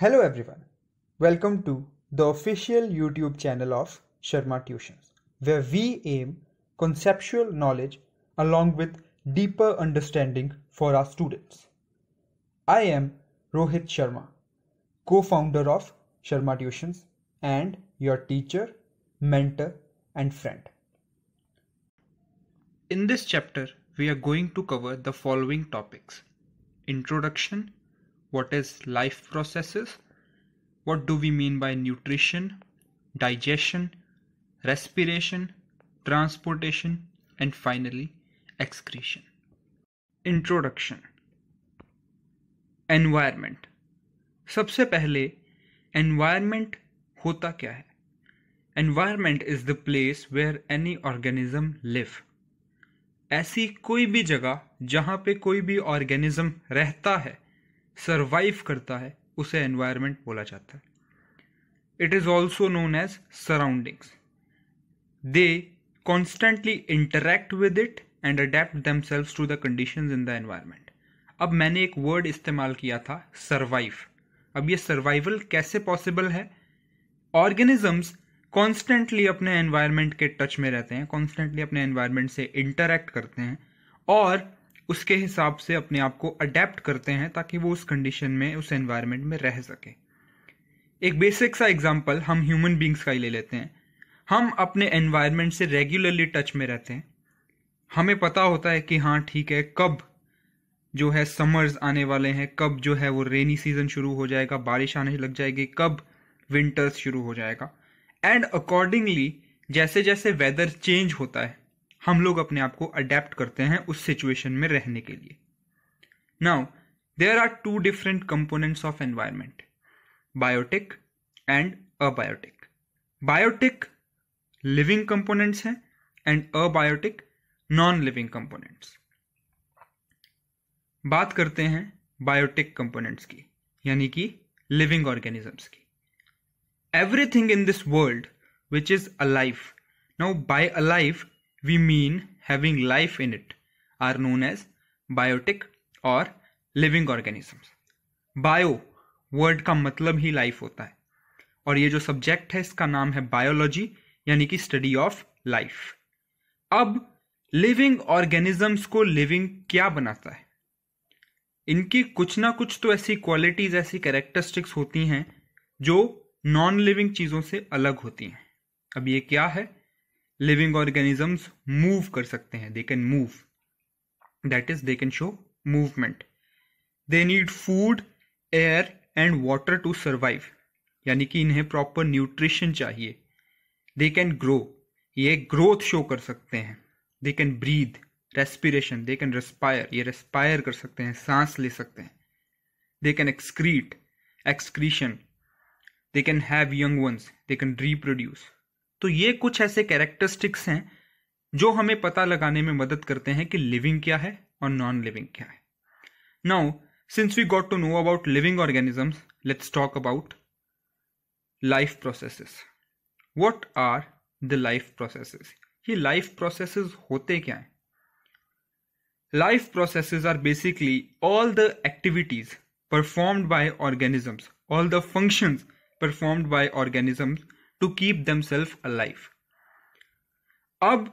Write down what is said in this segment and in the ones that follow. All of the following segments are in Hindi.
Hello everyone. Welcome to the official YouTube channel of Sharma Tuitions, where we aim conceptual knowledge along with deeper understanding for our students. I am Rohit Sharma, co-founder of Sharma Tuitions and your teacher, mentor and friend. In this chapter, we are going to cover the following topics. Introduction what is life processes, what do we mean by nutrition, digestion, respiration, transportation, and finally excretion. introduction environment सबसे पहले एनवायरनमेंट होता क्या है environment is the place where any organism live ऐसी कोई भी जगह जहाँ पे कोई भी ऑर्गेनिज्म रहता है सर्वाइव करता है उसे एनवायरनमेंट बोला जाता है it is also known as surroundings they constantly interact with it and adapt selves to the condition in the environment अब मैंने एक वर्ड इस्तेमाल किया था सर्वाइव अब ये सर्वाइवल कैसे पॉसिबल है ऑर्गेनिजम्स कॉन्स्टेंटली अपने एनवायरमेंट के टच में रहते हैं कॉन्स्टेंटली अपने एनवायरमेंट से इंटरेक्ट करते हैं और उसके हिसाब से अपने आप को अडेप्ट करते हैं ताकि वो उस कंडीशन में उस एनवायरमेंट में रह सके एक बेसिक सा एग्जांपल हम ह्यूमन बींग्स का ही ले लेते हैं हम अपने एनवायरमेंट से रेगुलरली टच में रहते हैं हमें पता होता है कि हाँ ठीक है कब जो है समर्स आने वाले हैं कब जो है वो रेनी सीजन शुरू हो जाएगा बारिश आने लग जाएगी कब विंटर्स शुरू हो जाएगा एंड अकॉर्डिंगली जैसे जैसे वेदर चेंज होता है हम लोग अपने आप को अडेप्ट करते हैं उस सिचुएशन में रहने के लिए now there are two different components of environment biotic and abiotic biotic living components हैं and abiotic non living components बात करते हैं बायोटिक कंपोनेंट्स की यानी कि लिविंग ऑर्गेनिजम्स की everything in this world which is alive now by life we mean having life in it are known as biotic और लिविंग ऑर्गेनिजम्स बायो वर्ड का मतलब ही लाइफ होता है और ये जो सब्जेक्ट है इसका नाम है बायोलॉजी यानी कि स्टडी ऑफ लाइफ अब लिविंग ऑर्गेनिजम्स को लिविंग क्या बनाता है इनकी कुछ ना कुछ तो ऐसी क्वालिटीज ऐसी कैरेक्टरिस्टिक्स होती हैं जो नॉन लिविंग चीज़ों से अलग होती हैं अब ये क्या है लिविंग ऑर्गेनिजम्स मूव कर सकते हैं they can move that is they can show movement they need food air and water to survive यानी कि इन्हें प्रॉपर न्यूट्रिशन चाहिए दे कैन ग्रो ये ग्रोथ शो कर सकते हैं they can breathe respiration they can respire ये रेस्पायर कर सकते हैं सांस ले सकते हैं they can excrete excretion they can have young ones they can reproduce तो ये कुछ ऐसे कैरेक्टरिस्टिक्स हैं जो हमें पता लगाने में मदद करते हैं कि लिविंग क्या है और नॉन लिविंग क्या है now since we got to know about living organisms let's talk about life processes what are the life processes ये लाइफ प्रोसेसेस होते क्या हैं life processes are basically all the activities performed by organisms all the functions performed by organisms to keep them self life अब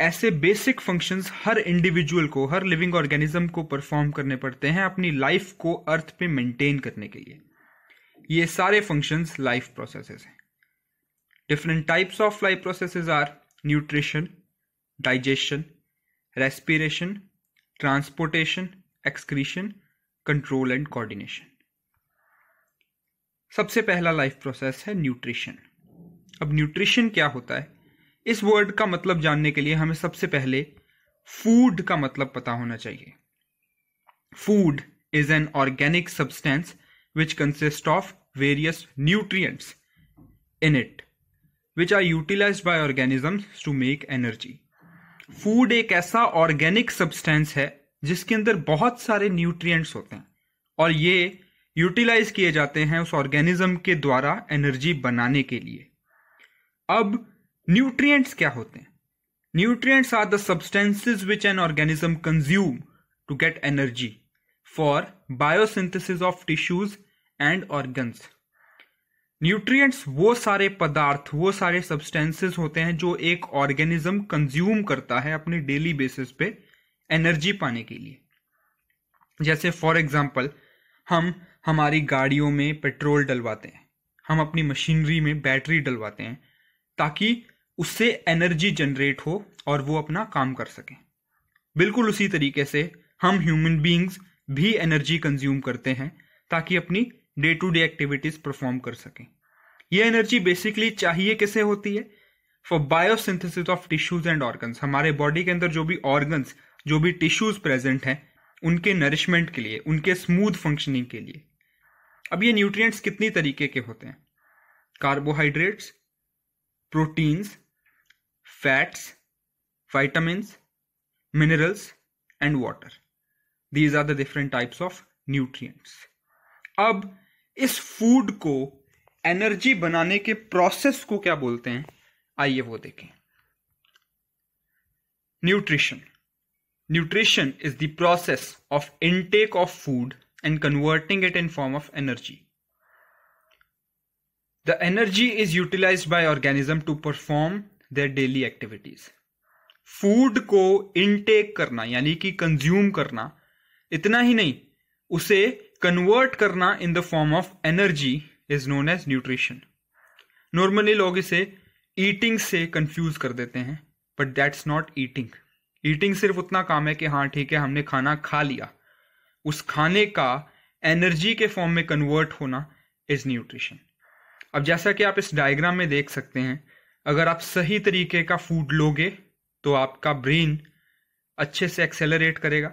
ऐसे बेसिक फंक्शंस हर इंडिविजुअल को हर लिविंग ऑर्गेनिज्म को परफॉर्म करने पड़ते हैं अपनी लाइफ को अर्थ पे मेंटेन करने के लिए ये सारे फंक्शंस लाइफ प्रोसेसेस हैं different types of life processes are nutrition digestion respiration transportation excretion control and coordination सबसे पहला लाइफ प्रोसेस है न्यूट्रिशन अब न्यूट्रिशन क्या होता है इस वर्ड का मतलब जानने के लिए हमें सबसे पहले फूड का मतलब पता होना चाहिए food is an organic substance which consist of various nutrients in it which are utilize by organisms to make energy food एक ऐसा ऑर्गेनिक सब्सटेंस है जिसके अंदर बहुत सारे न्यूट्रिएंट्स होते हैं और ये यूटिलाइज किए जाते हैं उस ऑर्गेनिज्म के द्वारा एनर्जी बनाने के लिए अब न्यूट्रिएंट्स क्या होते हैं nutrients are the substances which an organism consume to get energy for biosynthesis of tissues and organs nutrients वो सारे पदार्थ वो सारे सब्सटेंसेस होते हैं जो एक ऑर्गेनिज्म कंज्यूम करता है अपने डेली बेसिस पे एनर्जी पाने के लिए जैसे फॉर एग्जाम्पल हम हमारी गाड़ियों में पेट्रोल डलवाते हैं हम अपनी मशीनरी में बैटरी डलवाते हैं ताकि उससे एनर्जी जनरेट हो और वो अपना काम कर सकें बिल्कुल उसी तरीके से हम ह्यूमन बींग्स भी एनर्जी कंज्यूम करते हैं ताकि अपनी day to day activities perform कर सकें ये एनर्जी बेसिकली चाहिए कैसे होती है for biosynthesis of tissues and organs हमारे बॉडी के अंदर जो भी ऑर्गन्स जो भी टिश्यूज प्रेजेंट हैं उनके नरिशमेंट के लिए उनके स्मूथ फंक्शनिंग के लिए अब ये न्यूट्रिएंट्स कितनी तरीके के होते हैं carbohydrates proteins, fats, vitamins, minerals and water. These are the different types of nutrients अब इस फूड को एनर्जी बनाने के प्रोसेस को क्या बोलते हैं आइए वो देखें nutrition nutrition is the process of intake of food and converting it in form of energy the energy is utilize by organism to perform their daily activities food को इनटेक करना यानी कि कंज्यूम करना इतना ही नहीं उसे कन्वर्ट करना in the form of energy is known as nutrition normally लोग इसे ईटिंग से कंफ्यूज कर देते हैं but that's not eating eating सिर्फ उतना काम है कि हाँ ठीक है हमने खाना खा लिया उस खाने का एनर्जी के फॉर्म में कन्वर्ट होना इज न्यूट्रिशन अब जैसा कि आप इस डायग्राम में देख सकते हैं अगर आप सही तरीके का फूड लोगे तो आपका ब्रेन अच्छे से एक्सेलरेट करेगा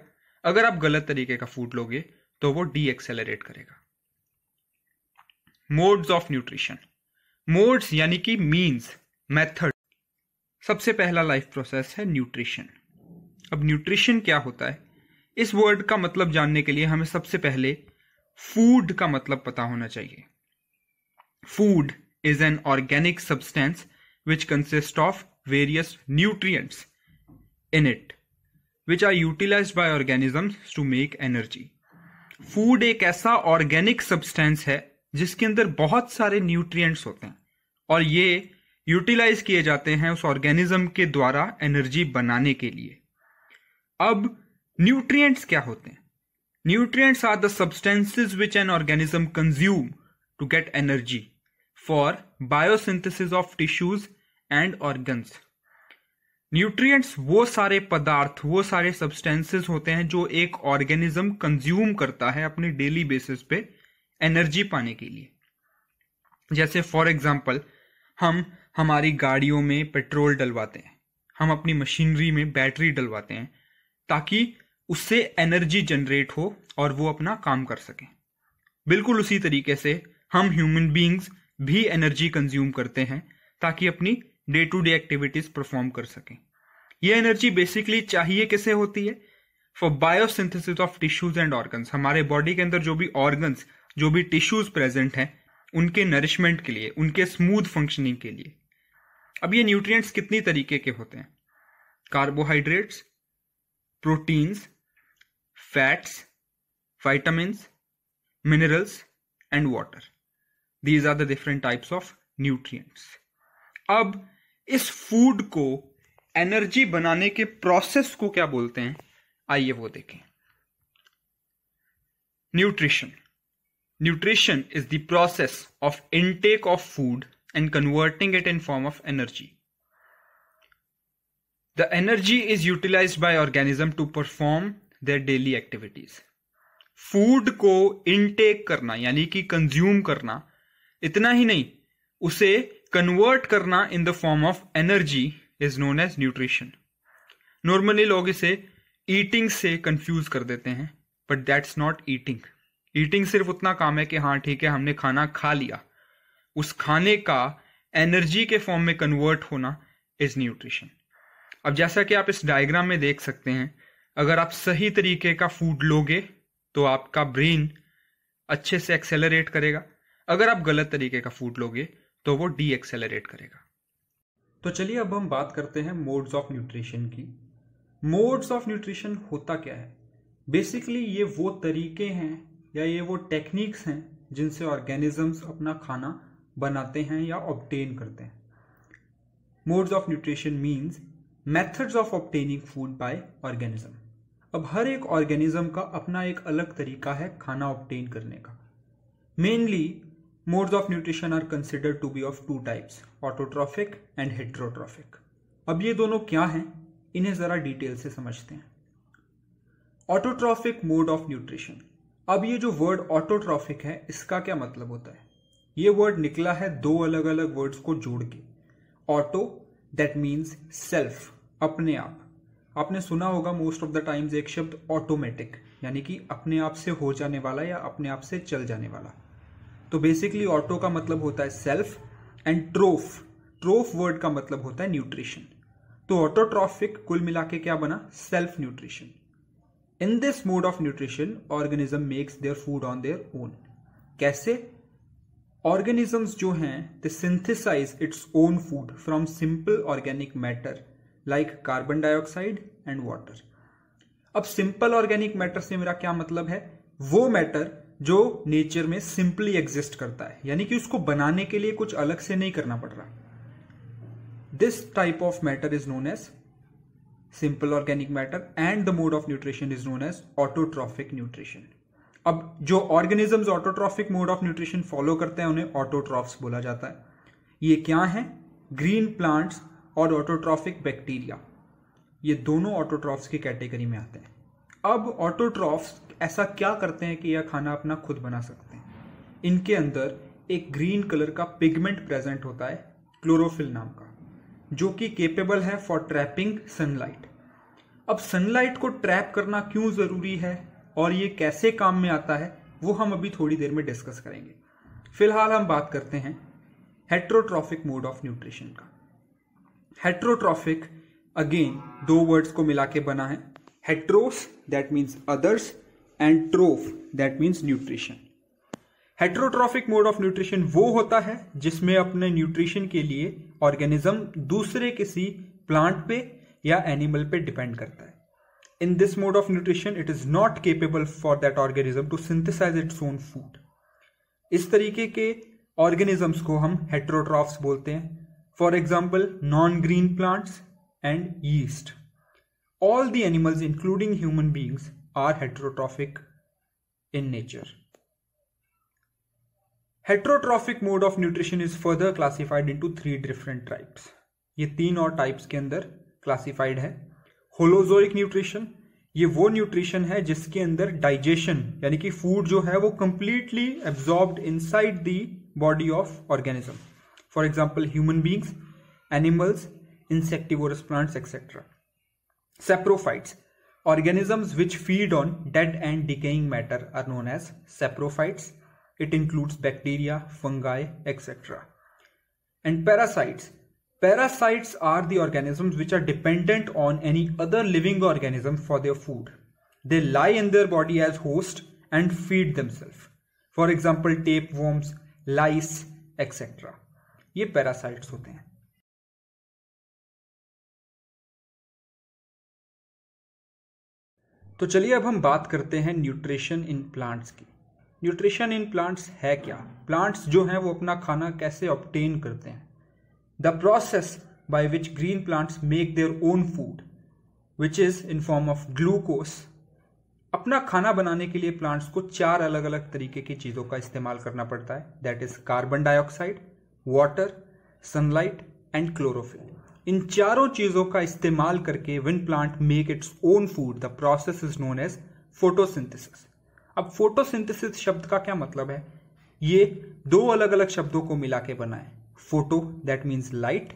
अगर आप गलत तरीके का फूड लोगे तो वो डी एक्सेलरेट करेगा मोड्स ऑफ न्यूट्रिशन मोड्स यानी कि मीन्स मेथड सबसे पहला लाइफ प्रोसेस है न्यूट्रिशन अब न्यूट्रिशन क्या होता है इस वर्ड का मतलब जानने के लिए हमें सबसे पहले फूड का मतलब पता होना चाहिए Food is an organic substance which consists of various nutrients in it which are utilized by organisms to make energy. Food एक ऐसा ऑर्गेनिक सब्सटेंस है जिसके अंदर बहुत सारे न्यूट्रिएंट्स होते हैं और ये यूटिलाइज किए जाते हैं उस ऑर्गेनिज्म के द्वारा एनर्जी बनाने के लिए अब न्यूट्रिएंट्स क्या होते हैं nutrients are the substances which an organism consume to get energy for biosynthesis of tissues and organs. Nutrients वो सारे पदार्थ वो सारे सब्सटेंसेस होते हैं जो एक ऑर्गेनिज्म कंज्यूम करता है अपने डेली बेसिस पे एनर्जी पाने के लिए जैसे फॉर एग्जाम्पल हम हमारी गाड़ियों में पेट्रोल डलवाते हैं हम अपनी मशीनरी में बैटरी डलवाते हैं ताकि उससे एनर्जी जनरेट हो और वो अपना काम कर सकें बिल्कुल उसी तरीके से हम ह्यूमन बींग्स भी एनर्जी कंज्यूम करते हैं ताकि अपनी day to day activities perform कर सकें ये एनर्जी बेसिकली चाहिए कैसे होती है for biosynthesis of tissues and organs हमारे बॉडी के अंदर जो भी ऑर्गन्स जो भी टिश्यूज प्रेजेंट हैं उनके नरिशमेंट के लिए उनके स्मूथ फंक्शनिंग के लिए अब ये न्यूट्रिएंट्स कितनी तरीके के होते हैं carbohydrates proteins fats vitamins minerals and water these are the different types of nutrients अब इस फूड को एनर्जी बनाने के प्रोसेस को क्या बोलते हैं आइए वो देखें nutrition nutrition is the process of intake of food and converting it in form of energy the energy is utilize by organism to perform their daily activities food को इनटेक करना यानी कि कंज्यूम करना इतना ही नहीं उसे कन्वर्ट करना in the form of energy is known as nutrition normally लोग इसे ईटिंग से कंफ्यूज कर देते हैं but that's not eating eating सिर्फ उतना काम है कि हाँ ठीक है हमने खाना खा लिया उस खाने का एनर्जी के फॉर्म में कन्वर्ट होना इज न्यूट्रिशन अब जैसा कि आप इस डायग्राम में देख सकते हैं अगर आप सही तरीके का फूड लोगे तो आपका ब्रेन अच्छे से एक्सेलरेट करेगा अगर आप गलत तरीके का फूड लोगे तो वो डी एक्सेलरेट करेगा तो चलिए अब हम बात करते हैं मोड्स ऑफ न्यूट्रिशन की मोड्स ऑफ न्यूट्रिशन होता क्या है बेसिकली ये वो तरीके हैं या ये वो टेक्निक्स हैं जिनसे ऑर्गेनिजम्स अपना खाना बनाते हैं या ऑप्टेन करते हैं modes of nutrition means methods of obtaining food by organism अब हर एक ऑर्गेनिज्म का अपना एक अलग तरीका है खाना ऑप्टेन करने का mainly modes of nutrition are consider to be of two types autotrophic and heterotrophic. अब ये दोनों क्या हैं इन्हें ज़रा डिटेल से समझते हैं ऑटोट्रॉफिक मोड ऑफ न्यूट्रिशन अब ये जो वर्ड ऑटोट्रॉफिक है इसका क्या मतलब होता है ये वर्ड निकला है दो अलग अलग वर्ड्स को जोड़ के ऑटो दैट मीन्स सेल्फ अपने आप आपने सुना होगा मोस्ट ऑफ द टाइम्स एक शब्द ऑटोमेटिक यानी कि अपने आप से हो जाने वाला या अपने आप से चल जाने वाला तो बेसिकली ऑटो का मतलब होता है self and troph troph word का मतलब होता है न्यूट्रिशन तो ऑटोट्रॉफिक कुल मिला के क्या बना self nutrition in this mode of nutrition organism makes their food on their own कैसे ऑर्गेनिजम्स जो हैं they synthesize its own food from simple organic matter like carbon dioxide and water अब सिंपल ऑर्गेनिक मैटर से मेरा क्या मतलब है वो मैटर जो नेचर में सिंपली एग्जिस्ट करता है यानी कि उसको बनाने के लिए कुछ अलग से नहीं करना पड़ रहा this type of matter is known as simple organic matter and the mode of nutrition is known as autotrophic nutrition अब जो organism autotrophic mode of nutrition follow करते हैं उन्हें ऑटोट्रॉफ्स बोला जाता है ये क्या है ग्रीन प्लांट्स और ऑटोट्रॉफिक बैक्टीरिया ये दोनों ऑटोट्रॉफ्स की कैटेगरी में आते हैं अब ऑटोट्रॉफ्स ऐसा क्या करते हैं कि यह खाना अपना खुद बना सकते हैं इनके अंदर एक ग्रीन कलर का पिगमेंट प्रेजेंट होता है क्लोरोफिल नाम का जो कि केपेबल है फॉर ट्रैपिंग सनलाइट अब सनलाइट को ट्रैप करना क्यों ज़रूरी है और ये कैसे काम में आता है वो हम अभी थोड़ी देर में डिस्कस करेंगे फिलहाल हम बात करते हैं हेट्रोट्रॉफिक मोड ऑफ न्यूट्रिशन का हेट्रोट्रॉफिक अगेन दो वर्ड्स को मिला के बना है heteros that means others and troph that means nutrition heterotrophic mode of nutrition वो होता है जिसमें अपने न्यूट्रिशन के लिए ऑर्गेनिज्म दूसरे किसी प्लांट पे या एनिमल पे डिपेंड करता है in this mode of nutrition it is not capable for that organism to synthesize its own food इस तरीके के ऑर्गेनिजम्स को हम हेट्रोट्रॉफ्स बोलते हैं for example non green plants and yeast all the animals including human beings are heterotrophic in nature. Heterotrophic mode of nutrition is further classified into three different types ये तीन और टाइप्स के अंदर क्लासिफाइड है होलोजोइक न्यूट्रिशन ये वो न्यूट्रिशन है जिसके अंदर डाइजेशन यानी कि फूड जो है वो completely absorbed inside the body of organism for example human beings animals insectivorous plants etcetera saprophytes Organisms which feed on dead and decaying matter are known as saprophytes. It includes bacteria, fungi, etc. And parasites. Parasites are the organisms which are dependent on any other living organism for their food. They lie in their body as host and feed themselves. For example, tapeworms, lice, etc. ये parasites होते हैं तो चलिए अब हम बात करते हैं न्यूट्रिशन इन प्लांट्स की न्यूट्रिशन इन प्लांट्स है क्या प्लांट्स जो हैं वो अपना खाना कैसे ऑप्टेन करते हैं the process by which green plants make their own food which is in form of glucose अपना खाना बनाने के लिए प्लांट्स को चार अलग अलग तरीके की चीज़ों का इस्तेमाल करना पड़ता है that is carbon dioxide water sunlight and chlorophyll इन चारों चीज़ों का इस्तेमाल करके wind plant make its own food the process is known as photosynthesis अब फोटोसिंथेसिस शब्द का क्या मतलब है ये दो अलग अलग शब्दों को मिला के बनाए photo that means light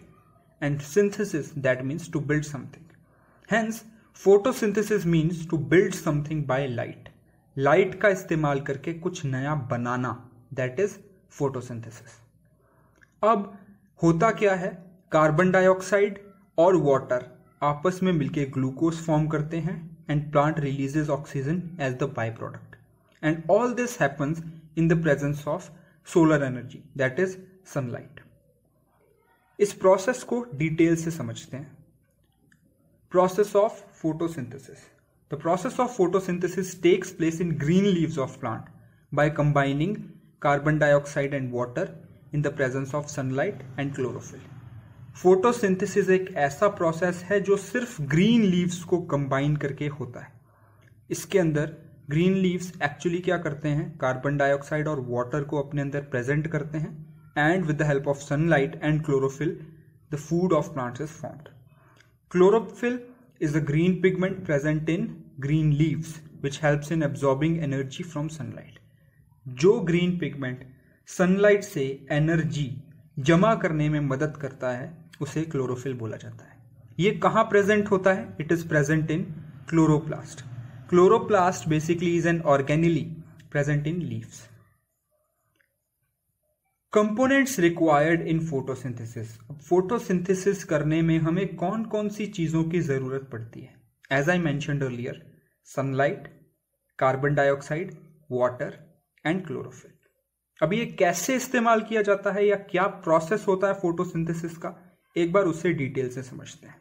and synthesis that means to build something hence photosynthesis means to build something by light light का इस्तेमाल करके कुछ नया बनाना दैट इज फोटोसिंथेसिस अब होता क्या है कार्बन डाइऑक्साइड और वाटर आपस में मिलकर ग्लूकोज फॉर्म करते हैं and plant releases oxygen as the by product and all this happens in the presence of solar energy that is sunlight इस प्रोसेस को डिटेल से समझते हैं process of photosynthesis the process of photosynthesis takes place in green leaves of plant by combining carbon dioxide and water in the presence of sunlight and chlorophyll photosynthesis एक ऐसा प्रोसेस है जो सिर्फ ग्रीन लीव्स को कंबाइन करके होता है इसके अंदर ग्रीन लीव्स एक्चुअली क्या करते हैं कार्बन डाइऑक्साइड और वाटर को अपने अंदर प्रेजेंट करते हैं and with the help of sunlight and chlorophyll the food of plants is formed chlorophyll is a green pigment present in green leaves which helps in absorbing energy from sunlight जो ग्रीन पिगमेंट सनलाइट से एनर्जी जमा करने में मदद करता है उसे क्लोरोफिल बोला जाता है ये कहाँ प्रेजेंट होता है it is present in chloroplast chloroplast basically is an organelle present in leaves components required in photosynthesis photosynthesis करने में हमें कौन कौन सी चीज़ों की ज़रूरत पड़ती है as I mention earlier sunlight carbon dioxide water and chlorophyll अब ये कैसे इस्तेमाल किया जाता है या क्या प्रोसेस होता है फोटोसिंथेसिस का एक बार उसे डिटेल से समझते हैं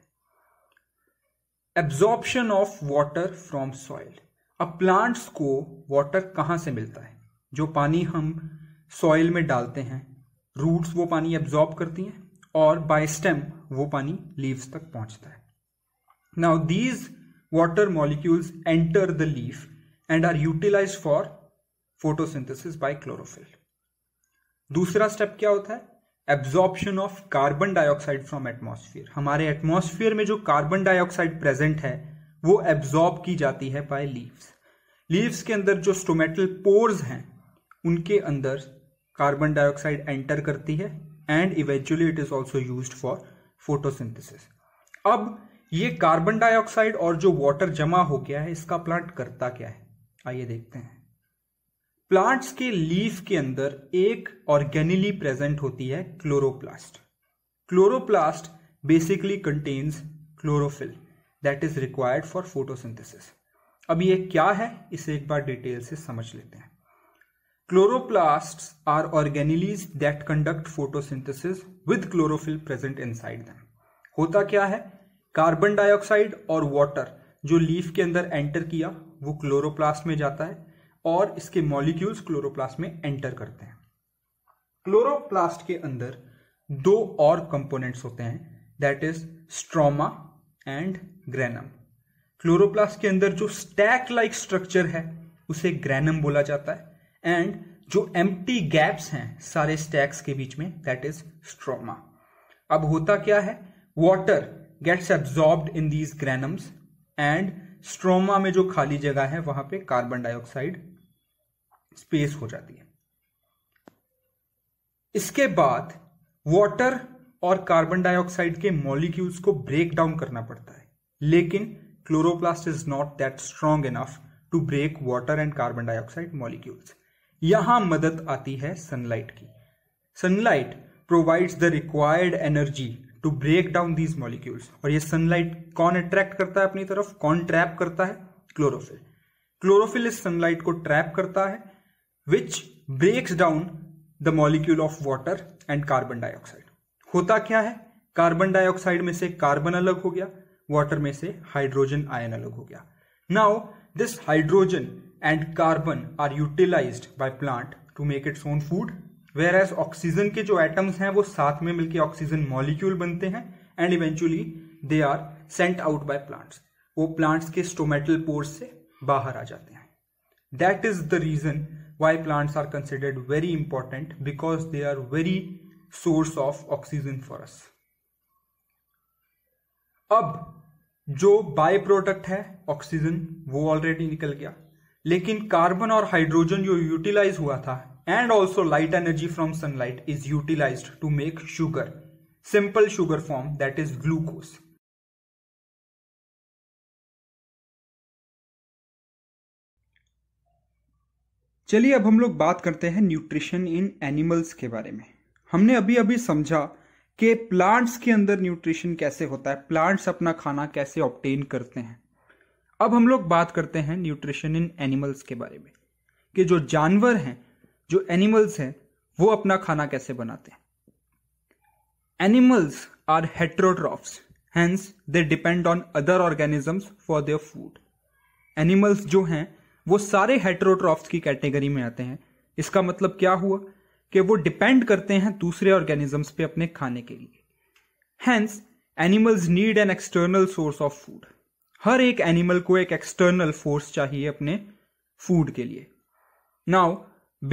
absorption of water from soil अब प्लांट्स को वाटर कहां से मिलता है जो पानी हम सॉइल में डालते हैं रूट्स वो पानी एब्जॉर्ब करती हैं और बाय स्टेम वो पानी लीव्स तक पहुंचता है now these water molecules enter the leaf and are utilize for photosynthesis by chlorophyll दूसरा स्टेप क्या होता है absorption of carbon dioxide from atmosphere हमारे एटमोसफियर में जो कार्बन डाइऑक्साइड प्रेजेंट है वो एब्जॉर्ब की जाती है बाय लीव्स लीव्स के अंदर जो स्टोमेटल पोर्स हैं उनके अंदर कार्बन डाइऑक्साइड एंटर करती है and eventually it is also use for photosynthesis अब ये कार्बन डाइऑक्साइड और जो वाटर जमा हो गया है इसका प्लांट करता क्या है आइए देखते हैं प्लांट्स के लीफ के अंदर एक ऑर्गेनिली प्रेजेंट होती है chloroplast chloroplast basically contains chlorophyll that is required for photosynthesis अब ये क्या है इसे एक बार डिटेल से समझ लेते हैं chloroplasts are organelles that conduct photosynthesis with chlorophyll present in side them होता क्या है कार्बन डाइऑक्साइड और वाटर जो लीफ के अंदर एंटर किया वो क्लोरोप्लास्ट में जाता है और इसके मॉलिक्यूल्स क्लोरोप्लास्ट में एंटर करते हैं क्लोरोप्लास्ट के अंदर दो और कंपोनेंट्स होते हैं that is stroma and granum chloroplast के अंदर जो स्टैक लाइक स्ट्रक्चर है उसे ग्रेनम बोला जाता है एंड जो एम्प्टी गैप्स हैं सारे स्टैक्स के बीच में दैट इज स्ट्रोमा अब होता क्या है water gets absorb in these granums and stroma में जो खाली जगह है वहां पे कार्बन डाइऑक्साइड स्पेस हो जाती है इसके बाद वाटर और कार्बन डाइऑक्साइड के मॉलिक्यूल्स को ब्रेक डाउन करना पड़ता है लेकिन chloroplast is not that strong enough to break water and carbon dioxide molecules यहां मदद आती है सनलाइट की sunlight provides the required energy to break down these molecules और ये सनलाइट कौन अट्रैक्ट करता है अपनी तरफ कौन ट्रैप करता है क्लोरोफिल क्लोरोफिल इस सनलाइट को ट्रैप करता है which breaks down the molecule of water and carbon dioxide होता क्या है कार्बन डाइऑक्साइड में से कार्बन अलग हो गया वाटर में से हाइड्रोजन आयन अलग हो गया now this hydrogen and carbon are utilize by plant to make its own food whereas oxygen के जो एटम्स हैं वो साथ में मिलकर ऑक्सीजन मॉलिक्यूल बनते हैं and eventually they are sent out by plants वो प्लांट्स के स्टोमेटल पोर्स से बाहर आ जाते हैं that is the reason why plants are considered very important because they are very source of oxygen for us अब जो बाय प्रोडक्ट है ऑक्सीजन वो ऑलरेडी निकल गया लेकिन कार्बन और हाइड्रोजन जो यूटिलाइज हुआ था and also light energy from sunlight is utilize to make sugar simple sugar form that is glucose चलिए अब हम लोग बात करते हैं न्यूट्रिशन इन एनिमल्स के बारे में हमने अभी अभी समझा कि प्लांट्स के अंदर न्यूट्रिशन कैसे होता है प्लांट्स अपना खाना कैसे ऑप्टेन करते हैं अब हम लोग बात करते हैं न्यूट्रिशन इन एनिमल्स के बारे में कि जो जानवर हैं जो एनिमल्स हैं वो अपना खाना कैसे बनाते हैं animals are heterotrophs hence they depend on other organisms for their food animals जो हैं वो सारे हेट्रोट्रॉफ्स की कैटेगरी में आते हैं इसका मतलब क्या हुआ कि वो डिपेंड करते हैं दूसरे ऑर्गेनिजम्स पे अपने खाने के लिए hence animals need an external source of food हर एक एनिमल को एक एक्सटर्नल फोर्स चाहिए अपने फूड के लिए now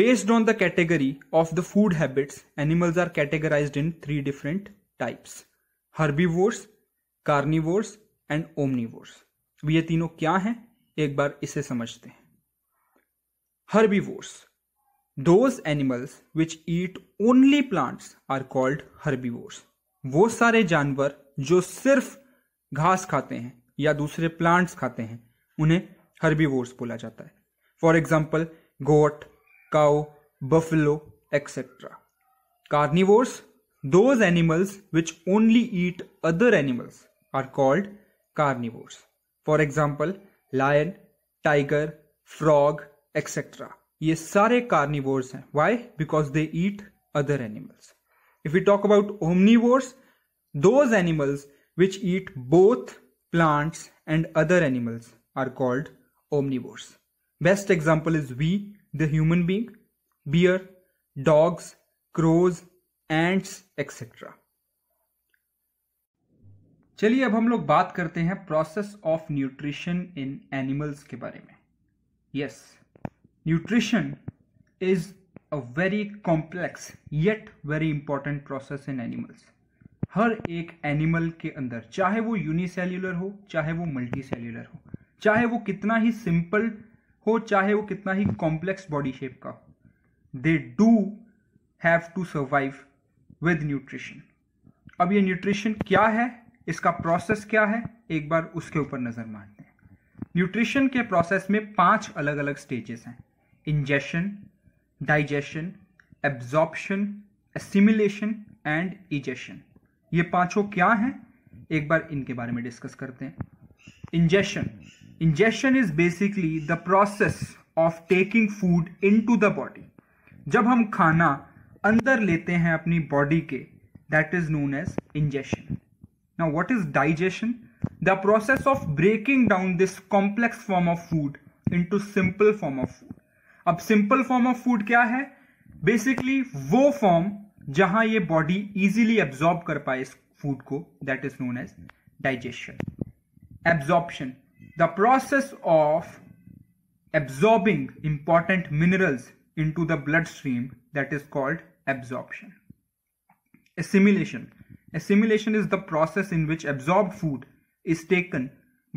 based on the category of the food habits animals are categorize in three different types herbivores carnivores and omnivores ये तीनों क्या हैं एक बार इसे समझते हैं herbivores those animals which eat only plants are called herbivores वो सारे जानवर जो सिर्फ घास खाते हैं या दूसरे प्लांट्स खाते हैं उन्हें हर्बीवोर्स बोला जाता है for example goat cow buffalo etcetera carnivores those animals which only eat other animals are called carnivores for example lion tiger frog etcetera ये सारे कार्निवोर्स हैं why because they eat other animals if you talk about omnivores those animals which eat both plants and other animals are called omnivores best example is we the human being bear dogs crows ants etcetera चलिए अब हम लोग बात करते हैं process of nutrition in animals के बारे में yes yes, nutrition is a very complex yet very important process in animals हर एक एनिमल के अंदर चाहे वो यूनिसेल्यूलर हो चाहे वो मल्टी सेल्यूलर हो चाहे वो कितना ही सिंपल हो चाहे वो कितना ही कॉम्प्लेक्स बॉडी शेप का हो they do have to survive with nutrition अब ये न्यूट्रिशन क्या है इसका प्रोसेस क्या है एक बार उसके ऊपर नज़र मारते हैं न्यूट्रिशन के प्रोसेस में पांच अलग अलग स्टेजेस हैं ingestion digestion absorption, assimilation and egestion ये पांचों क्या हैं एक बार इनके बारे में डिस्कस करते हैं ingestion ingestion is basically the process of taking food into the body जब हम खाना अंदर लेते हैं अपनी बॉडी के that is known as ingestion now what is digestion the process of breaking down this complex form of food into simple form of food अब सिंपल फॉर्म ऑफ फूड क्या है बेसिकली वो फॉर्म जहां ये बॉडी इजीली एब्जॉर्ब कर पाए इस फूड को that is known as digestion absorption the process of absorbing important minerals into the blood stream that is called absorption assimilation assimilation is the process in which absorb food is taken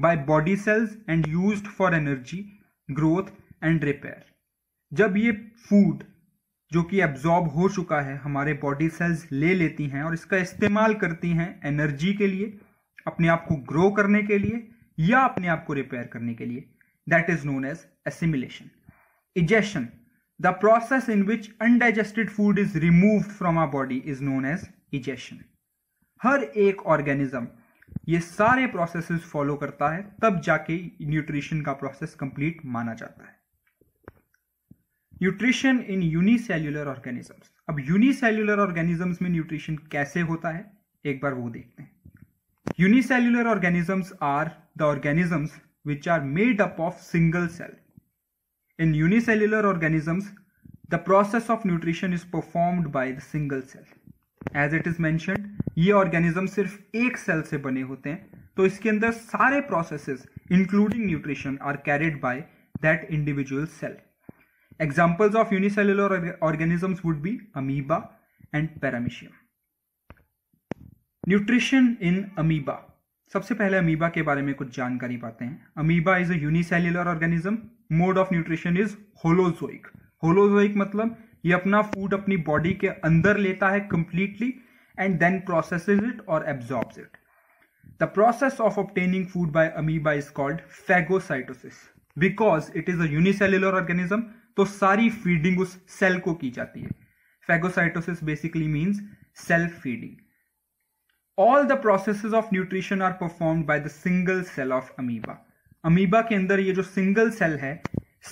by body cells and use for energy growth and repair जब ये फूड जो कि एब्जॉर्ब हो चुका है हमारे बॉडी सेल्स ले लेती हैं और इसका इस्तेमाल करती हैं एनर्जी के लिए अपने आप को ग्रो करने के लिए या अपने आप को रिपेयर करने के लिए that is known as assimilation egestion the process in which undigested food is remove from our body is known as egestion हर एक ऑर्गेनिज्म ये सारे प्रोसेसेस फॉलो करता है तब जाके न्यूट्रिशन का प्रोसेस कंप्लीट माना जाता है न्यूट्रिशन इन यूनिसेल्युलर ऑर्गेनिजम्स अब यूनिसेल्यूलर ऑर्गेनिजम्स में न्यूट्रिशन कैसे होता है एक बार वो देखते हैं unicellular organisms are the organisms which are made up of single cell in unicellular organisms, the process of nutrition is performed by the single cell as it is mentioned, ये ऑर्गेनिज्म सिर्फ एक सेल से बने होते हैं तो इसके अंदर सारे processes including nutrition are carried by that individual cell Examples of unicellular organisms would be amoeba and paramecium. Nutrition in amoeba सबसे पहले अमीबा के बारे में कुछ जानकारी पाते हैं amoeba is a unicellular organism mode of nutrition is holozoic holozoic मतलब ये अपना फूड अपनी बॉडी के अंदर लेता है completely and then process it और absorb it the process of obtaining food by amoeba is called phagocytosis because it is a unicellular organism तो सारी फीडिंग उस सेल को की जाती है phagocytosis basically means self feeding all the processes of nutrition are perform by the single cell of amoeba amoeba के अंदर ये जो सिंगल सेल है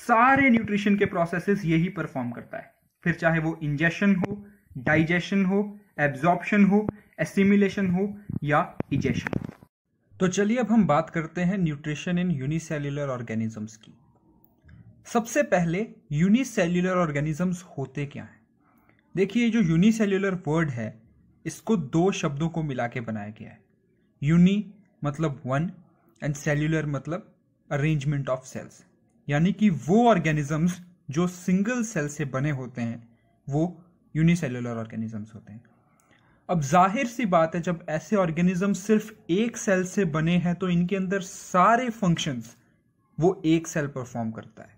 सारे न्यूट्रिशन के प्रोसेसेस यही परफॉर्म करता है फिर चाहे वो इंजेशन हो डाइजेशन हो एब्जॉर्प्शन हो एसिमिलेशन हो या इजेशन तो चलिए अब हम बात करते हैं न्यूट्रिशन इन यूनिसेल्यूलर ऑर्गेनिजम्स की सबसे पहले यूनिसेल्युलर ऑर्गेनिजम्स होते क्या हैं देखिए जो यूनिसेल्युलर वर्ड है इसको दो शब्दों को मिला के बनाया गया है यूनि मतलब वन एंड सेल्युलर मतलब अरेंजमेंट ऑफ सेल्स यानी कि वो ऑर्गेनिजम्स जो सिंगल सेल से बने होते हैं वो यूनिसेल्युलर ऑर्गेनिजम्स होते हैं अब जाहिर सी बात है जब ऐसे ऑर्गेनिज्म सिर्फ एक सेल से बने हैं तो इनके अंदर सारे फंक्शंस वो एक सेल परफॉर्म करता है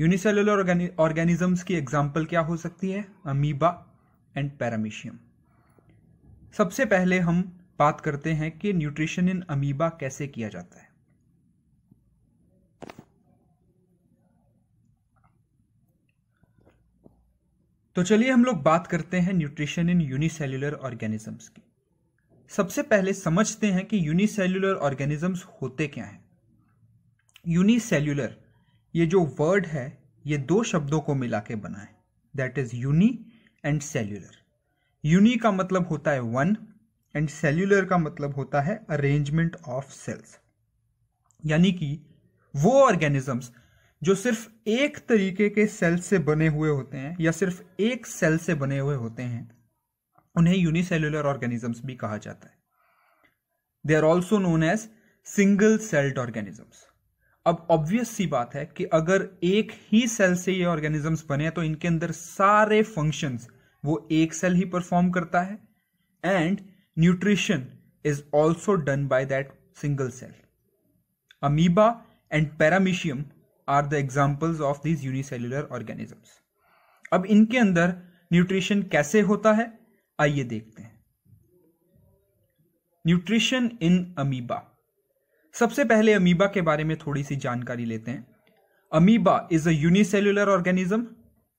यूनिसेलुलर ऑर्गेनिजम्स की एग्जाम्पल क्या हो सकती है अमीबा एंड पैरामीशियम सबसे पहले हम बात करते हैं कि न्यूट्रिशन इन अमीबा कैसे किया जाता है तो चलिए हम लोग बात करते हैं न्यूट्रिशन इन यूनिसेल्यूलर ऑर्गेनिजम्स की सबसे पहले समझते हैं कि यूनिसेल्युलर ऑर्गेनिजम्स होते क्या हैं यूनिसेल्युलर ये जो वर्ड है ये दो शब्दों को मिला के बना है that is uni and cellular uni का मतलब होता है वन एंड सेल्यूलर का मतलब होता है अरेंजमेंट ऑफ सेल्स यानी कि वो ऑर्गेनिजम्स जो सिर्फ एक तरीके के सेल से बने हुए होते हैं या सिर्फ एक सेल से बने हुए होते हैं उन्हें यूनिसेल्यूलर ऑर्गेनिजम्स भी कहा जाता है they are also known as single celled organisms अब ऑब्वियस सी बात है कि अगर एक ही सेल से ये ऑर्गेनिजम्स बने तो इनके अंदर सारे फंक्शंस वो एक सेल ही परफॉर्म करता है and nutrition is also done by that single cell amoeba and paramecium are the example of these unicellular organisms अब इनके अंदर न्यूट्रिशन कैसे होता है आइए देखते हैं न्यूट्रिशन इन अमीबा सबसे पहले अमीबा के बारे में थोड़ी सी जानकारी लेते हैं amoeba is a unicellular organism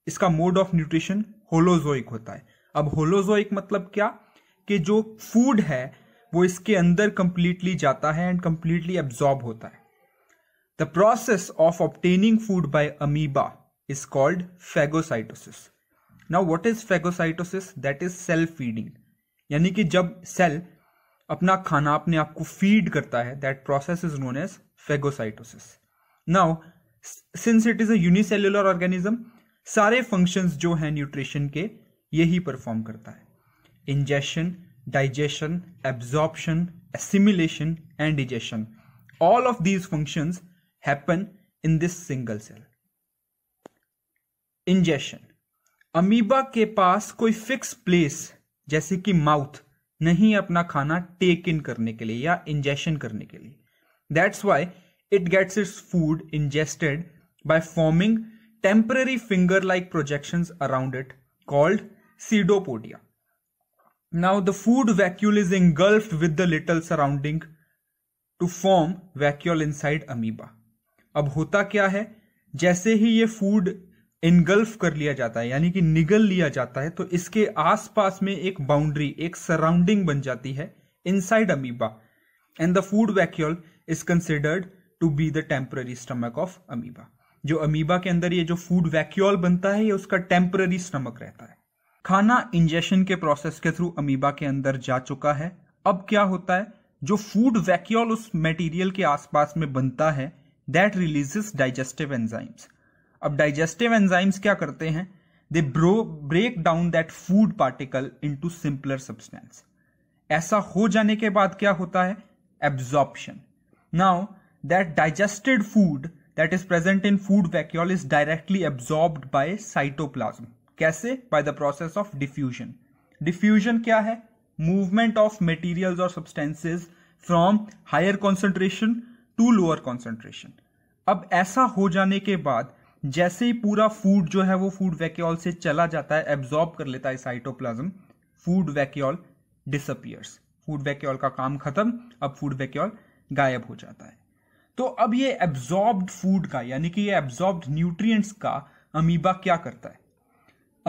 इसका मोड ऑफ न्यूट्रिशन होलोजोइक होता है अब होलोजोइक मतलब क्या कि जो फूड है वो इसके अंदर कंप्लीटली जाता है एंड कंप्लीटली एब्जॉर्ब होता है the process of obtaining food by amoeba is called phagocytosis now what is phagocytosis that is cell feeding यानी कि जब सेल अपना खाना अपने आप को फीड करता है that process is known as phagocytosis now since it is a organism सारे फंक्शन जो है न्यूट्रिशन के यही परफॉर्म करता है ingestion digestion absorption assimilation and egestion all of these function happen in this single cell ingestion amoeba के पास कोई फिक्स प्लेस जैसे कि माउथ नहीं अपना खाना टेक इन करने के लिए या इंजेशन करने के लिए that's why it gets its food ingested by forming temporary finger like projection around it called pseudopodia now the food vacuole is engulf with the little surrounding to form vacuole in side amoeba अब होता क्या है जैसे ही ये फूड इनगल्फ कर लिया जाता है यानी कि निगल लिया जाता है तो इसके आसपास में एक बाउंड्री एक सराउंडिंग बन जाती है inside amoeba and the food vacuole is considered to be the temporary stomach of amoeba जो अमीबा के अंदर ये जो फूड वैक्यूल बनता है ये उसका टेम्पररी स्टमक रहता है खाना इंजेशन के प्रोसेस के थ्रू अमीबा के अंदर जा चुका है अब क्या होता है जो फूड वैक्यूल उस मटेरियल के आसपास में बनता है दैट रिलीजेस डाइजेस्टिव एंजाइम्स अब डाइजेस्टिव एंजाइम्स क्या करते हैं they bro break down that food particle to simpler substance ऐसा हो जाने के बाद क्या होता है absorption now that digested food that is present in food vacuole is directly absorbed by cytoplasm कैसे by the process of diffusion diffusion क्या है मूवमेंट ऑफ मटेरियल्स और substances from higher concentration to lower concentration अब ऐसा हो जाने के बाद जैसे ही पूरा फूड जो है वो फूड वैक्यूल से चला जाता है एब्जॉर्ब कर लेता है cytoplasm food vacuole disappears food vacuole का काम खत्म अब फूड वैक्यूल गायब हो जाता है तो अब ये एब्जॉर्ब्ड फूड का यानी कि ये एब्जॉर्ब्ड न्यूट्रिएंट्स का अमीबा क्या करता है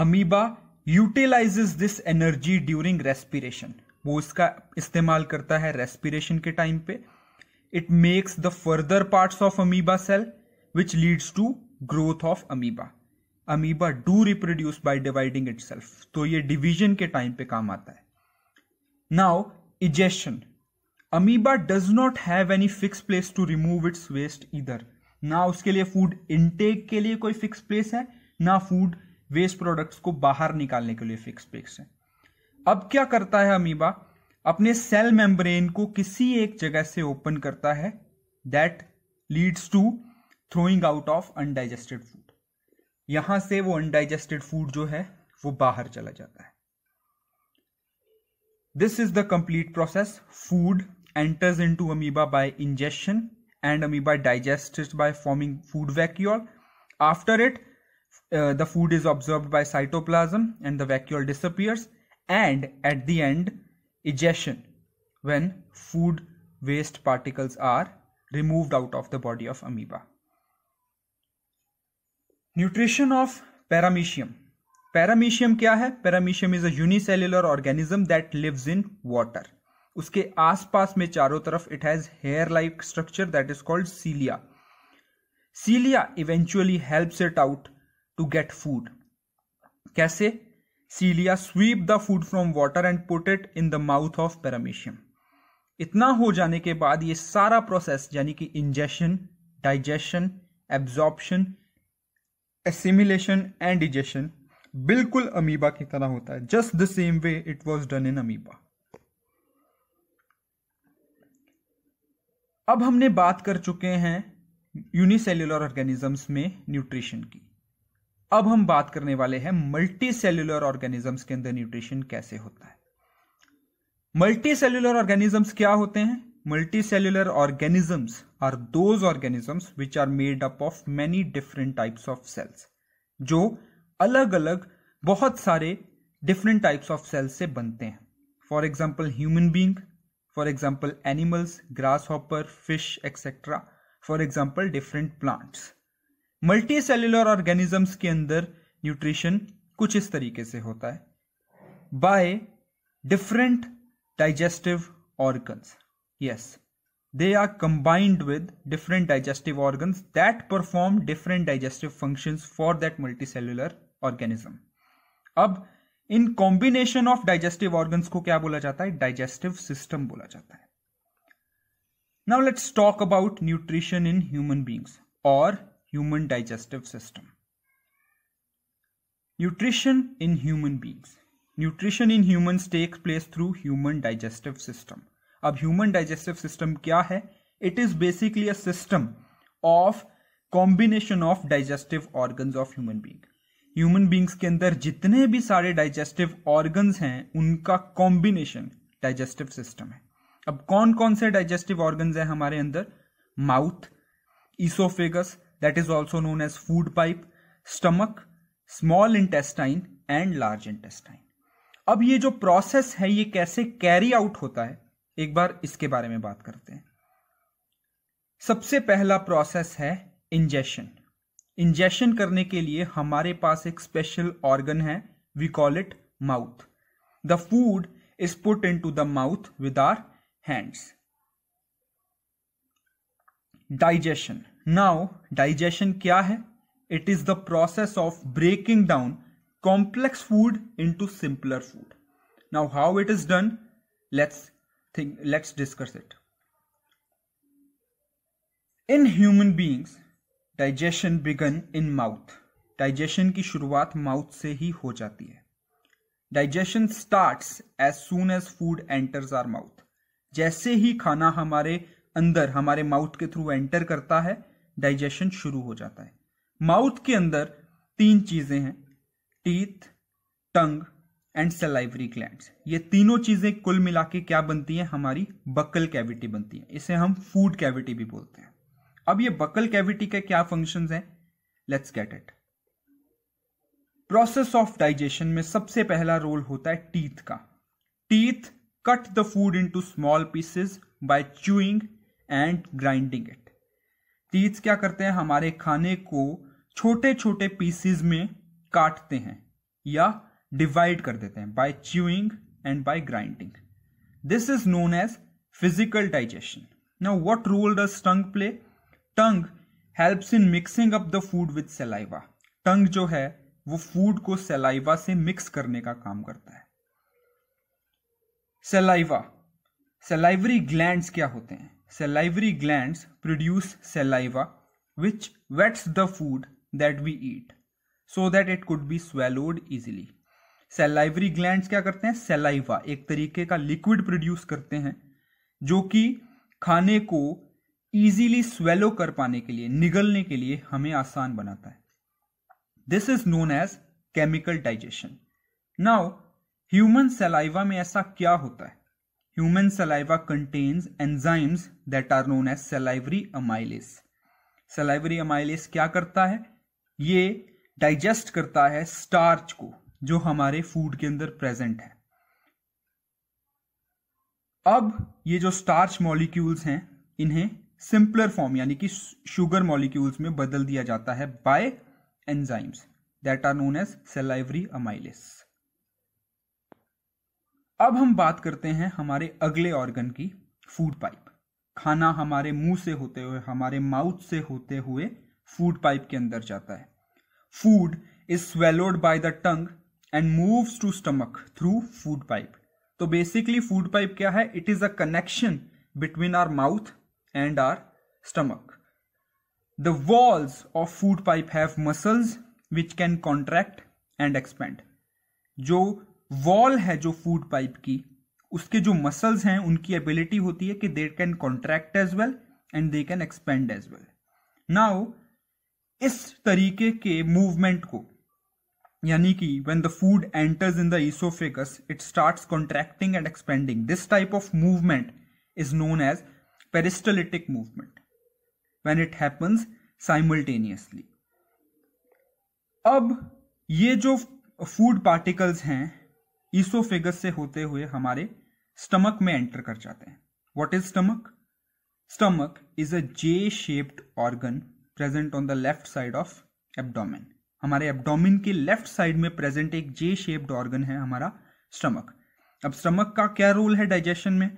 amoeba utilizes this energy during respiration वो इसका इस्तेमाल करता है रेस्पिरेशन के टाइम पे it makes the further parts of amoeba cell which leads to growth of amoeba amoeba do reproduce by dividing it तो ये डिवीजन के टाइम पे काम आता है now egestion amoeba does not have any fix place to remove its waste इधर ना उसके लिए फूड इनटेक के लिए कोई फिक्स प्लेस है ना फूड वेस्ट प्रोडक्ट्स को बाहर निकालने के लिए फिक्स प्लेस है अब क्या करता है अमीबा अपने सेल मेम्ब्रेन को किसी एक जगह से ओपन करता है that leads to Throwing out of undigested food. यहाँ से वो अनडाइजेस्टेड फूड जो है वो बाहर चला जाता है this is the complete process food enters into amoeba by ingestion and amoeba digests it by forming food vacuole. After it, uh, the food is absorbed by cytoplasm and the vacuole disappears. And at the end, egestion, when food waste particles are removed out of the body of amoeba. Nutrition of paramecium paramecium क्या है paramecium is a organism that lives in water उसके आसपास में चारों तरफ it has hair like structure that is called cilia cilia eventually helps it out to get food कैसे cilia sweep the food from water and put it in the mouth of paramecium इतना हो जाने के बाद ये सारा प्रोसेस यानी कि ingestion digestion absorption assimilation and egestion बिल्कुल अमीबा की तरह होता है just the same way it was done in amoeba अब हमने बात कर चुके हैं यूनिसेल्युलर ऑर्गेनिजम्स में न्यूट्रिशन की अब हम बात करने वाले हैं मल्टी सेल्युलर ऑर्गेनिजम्स के अंदर न्यूट्रिशन कैसे होता है मल्टी सेल्युलर ऑर्गेनिजम्स क्या होते हैं multicellular organisms are those organisms which are made up of many different types of cells जो अलग अलग बहुत सारे डिफरेंट टाइप्स ऑफ सेल्स से बनते हैं for example human being for example animals grasshopper fish etcetera for example different plants multicellular organisms के अंदर न्यूट्रिशन कुछ इस तरीके से होता है by different digestive organs Yes, they are combined with different digestive organs that perform different digestive functions for that multicellular organism. अब इन कॉम्बिनेशन ऑफ डाइजेस्टिव ऑर्गन्स को क्या बोला जाता है डाइजेस्टिव सिस्टम बोला जाता है now let's talk about nutrition in human beings और human digestive system nutrition in human beings nutrition in human takes place through human digestive system अब ह्यूमन डाइजेस्टिव सिस्टम क्या है it is basically a system of combination of digestive organs of human being human beings के अंदर जितने भी सारे डाइजेस्टिव ऑर्गन्स हैं उनका कॉम्बिनेशन डाइजेस्टिव सिस्टम है अब कौन कौन से डाइजेस्टिव ऑर्गन्स हैं हमारे अंदर mouth oesophagus that is also known as food pipe stomach small intestine and large intestine अब ये जो प्रोसेस है ये कैसे कैरी आउट होता है एक बार इसके बारे में बात करते हैं सबसे पहला प्रोसेस है इंजेशन इंजेशन करने के लिए हमारे पास एक स्पेशल ऑर्गन है we call it mouth the food is put into the mouth with our hands digestion now digestion क्या है it is the process of breaking down food into simpler food now how it is done let's think let's discuss it in human beings digestion began in mouth digestion की शुरुआत माउथ से ही हो जाती है digestion starts as soon as food enters our mouth जैसे ही खाना हमारे अंदर हमारे माउथ के थ्रू एंटर करता है डाइजेशन शुरू हो जाता है माउथ के अंदर तीन चीजें हैं teeth tongue and salivary gland ये तीनों चीज़ें कुल मिला के क्या बनती हैं हमारी बकल कैविटी बनती है इसे हम फूड कैविटी भी बोलते हैं अब ये बकल कैविटी के क्या फंक्शन हैं let's get it process of digestion में सबसे पहला रोल होता है टीथ का teeth cut the food to small pieces by chewing and grinding it teeth क्या करते हैं हमारे खाने को छोटे छोटे पीसेस में काटते हैं या डिवाइड कर देते हैं by chewing and by grinding this is known as physical digestion now what role does tongue play tongue helps in mixing up the food with saliva tongue जो है वो फूड को सेलाइवा से मिक्स करने का काम करता है सेलाइवा सेलाइवरी ग्लैंड क्या होते हैं salivary gland produce saliva which wets the food that we eat so that it could be swallowed easily salivary gland क्या करते हैं सेलाइवा एक तरीके का लिक्विड प्रोड्यूस करते हैं जो कि खाने को ईजीली स्वेलो कर पाने के लिए निगलने के लिए हमें आसान बनाता है this is known as chemical digestion now human saliva में ऐसा क्या होता है human saliva contains enzymes that are known as salivary amylase salivary amylase क्या करता है ये डाइजेस्ट करता है स्टार्च को जो हमारे फूड के अंदर प्रेजेंट है अब ये जो स्टार्च मॉलिक्यूल्स हैं इन्हें सिंपलर फॉर्म यानी कि शुगर मॉलिक्यूल्स में बदल दिया जाता है by enzymes that are known as salivary amylase अब हम बात करते हैं हमारे अगले ऑर्गन की फूड पाइप खाना हमारे मुंह से होते हुए हमारे माउथ से होते हुए फूड पाइप के अंदर जाता है food is swallowed by the tongue and moves to stomach through food pipe तो बेसिकली फूड पाइप क्या है it is a connection between our mouth and our stomach the walls of food pipe have muscles which can contract and expand जो वॉल है जो फूड पाइप की उसके जो मसल्स हैं उनकी एबिलिटी होती है कि they can contract as well and they can expand as well now इस तरीके के मूवमेंट को यानी कि when the food enters in the it start contracting and expanding this type of movement is known as peristaltic movement when it happens simultaneously अब ये जो फूड पार्टिकल्स हैं ईसोफेगस से होते हुए हमारे स्टमक में एंटर कर जाते हैं what is stomach stomach is a J shaped organ present on the left side of abdomen हमारे एब्डोमिन के लेफ्ट साइड में प्रेजेंट एक जे शेप्ड ऑर्गन है हमारा स्टमक अब स्टमक का क्या रोल है डाइजेशन में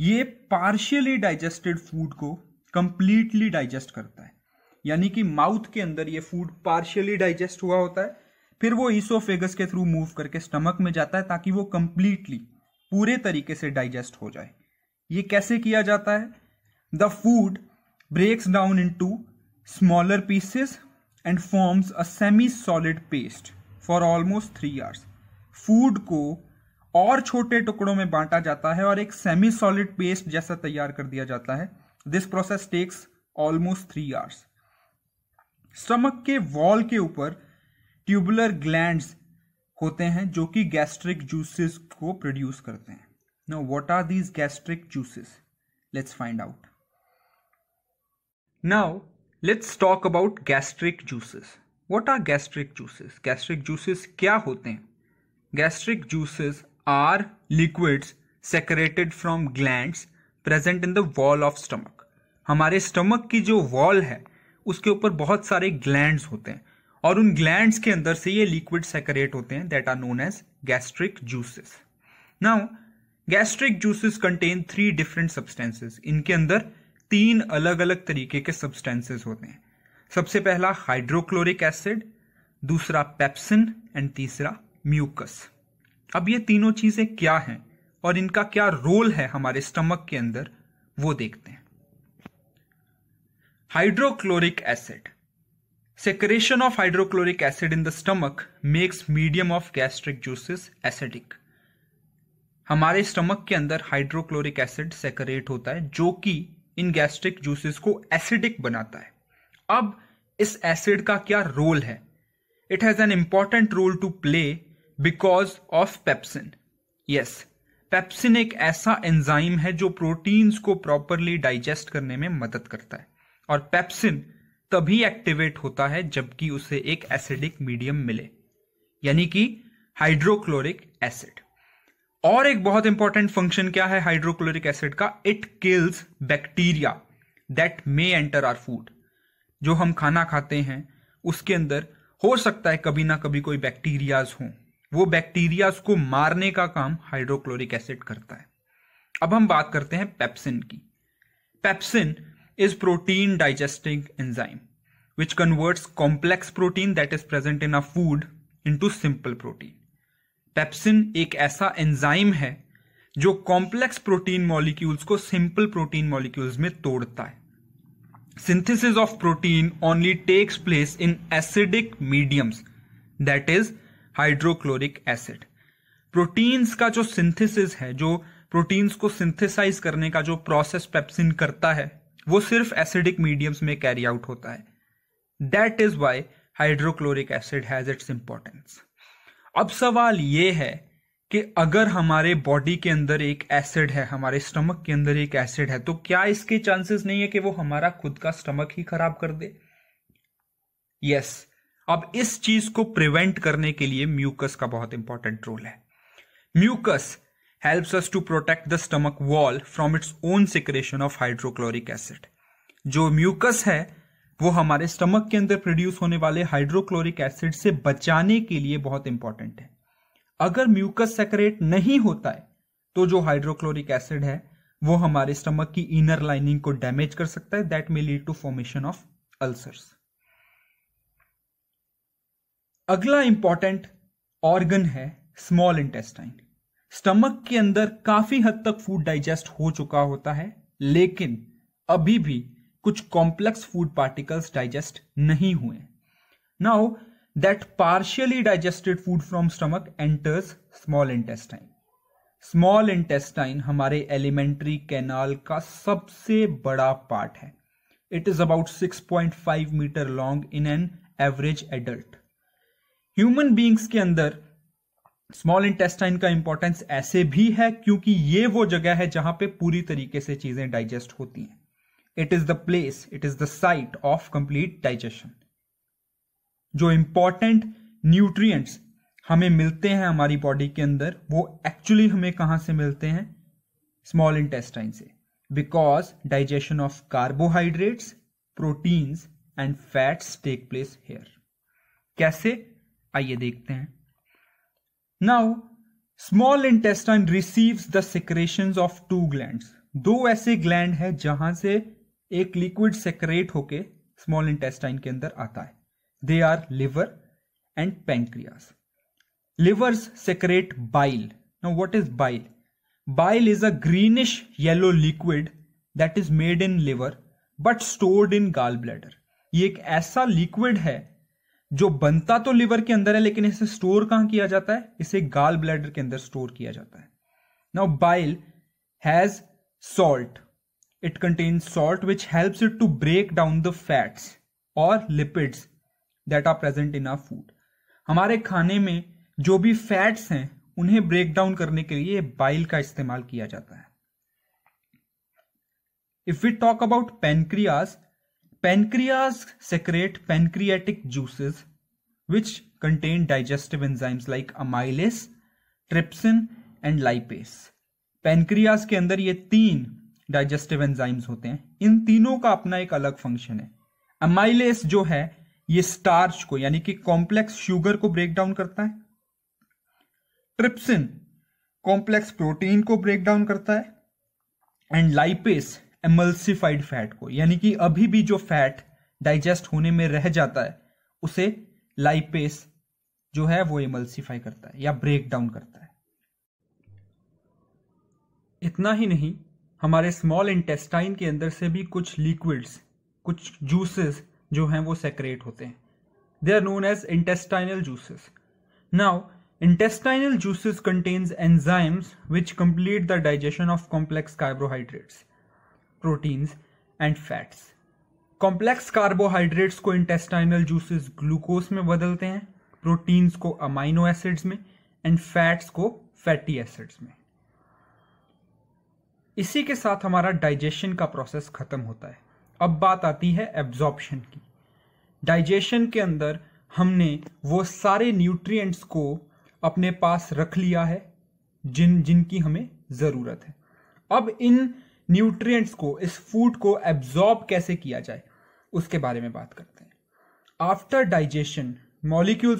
ये पार्शियली डाइजेस्टेड फूड को कंप्लीटली डाइजेस्ट करता है यानी कि माउथ के अंदर ये फूड पार्शियली डाइजेस्ट हुआ होता है फिर वो ईसोफेगस के थ्रू मूव करके स्टमक में जाता है ताकि वो कंप्लीटली पूरे तरीके से डाइजेस्ट हो जाए ये कैसे किया जाता है the food breaks down into smaller pieces and forms a semi solid paste for almost three hours. फूड को और छोटे टुकड़ों में बांटा जाता है और एक सेमी सॉलिड पेस्ट जैसा तैयार कर दिया जाता है this process takes almost three hours stomach के वॉल के ऊपर ट्यूबुलर ग्लैंड होते हैं जो कि गैस्ट्रिक जूसेस को प्रोड्यूस करते हैं now what are these gastric juices let's find out now let's talk about gastric juices what are gastric juices gastric juices क्या होते हैं gastric juices are liquids secreted from gland present in the wall of stomach हमारे स्टमक की जो वॉल है उसके ऊपर बहुत सारे ग्लैंड होते हैं और उन ग्लैंड के अंदर से ये लिक्विड सेकरेट होते हैं that are known as gastric juices now gastric juices contain three different substances इनके अंदर तीन अलग अलग तरीके के सब्सटेंसेस होते हैं सबसे पहला हाइड्रोक्लोरिक एसिड दूसरा पेप्सिन एंड तीसरा म्यूकस अब ये तीनों चीज़ें क्या हैं और इनका क्या रोल है हमारे स्टमक के अंदर वो देखते हैं hydrochloric acid secretion of hydrochloric acid in the stomach makes medium of gastric juices acidic हमारे स्टमक के अंदर हाइड्रोक्लोरिक एसिड सेकरेट होता है जो कि इन गैस्ट्रिक जूसेस को एसिडिक बनाता है अब इस एसिड का क्या रोल है it has an important role to play because of pepsin yes pepsin एक ऐसा एंजाइम है जो प्रोटीन्स को प्रॉपरली डाइजेस्ट करने में मदद करता है और पेप्सिन तभी एक्टिवेट होता है जबकि उसे एक एसिडिक मीडियम मिले यानी कि हाइड्रोक्लोरिक एसिड और एक बहुत इंपॉर्टेंट फंक्शन क्या है हाइड्रोक्लोरिक एसिड का it kills bacteria that may enter our food जो हम खाना खाते हैं उसके अंदर हो सकता है कभी ना कभी कोई बैक्टीरियाज हो वो बैक्टीरियाज को मारने का काम हाइड्रोक्लोरिक एसिड करता है अब हम बात करते हैं पेप्सिन की pepsin is protein digesting enzyme which converts complex protein that is present in a food into simple protein pepsin एक ऐसा एंजाइम है जो कॉम्प्लेक्स प्रोटीन मॉलिक्यूल्स को सिंपल प्रोटीन मॉलिक्यूल्स में तोड़ता है synthesis of protein only takes place in acidic mediums that is hydrochloric acid proteins का जो सिंथेसिस है जो प्रोटीन्स को सिंथेसाइज करने का जो प्रोसेस पेप्सिन करता है वो सिर्फ एसिडिक मीडियम्स में कैरी आउट होता है that is why hydrochloric acid has its importance अब सवाल ये है कि अगर हमारे बॉडी के अंदर एक एसिड है हमारे स्टमक के अंदर एक एसिड है तो क्या इसके चांसेस नहीं है कि वो हमारा खुद का स्टमक ही खराब कर दे यस अब इस चीज को प्रिवेंट करने के लिए म्यूकस का बहुत इंपॉर्टेंट रोल है mucus helps us to protect the stomach wall from its own secretion of hydrochloric acid जो म्यूकस है वो हमारे स्टमक के अंदर प्रोड्यूस होने वाले हाइड्रोक्लोरिक एसिड से बचाने के लिए बहुत इंपॉर्टेंट है अगर म्यूकस सेक्रेट नहीं होता है तो जो हाइड्रोक्लोरिक एसिड है वो हमारे स्टमक की इनर लाइनिंग को डैमेज कर सकता है that may lead to formation of ulcers अगला इंपॉर्टेंट ऑर्गन है स्मॉल इंटेस्टाइन स्टमक के अंदर काफी हद तक फूड डाइजेस्ट हो चुका होता है लेकिन अभी भी कुछ कॉम्प्लेक्स फूड पार्टिकल्स डाइजेस्ट नहीं हुए now that partially digested food from stomach enters small intestine small intestine हमारे एलिमेंट्री कैनाल का सबसे बड़ा पार्ट है it is about 6.5 metre long in an average adult human beings के अंदर स्मॉल इंटेस्टाइन का इंपॉर्टेंस ऐसे भी है क्योंकि ये वो जगह है जहां पे पूरी तरीके से चीजें डाइजेस्ट होती हैं it is the place it is the site of complete digestion जो इंपॉर्टेंट न्यूट्रिएंट्स हमें मिलते हैं हमारी बॉडी के अंदर वो एक्चुअली हमें कहां से मिलते हैं स्मॉल इंटेस्टाइन से because digestion of carbohydrates proteins and fats take place here कैसे आइए देखते हैं now small intestine receives the secretion of two gland दो ऐसे ग्लैंड है जहां से एक लिक्विड सेक्रेट होके स्मॉल इंटेस्टाइन के अंदर आता है they are liver and livers secrete bile now what is bile bile is a greenish yellow liquid that is made in liver but stored in gall bladder ये एक ऐसा लिक्विड है जो बनता तो लिवर के अंदर है लेकिन इसे स्टोर कहां किया जाता है इसे गाल ब्लैडर के अंदर स्टोर किया जाता है now bile has salt it contains salt which helps it to break down the fats और lipids that are present in our food हमारे खाने में जो भी फैट्स हैं उन्हें ब्रेक डाउन करने के लिए बाइल का इस्तेमाल किया जाता है if we talk about pancreas pancreas secrete pancreatic juices which contain digestive enzymes like amylase trypsin and lipase pancreas के अंदर ये तीन डाइजेस्टिव एंजाइम्स होते हैं इन तीनों का अपना एक अलग फंक्शन है अमाइलेस जो है ये स्टार्च को यानी कि कॉम्प्लेक्स शुगर को ब्रेक डाउन करता है ट्रिप्सिन कॉम्प्लेक्स प्रोटीन को ब्रेक डाउन करता है एंड लाइपेस एमल्सिफाइड फैट को यानी कि अभी भी जो फैट डाइजेस्ट होने में रह जाता है उसे लाइपेस जो है वो एमल्सिफाई करता है या ब्रेक डाउन करता है इतना ही नहीं हमारे स्मॉल इंटेस्टाइन के अंदर से भी कुछ लिक्विड्स कुछ जूसेस जो हैं वो सेक्रेट होते हैं they are known as intestinal juices now intestinal juices contains enzymes which complete the digestion of complex carbohydrates proteins and fats complex carbohydrates को इंटेस्टाइनल जूसेस ग्लूकोज में बदलते हैं प्रोटीन्स को अमाइनो एसिड्स में एंड फैट्स को फैटी एसिड्स में इसी के साथ हमारा डाइजेशन का प्रोसेस ख़त्म होता है अब बात आती है एब्जॉर्प्शन की डाइजेशन के अंदर हमने वो सारे न्यूट्रिएंट्स को अपने पास रख लिया है जिन जिनकी हमें ज़रूरत है अब इन न्यूट्रिएंट्स को इस फूड को एब्जॉर्ब कैसे किया जाए उसके बारे में बात करते हैं after digestion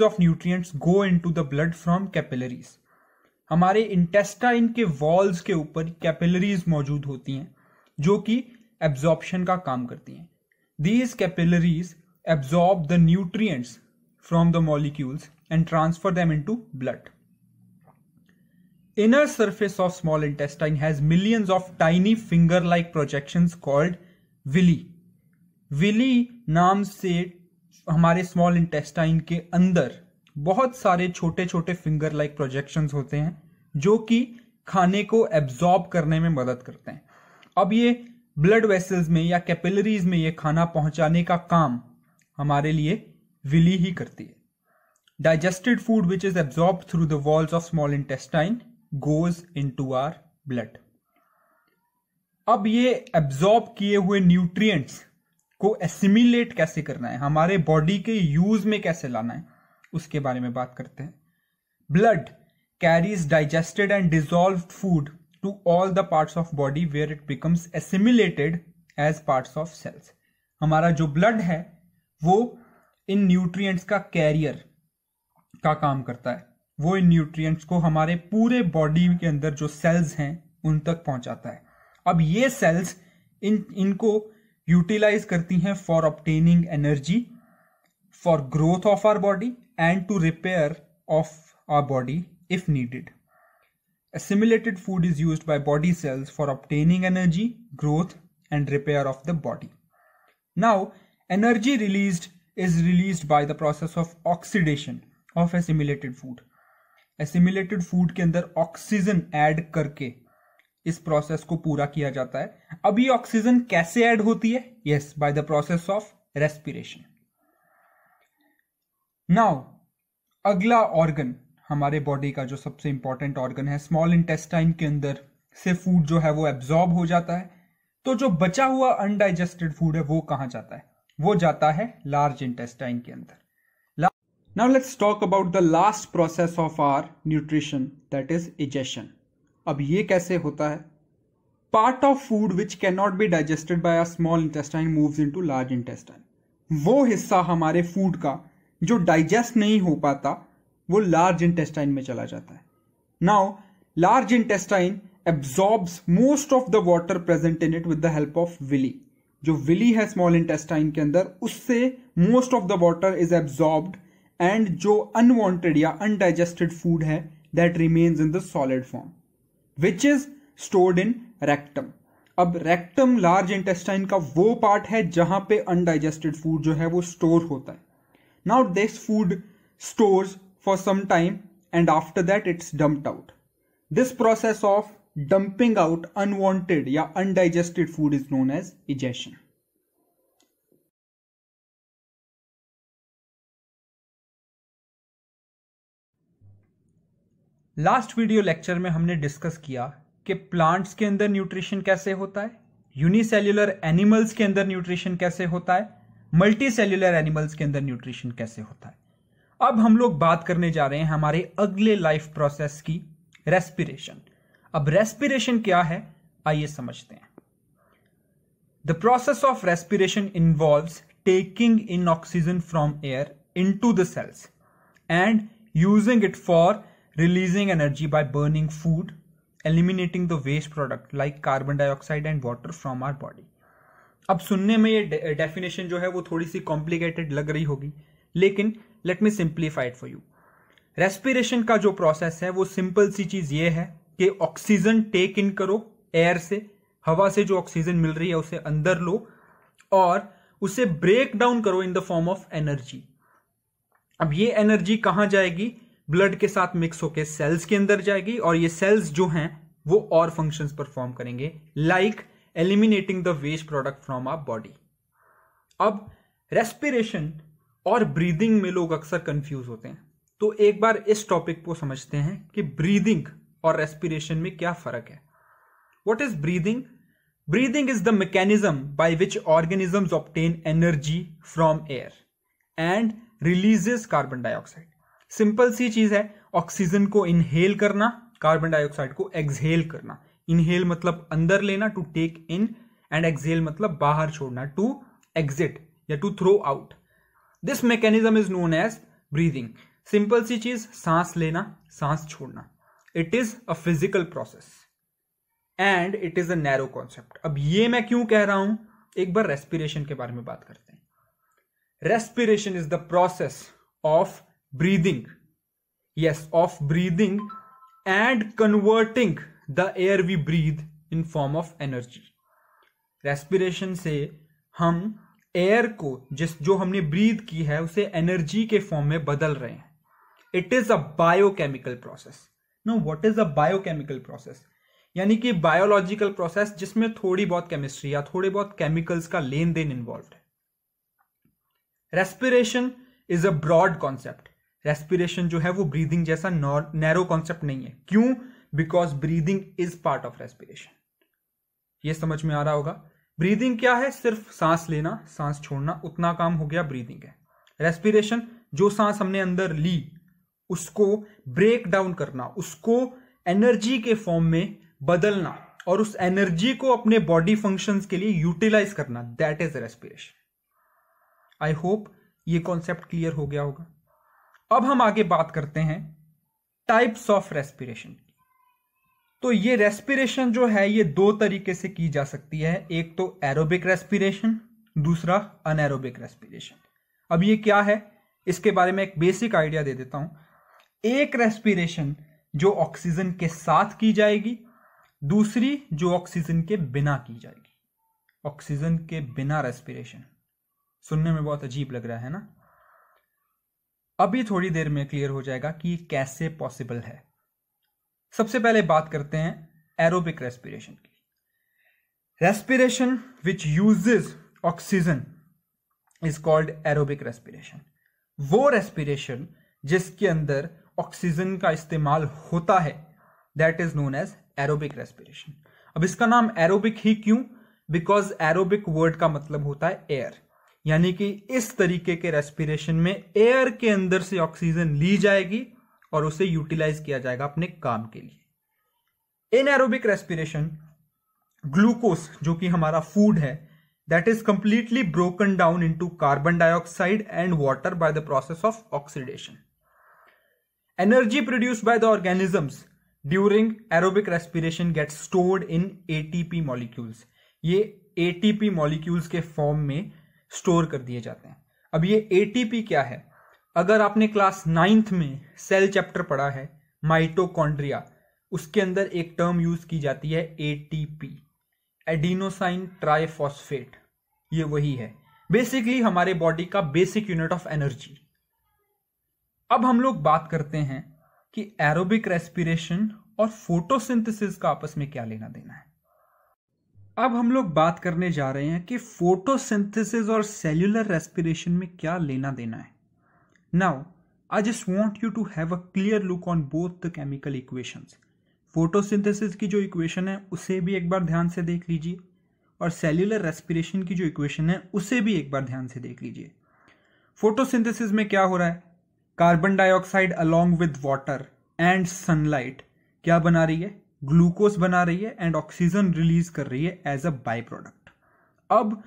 of of go into the blood from capillaries हमारे इंटेस्टाइन के वॉल्स के ऊपर कैपिलरीज मौजूद होती हैं जो कि एब्जॉर्प्शन का काम करती हैं these capillaries absorb the nutrients from the molecules and transfer them into blood inner surface of small intestine has millions of tiny finger like projection called villi villi नाम से हमारे स्मॉल इंटेस्टाइन के अंदर बहुत सारे छोटे छोटे फिंगर लाइक प्रोजेक्शन होते हैं जो कि खाने को एब्जॉर्ब करने में मदद करते हैं अब ये ब्लड वेसल्स में या कैपिलरीज में ये खाना पहुंचाने का काम हमारे लिए विली ही करती है food which is absorb through the walls of small intestine goes into our blood अब ये एब्जॉर्ब किए हुए न्यूट्रिएंट्स को एसिमिलेट कैसे करना है हमारे बॉडी के यूज में कैसे लाना है उसके बारे में बात करते हैं blood carries digested and dissolve food to all the parts of body where it becomes assimilated as parts of cells हमारा जो ब्लड है वो इन न्यूट्रिएंट्स का कैरियर का काम करता है वो इन न्यूट्रिएंट्स को हमारे पूरे बॉडी के अंदर जो सेल्स हैं उन तक पहुंचाता है अब ये सेल्स इन इनको यूटिलाइज करती हैं for obtaining energy for growth of our body and to repair of our body if needed assimilated food is use by body cells for obtaining energy growth and repair of the body now energy release is release by the process of oxidation of assimilated food assimilated food के अंदर ऑक्सीजन एड करके इस प्रोसेस को पूरा किया जाता है अब ये ऑक्सीजन कैसे एड होती है yes by the process of respiration now अगला ऑर्गन हमारे बॉडी का जो सबसे इंपॉर्टेंट ऑर्गन है स्मॉल इंटेस्टाइन के अंदर से फूड जो है वो एब्जॉर्ब हो जाता है तो जो बचा हुआ अनडाइजेस्टेड फूड है वो कहां जाता है वो जाता है लार्ज इंटेस्टाइन के अंदर now let's talk about the last process of our nutrition that is egestion अब ये कैसे होता है part of food which can not be digested by a small intestine moves into large intestine वो हिस्सा हमारे फूड का जो डाइजेस्ट नहीं हो पाता वो लार्ज इंटेस्टाइन में चला जाता है now large intestine absorbs most of the water present in it with the help of villi जो विली है स्मॉल इंटेस्टाइन के अंदर उससे most of the water is absorbed and जो अनवांटेड या अनडाइजेस्टेड फूड है that remains in the solid form which is stored in rectum अब रेक्टम लार्ज इंटेस्टाइन का वो पार्ट है जहां पे अनडाइजेस्टेड फूड जो है वो स्टोर होता है Now this food stores for some time and after that it's dumped out. This process of dumping out unwanted or undigested food is known as ejection last video lecture में हमने डिस्कस किया कि प्लांट्स के अंदर न्यूट्रिशन कैसे होता है यूनिसेल्युलर एनिमल्स के अंदर न्यूट्रिशन कैसे होता है मल्टी सेल्यूलर एनिमल्स के अंदर न्यूट्रिशन कैसे होता है अब हम लोग बात करने जा रहे हैं हमारे अगले लाइफ प्रोसेस की रेस्पिरेशन अब रेस्पिरेशन क्या है आइए समझते हैं the process of respiration involve taking in oxygen from air into the cells and using it for releasing energy by burning food eliminating the waste product like carbon dioxide and water from our body अब सुनने में ये डेफिनेशन जो है वो थोड़ी सी कॉम्प्लिकेटेड लग रही होगी लेकिन let me simplified for you respiration का जो प्रोसेस है वो सिंपल सी चीज़ ये है कि ऑक्सीजन टेक इन करो एयर से हवा से जो ऑक्सीजन मिल रही है उसे अंदर लो और उसे ब्रेक डाउन करो in the form of energy अब ये एनर्जी कहाँ जाएगी ब्लड के साथ मिक्स होकर सेल्स के अंदर जाएगी और ये सेल्स जो हैं वो और फंक्शंस परफॉर्म करेंगे like like eliminating the waste product from our body अब रेस्पिरेशन और ब्रीदिंग में लोग अक्सर कंफ्यूज होते हैं तो एक बार इस टॉपिक को समझते हैं कि ब्रीदिंग और रेस्पिरेशन में क्या फर्क है what is breathing breathing is the mechanism by which organisms obtain energy from air and releases carbon dioxide simple सी चीज है ऑक्सीजन को इनहेल करना कार्बन डाइऑक्साइड को एक्सहेल करना इनहेल मतलब अंदर लेना to take in and exhale मतलब बाहर छोड़ना टू एग्जिट या to throw out this mechanism is known as breathing simple सी चीज सांस लेना सांस छोड़ना it is a physical process and it is a narrow concept अब ये मैं क्यों कह रहा हूं एक बार रेस्पिरेशन के बारे में बात करते हैं respiration is the process of breathing yes of breathing and converting the air we breathe in form of energy respiration से हम एयर को जिस जो हमने ब्रीद की है उसे एनर्जी के फॉर्म में बदल रहे हैं it is a biochemical process no what is a biochemical process यानी कि बायोलॉजिकल प्रोसेस जिसमें थोड़ी बहुत केमिस्ट्री या थोड़े बहुत केमिकल्स का लेन देन इन्वॉल्व है respiration is a broad concept respiration जो है वो ब्रीदिंग जैसा नैरो कॉन्सेप्ट नहीं है क्यों because breathing is part of respiration ये समझ में आ रहा होगा ब्रीदिंग क्या है सिर्फ सांस लेना सांस छोड़ना उतना काम हो गया ब्रीदिंग है रेस्पिरेशन जो सांस हमने अंदर ली उसको ब्रेक डाउन करना उसको एनर्जी के फॉर्म में बदलना और उस एनर्जी को अपने बॉडी फंक्शंस के लिए यूटिलाइज करना that is respiration I hope ये कॉन्सेप्ट क्लियर हो गया होगा अब हम आगे बात करते हैं टाइप्स ऑफ रेस्पिरेशन तो ये रेस्पिरेशन जो है ये दो तरीके से की जा सकती है एक तो एरोबिक रेस्पिरेशन दूसरा अनएरोबिक रेस्पिरेशन अब ये क्या है इसके बारे में एक बेसिक आइडिया दे देता हूं एक रेस्पिरेशन जो ऑक्सीजन के साथ की जाएगी दूसरी जो ऑक्सीजन के बिना की जाएगी ऑक्सीजन के बिना रेस्पिरेशन सुनने में बहुत अजीब लग रहा है ना अभी थोड़ी देर में क्लियर हो जाएगा कि कैसे पॉसिबल है सबसे पहले बात करते हैं एरोबिक रेस्पिरेशन की respiration which uses oxygen is called aerobic respiration वो रेस्पिरेशन जिसके अंदर ऑक्सीजन का इस्तेमाल होता है that is known as aerobic respiration अब इसका नाम एरोबिक ही क्यों बिकॉज एरोबिक वर्ड का मतलब होता है एयर यानी कि इस तरीके के रेस्पिरेशन में एयर के अंदर से ऑक्सीजन ली जाएगी और उसे यूटिलाइज किया जाएगा अपने काम के लिए इन एरोबिक रेस्पिरेशन ग्लूकोस जो कि हमारा फूड है that is completely broken down into carbon dioxide and water by the process of oxidation energy produce by the organisms during aerobic respiration get stored in ATP molecules ये एटीपी मॉलिक्यूल्स के फॉर्म में स्टोर कर दिए जाते हैं अब ये एटीपी क्या है अगर आपने क्लास नाइन्थ में सेल चैप्टर पढ़ा है माइटोकॉन्ड्रिया उसके अंदर एक टर्म यूज की जाती है एटीपी एडिनोसाइन ट्राइफॉस्फेट ये वही है बेसिकली हमारे बॉडी का बेसिक यूनिट ऑफ एनर्जी अब हम लोग बात करते हैं कि एरोबिक रेस्पिरेशन और फोटोसिंथेसिस का आपस में क्या लेना देना है अब हम लोग बात करने जा रहे हैं कि फोटोसिंथेसिस और सेल्युलर रेस्पिरेशन में क्या लेना देना है Now, I just want you to have a clear look on both the chemical equations. Photosynthesis की जो equation है उसे भी एक बार ध्यान से देख लीजिए और cellular respiration की जो equation है उसे भी एक बार ध्यान से देख लीजिए Photosynthesis में क्या हो रहा है carbon dioxide along with water and sunlight क्या बना रही है ग्लूकोज बना रही है एंड ऑक्सीजन रिलीज कर रही है एज अ बाई प्रोडक्ट अब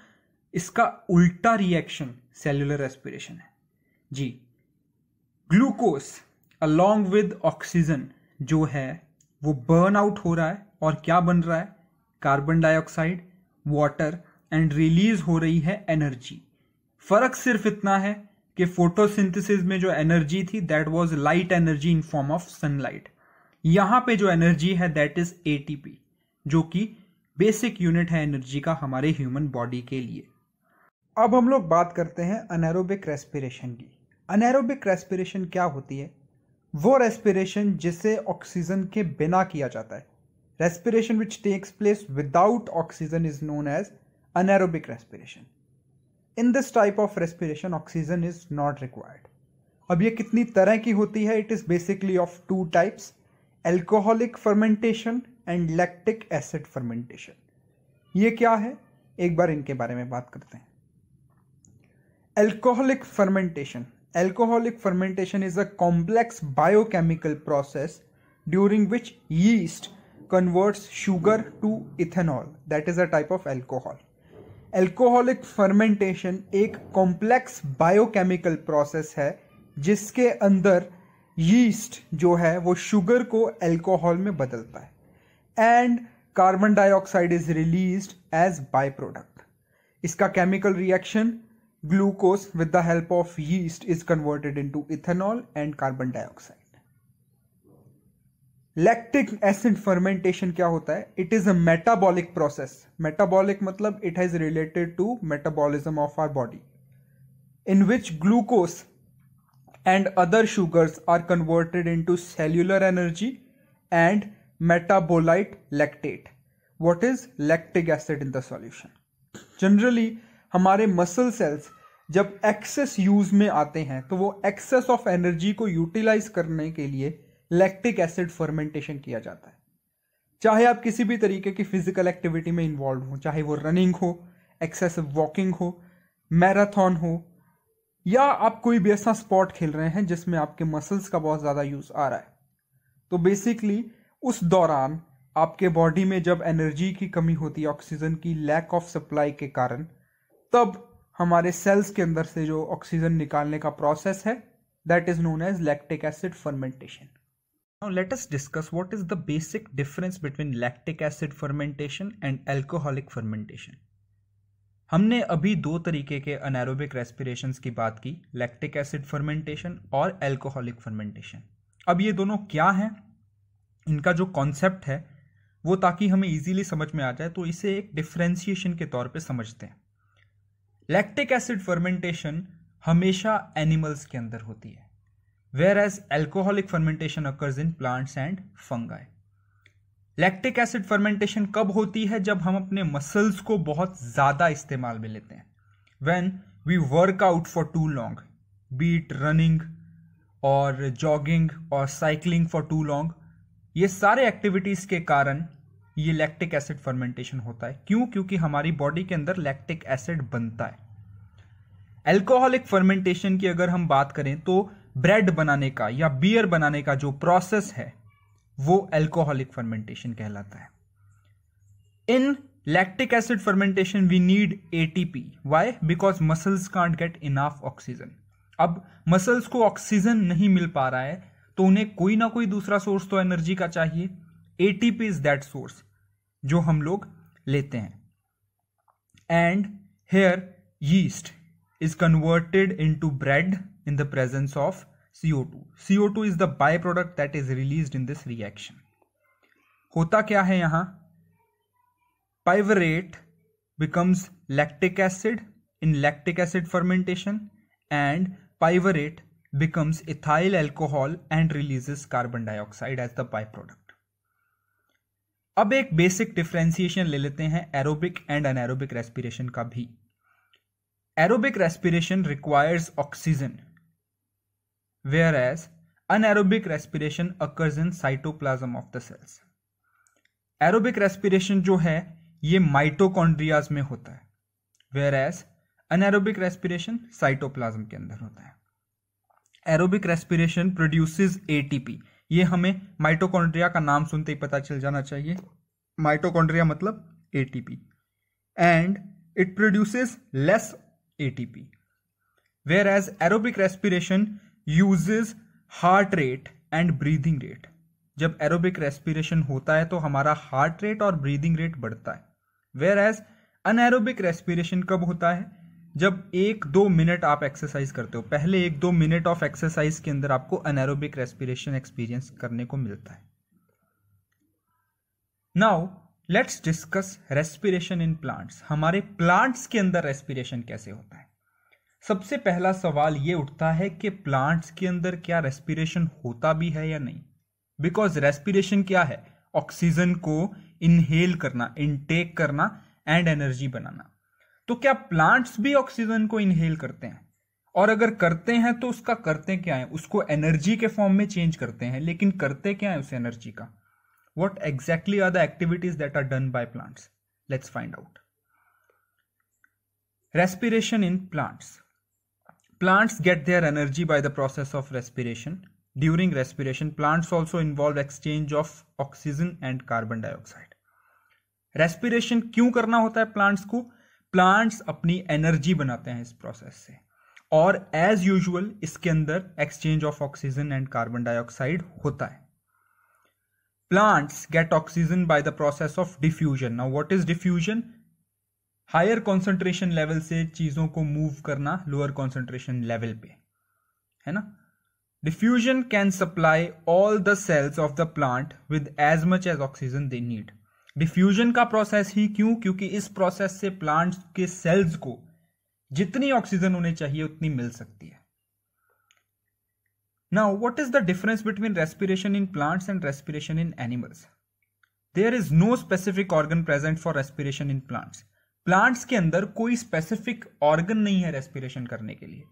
इसका उल्टा रिएक्शन सेल्यूलर रेस्पिरेशन है जी ग्लूकोस अलॉन्ग विद ऑक्सीजन जो है वो बर्न आउट हो रहा है और क्या बन रहा है carbon dioxide water and release हो रही है एनर्जी फर्क सिर्फ इतना है कि फोटोसिंथेसिस में जो एनर्जी थी that was light energy in form of sunlight यहाँ पे जो एनर्जी है दैट इज एटीपी जो कि बेसिक यूनिट है एनर्जी का हमारे ह्यूमन बॉडी के लिए अब हम लोग बात करते हैं अनैरोबिक रेस्पिरेशन की अनैरोबिक रेस्पिरेशन क्या होती है वो रेस्पिरेशन जिसे ऑक्सीजन के बिना किया जाता है respiration which takes place without oxygen is known as anaerobic respiration in this type of respiration oxygen is not required अब ये कितनी तरह की होती है it is basically of two types alcoholic fermentation and lactic acid fermentation ये क्या है एक बार इनके बारे में बात करते हैं alcoholic fermentation Alcoholic fermentation is a complex biochemical process during which yeast converts sugar to ethanol, that is a type of alcohol. Alcoholic fermentation एक complex biochemical process है जिसके अंदर yeast जो है वो sugar को alcohol में बदलता है and carbon dioxide is released as byproduct. इसका chemical reaction glucose with the help of yeast is converted into ethanol and carbon dioxide lactic acid fermentation kya hota it is a metabolic process metabolic matlab it has related to metabolism of our body in which glucose and other sugars are converted into cellular energy and metabolite lactate what is lactic acid in the solution generally हमारे मसल सेल्स जब एक्सेस यूज में आते हैं तो वो एक्सेस ऑफ एनर्जी को यूटिलाइज करने के लिए लैक्टिक एसिड फर्मेंटेशन किया जाता है चाहे आप किसी भी तरीके की फिजिकल एक्टिविटी में इन्वॉल्व हो चाहे वो रनिंग हो एक्सेसिव वॉकिंग हो मैराथन हो या आप कोई भी ऐसा स्पॉट खेल रहे हैं जिसमें आपके मसल्स का बहुत ज़्यादा यूज़ आ रहा है तो बेसिकली उस दौरान आपके बॉडी में जब एनर्जी की कमी होती है ऑक्सीजन की लैक ऑफ सप्लाई के कारण तब हमारे सेल्स के अंदर से जो ऑक्सीजन निकालने का प्रोसेस है that is known as lactic acid fermentation now let us discuss what is the basic difference between lactic acid fermentation and alcoholic fermentation हमने अभी दो तरीके के अनैरोबिक रेस्पिरेशन की बात की लैक्टिक एसिड फर्मेंटेशन और एल्कोहलिक फर्मेंटेशन अब ये दोनों क्या हैं इनका जो कॉन्सेप्ट है वो ताकि हमें इजीली समझ में आ जाए तो इसे एक डिफ्रेंसीशन के तौर पे समझते हैं लैक्टिक एसिड फर्मेंटेशन हमेशा एनिमल्स के अंदर होती है whereas alcoholic fermentation occurs in plants and fungi lactic acid fermentation कब होती है जब हम अपने मसल्स को बहुत ज़्यादा इस्तेमाल में लेते हैं when we work out for too long be it running और जॉगिंग और साइकिलिंग फॉर टू लॉन्ग ये सारे एक्टिविटीज़ के कारण ये लैक्टिक एसिड फर्मेंटेशन होता है क्यों क्योंकि हमारी बॉडी के अंदर लैक्टिक एसिड बनता है एल्कोहलिक फर्मेंटेशन की अगर हम बात करें तो ब्रेड बनाने का या बियर बनाने का जो प्रोसेस है वो एल्कोहलिक फर्मेंटेशन कहलाता है in lactic acid fermentation we need ATP why because muscles can't get enough oxygen अब मसल्स को ऑक्सीजन नहीं मिल पा रहा है तो उन्हें कोई ना कोई दूसरा सोर्स तो एनर्जी का चाहिए एटीपी इज दैट सोर्स जो हम लोग लेते हैं and here yeast is converted into bread in the presence of two two is the by product that is release in this reaction होता क्या है यहां pyruvate becomes lactic acid in lactic acid fermentation and pyruvate becomes ethyl alcohol and releases carbon dioxide as the by product अब एक बेसिक डिफ्रेंसिएशन ले लेते हैं एरोबिक एंड अनैरोबिक रेस्पिरेशन का भी aerobic respiration requires oxygen whereas anaerobic respiration occurs in cytoplasm of the cells aerobic respiration जो है ये माइटोकॉन्ड्रियाज में होता है whereas anaerobic respiration cytoplasm के अंदर होता है एरोबिक रेस्पिरेशन प्रोड्यूसेस एटीपी ये हमें माइटोकॉन्ड्रिया का नाम सुनते ही पता चल जाना चाहिए माइटोकॉन्ड्रिया मतलब ATP and it produces less ATP whereas aerobic respiration uses heart rate and breathing rate जब एरोबिक रेस्पिरेशन होता है तो हमारा हार्ट रेट और ब्रीदिंग रेट बढ़ता है वेयर एज अनएरोबिक रेस्पिरेशन कब होता है जब एक दो मिनट आप एक्सरसाइज करते हो पहले एक दो मिनट ऑफ एक्सरसाइज के अंदर आपको अनैरोबिक रेस्पिरेशन एक्सपीरियंस करने को मिलता है now let's discuss respiration in plants हमारे प्लांट्स के अंदर रेस्पिरेशन कैसे होता है सबसे पहला सवाल ये उठता है कि प्लांट्स के अंदर क्या रेस्पिरेशन होता भी है या नहीं बिकॉज रेस्पिरेशन क्या है ऑक्सीजन को इनहेल करना इनटेक करना एंड एनर्जी बनाना तो क्या प्लांट्स भी ऑक्सीजन को इनहेल करते हैं और अगर करते हैं तो उसका करते क्या है उसको एनर्जी के फॉर्म में चेंज करते हैं लेकिन करते क्या है उस एनर्जी का what exactly are the activities that are done by plants let's find out respiration in plants plants get their energy by the process of respiration during respiration plants also involve exchange of oxygen and carbon dioxide respiration क्यों करना होता है प्लांट्स को प्लांट्स अपनी एनर्जी बनाते हैं इस प्रोसेस से और एज यूजुअल इसके अंदर exchange of oxygen and carbon dioxide होता है plants get oxygen by the process of diffusion now what is diffusion higher concentration level से चीजों को मूव करना लोअर कॉन्सेंट्रेशन लेवल पे है ना diffusion can supply all the cells of the plant with as much as oxygen they need diffusion का प्रोसेस ही क्यों क्योंकि इस प्रोसेस से प्लांट्स के सेल्स को जितनी ऑक्सीजन होने चाहिए उतनी मिल सकती है now what is the difference between respiration in plants and respiration in animals there is no specific organ present for respiration in plants plants के अंदर कोई स्पेसिफिक ऑर्गन नहीं है रेस्पिरेशन करने के लिए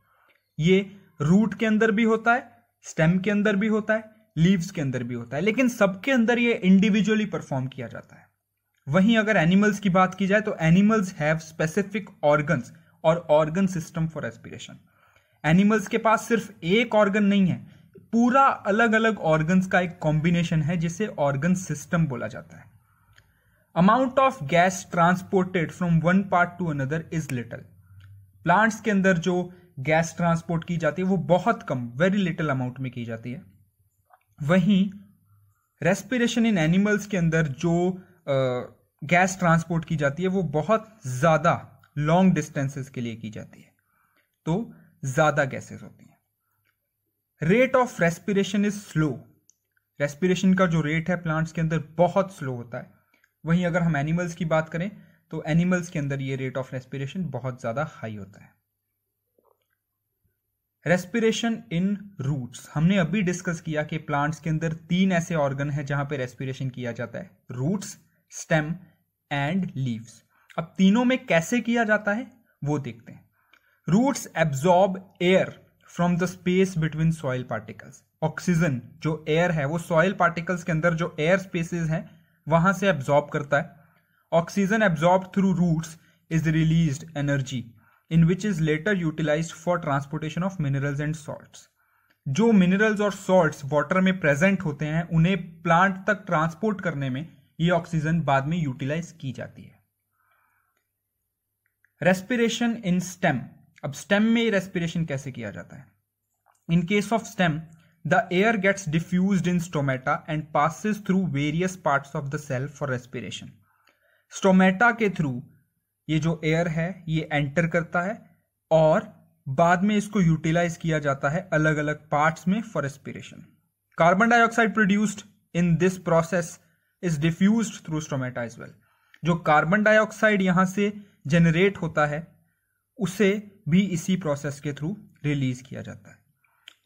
ये रूट के अंदर भी होता है स्टेम के अंदर भी होता है लीव्स के अंदर भी होता है लेकिन सबके अंदर ये इंडिविजुअली परफॉर्म किया जाता है वहीं अगर एनिमल्स की बात की जाए तो एनिमल्स हैव स्पेसिफिक ऑर्गन्स और organ system for respiration animals के पास सिर्फ एक ऑर्गन नहीं है पूरा अलग अलग ऑर्गन्स का एक कॉम्बिनेशन है जिसे ऑर्गन सिस्टम बोला जाता है amount of gas transported from one part to another is little plants के अंदर जो गैस ट्रांसपोर्ट की जाती है वो बहुत कम वेरी लिटिल अमाउंट में की जाती है वहीं रेस्पिरेशन इन एनिमल्स के अंदर जो गैस ट्रांसपोर्ट की जाती है वो बहुत ज़्यादा लॉन्ग डिस्टेंसेस के लिए की जाती है तो ज़्यादा गैसेस होती हैं rate of respiration is slow respiration का जो रेट है प्लांट्स के अंदर बहुत स्लो होता है वहीं अगर हम एनिमल्स की बात करें तो एनिमल्स के अंदर ये रेट ऑफ रेस्पिरेशन बहुत ज़्यादा हाई होता है रेस्पिरेशन इन रूट्स हमने अभी डिस्कस किया कि प्लांट्स के अंदर तीन ऐसे ऑर्गन हैं जहां पे रेस्पिरेशन किया जाता है रूट्स स्टेम एंड लीव्स अब तीनों में कैसे किया जाता है वो देखते हैं roots absorb air from the space between soil particles oxygen जो एयर है वो सॉइल पार्टिकल्स के अंदर जो एयर स्पेसेस हैं वहां से एब्जॉर्ब करता है oxygen absorb through roots is release energy in which is later utilize for transportation of minerals and salts जो मिनरल्स और सॉल्ट्स वाटर में प्रेजेंट होते हैं उन्हें प्लांट तक ट्रांसपोर्ट करने में ये ऑक्सीजन बाद में यूटिलाइज की जाती है रेस्पिरेशन इन स्टेम अब स्टेम में रेस्पिरेशन कैसे किया जाता है in case of stem the air gets diffuse in stomata and passes through various part of the cell for respiration stomata के थ्रू ये जो एयर है ये एंटर करता है और बाद में इसको यूटिलाइज किया जाता है अलग अलग पार्ट्स में for respiration carbon dioxide produced in this process is diffuse through stomata as well जो कार्बन डाइऑक्साइड यहां से जनरेट होता है उसे भी इसी प्रोसेस के थ्रू रिलीज किया जाता है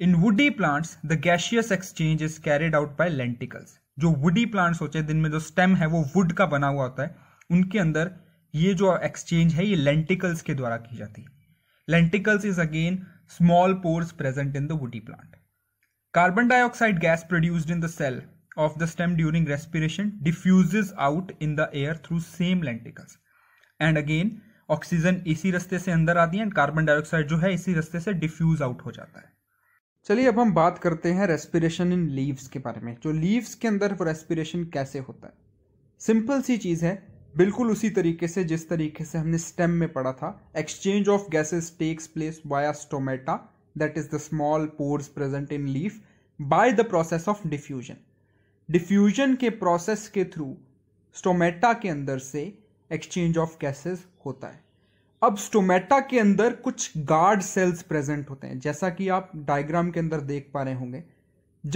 in woody plants the gaseous exchange is carried out by lenticels जो वुडी प्लांट्स होते हैं जिनमें जो स्टेम है वो वुड का बना हुआ होता है उनके अंदर ये जो एक्सचेंज है ये लेंटिकल्स के द्वारा की जाती है lenticels is again small pores present in the woody plant carbon dioxide gas produced in the cell of the stem during respiration diffuses out in the air through same lenticles and again oxygen इसी रास्ते से अंदर आती है एंड कार्बन डाइऑक्साइड जो है इसी रास्ते से डिफ्यूज आउट हो जाता है चलिए अब हम बात करते हैं रेस्पिरेशन इन लीव्स के बारे में जो लीव्स के अंदर रेस्पिरेशन कैसे होता है सिंपल सी चीज़ है बिल्कुल उसी तरीके से जिस तरीके से हमने स्टेम में पढ़ा था exchange of gases takes place via stomata that is the small pores present in leaf by the process of diffusion diffusion के प्रोसेस के थ्रू स्टोमेटा के अंदर से एक्सचेंज ऑफ गैसेस होता है अब स्टोमेटा के अंदर कुछ गार्ड सेल्स प्रेजेंट होते हैं जैसा कि आप डायग्राम के अंदर देख पा रहे होंगे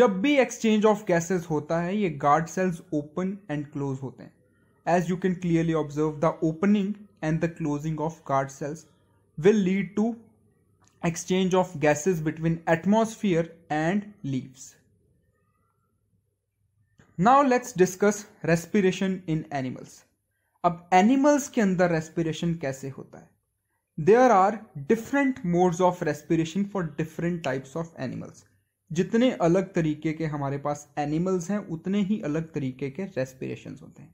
जब भी एक्सचेंज ऑफ गैसेस होता है ये guard cells open and close होते हैं as you can clearly observe the opening and the closing of guard cells will lead to exchange of gases between atmosphere and leaves now let's discuss respiration in animals अब एनिमल्स के अंदर रेस्पिरेशन कैसे होता है there are different modes of respiration for different types of animals जितने अलग तरीके के हमारे पास एनिमल्स हैं उतने ही अलग तरीके के रेस्पिरेशन होते हैं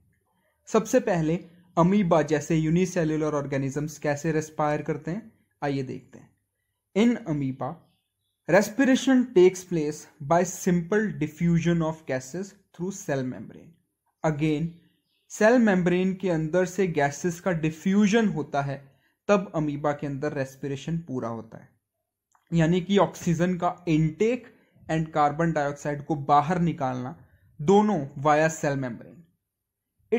सबसे पहले अमीबा जैसे यूनिसेल्युलर ऑर्गेनिजम्स कैसे रेस्पायर करते हैं आइए देखते हैं in amoeba respiration takes place by simple diffusion of gases through cell membrane again cell membrane के अंदर से गैसेस का डिफ्यूजन होता है तब अमीबा के अंदर रेस्पिरेशन पूरा होता है यानी कि ऑक्सीजन का इनटेक एंड कार्बन डाइऑक्साइड को बाहर निकालना दोनों via cell membrane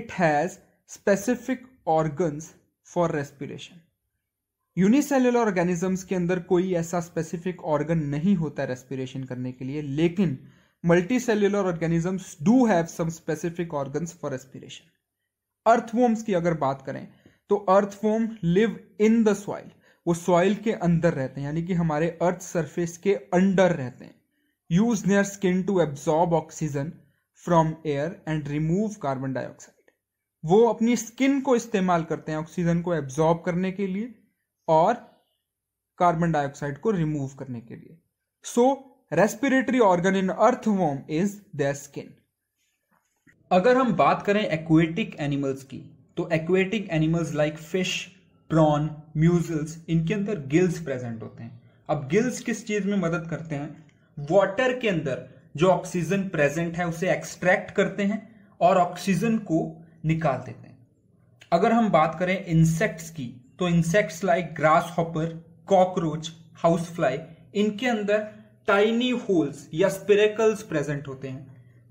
it has specific organs for respiration unicellular organisms के अंदर कोई ऐसा स्पेसिफिक ऑर्गन नहीं होता रेस्पिरेशन करने के लिए लेकिन cellular organisms do have some specific organs for respiration earthworms की अगर बात करें तो earthworm live in the soil वो सॉइल के अंदर रहते हैं यानी कि हमारे अर्थ सरफेस के अंडर रहते हैं use near skin to absorb oxygen from air and remove carbon dioxide वो अपनी स्किन को इस्तेमाल करते हैं ऑक्सीजन को एब्जॉर्ब करने के लिए और कार्बन डाइऑक्साइड को रिमूव करने के लिए so respiratory organ in earthworm is the skin अगर हम बात करें एक्वेटिक एनिमल्स की तो aquatic animals like fish prawn mussels इनके अंदर गिल्स प्रेजेंट होते हैं अब गिल्स किस चीज में मदद करते हैं वाटर के अंदर जो ऑक्सीजन प्रेजेंट है उसे एक्सट्रैक्ट करते हैं और ऑक्सीजन को निकाल देते हैं अगर हम बात करें इंसेक्ट्स की तो insects like grasshopper cockroach housefly इनके अंदर टाइनी होल्स या स्पिरेकल्स प्रेजेंट होते हैं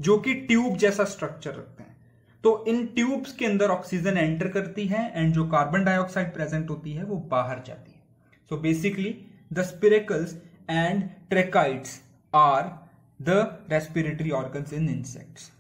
जो कि ट्यूब जैसा स्ट्रक्चर रखते हैं तो इन ट्यूब्स के अंदर ऑक्सीजन एंटर करती है एंड जो कार्बन डाइऑक्साइड प्रेजेंट होती है वो बाहर जाती है so basically the spiracles and tracheae are the respiratory organ in insects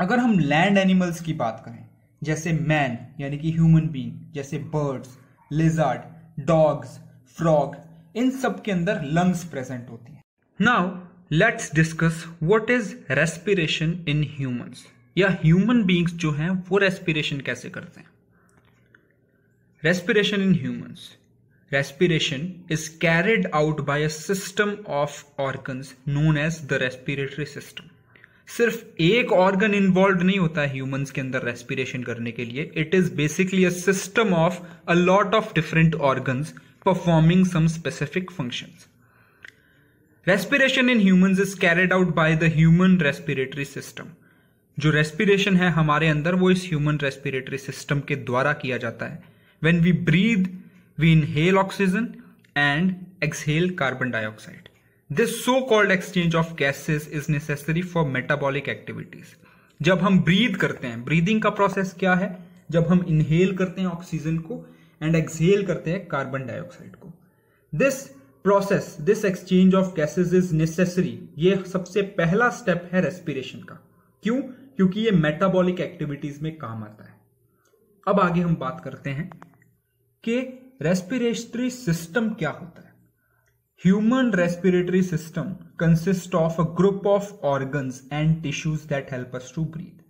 अगर हम लैंड एनिमल्स की बात करें जैसे मैन यानी कि ह्यूमन बींग जैसे बर्ड्स लिजार्ड डॉग्स फ्रॉग इन सब के अंदर लंग्स प्रेजेंट होती हैं now let's discuss what is respiration in humans या ह्यूमन बीइंग्स जो हैं वो रेस्पिरेशन कैसे करते हैं respiration in humans respiration is carried out by a system of organ known as the respiratory system सिर्फ एक ऑर्गन इन्वॉल्व नहीं होता है ह्यूमंस के अंदर रेस्पिरेशन करने के लिए it is basically a system of a lot of different organs performing some specific functions. Respiration in human is carried out by the human respiratory system जो रेस्पिरेशन है हमारे अंदर वो इस ह्यूमन रेस्पिरेटरी सिस्टम के द्वारा किया जाता है when we breathe we inhale oxygen and exhale carbon dioxide this so called exchange of gases is necessary for metabolic activities जब हम ब्रीद करते हैं ब्रीदिंग का प्रोसेस क्या है जब हम इनहेल करते हैं ऑक्सीजन को एंड एक्सहेल करते हैं कार्बन डाइऑक्साइड को this process this exchange of gases is necessary ये सबसे पहला स्टेप है रेस्पिरेशन का क्यों क्योंकि ये मेटाबॉलिक एक्टिविटीज में काम आता है अब आगे हम बात करते हैं कि रेस्पिरेटरी सिस्टम क्या होता है human respiratory system consist of a group of organs and tissues that help us to breathe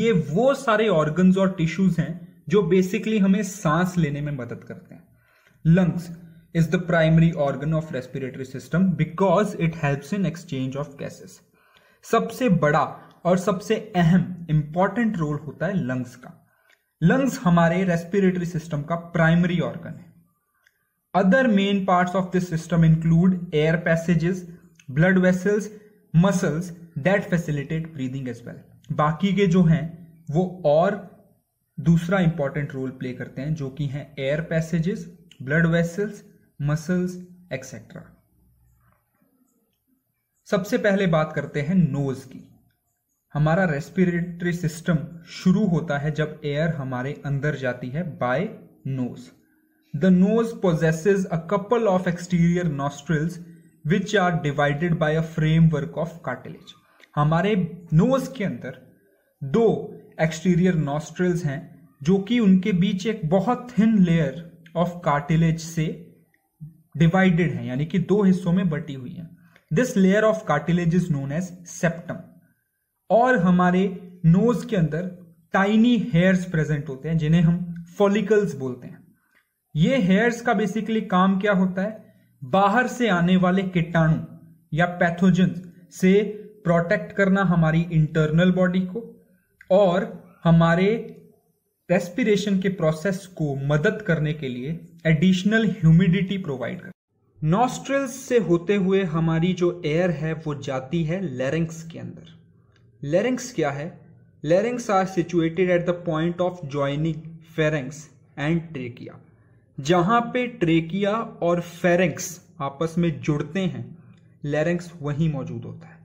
ये वो सारे ऑर्गन्स और टिश्यूज हैं जो बेसिकली हमें सांस लेने में मदद करते हैं lungs is the primary organ of respiratory system because it helps in exchange of gases सबसे बड़ा और सबसे अहम इंपॉर्टेंट रोल होता है लंग्स का लंग्स हमारे रेस्पिरेटरी सिस्टम का प्राइमरी ऑर्गन है other main parts of this system include air passages blood vessels muscles that facilitate breathing as well बाकी के जो हैं वो और दूसरा इंपॉर्टेंट रोल प्ले करते हैं जो कि हैं air passages blood vessels muscles etcetera सबसे पहले बात करते हैं नोज की हमारा रेस्पिरेटरी सिस्टम शुरू होता है जब एयर हमारे अंदर जाती है by nose the nose possesses a couple of exterior nostrils which are divided by a framework of cartilage हमारे नोज के अंदर दो एक्सटीरियर नॉस्ट्रल्स हैं जो कि उनके बीच एक बहुत थिन लेयर ऑफ कार्टिलेज से डिवाइडेड है यानी कि दो हिस्सों में बटी हुई है this layer of cartilage is known as septum और हमारे नोज के अंदर टाइनी हेयर्स प्रेजेंट होते हैं जिन्हें हम फॉलिकल्स बोलते हैं ये हेयर्स का बेसिकली काम क्या होता है बाहर से आने वाले कीटाणु या पैथोजन से प्रोटेक्ट करना हमारी इंटरनल बॉडी को और हमारे रेस्पिरेशन के प्रोसेस को मदद करने के लिए एडिशनल ह्यूमिडिटी प्रोवाइड कर नॉस्ट्रल्स से होते हुए हमारी जो एयर है वो जाती है लेरिंग्स के अंदर लेरिंग्स क्या है larynx are situated at the point of joining pharynx and trachea जहाँ पे ट्रेकिया और फेरेंग्स आपस में जुड़ते हैं लेरिंग्स वहीं मौजूद होता है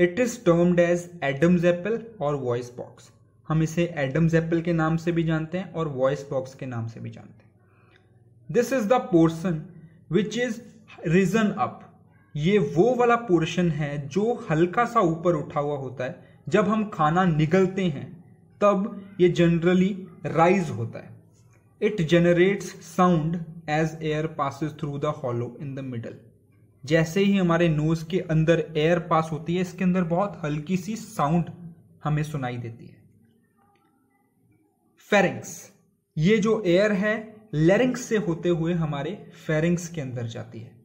it is termed as Adam's apple और वॉइस बॉक्स हम इसे एडम्स एप्पल के नाम से भी जानते हैं और वॉइस बॉक्स के नाम से भी जानते हैं this is the portion which is region up ये वो वाला पोर्शन है जो हल्का सा ऊपर उठा हुआ होता है जब हम खाना निगलते हैं तब ये जनरली राइज होता है it generates sound as air passes through the hollow in the middle जैसे ही हमारे नोज के अंदर एयर पास होती है इसके अंदर बहुत हल्की सी साउंड हमें सुनाई देती है फेरिंग्स ये जो एयर है लेरिंग्स से होते हुए हमारे फेरिंग्स के अंदर जाती है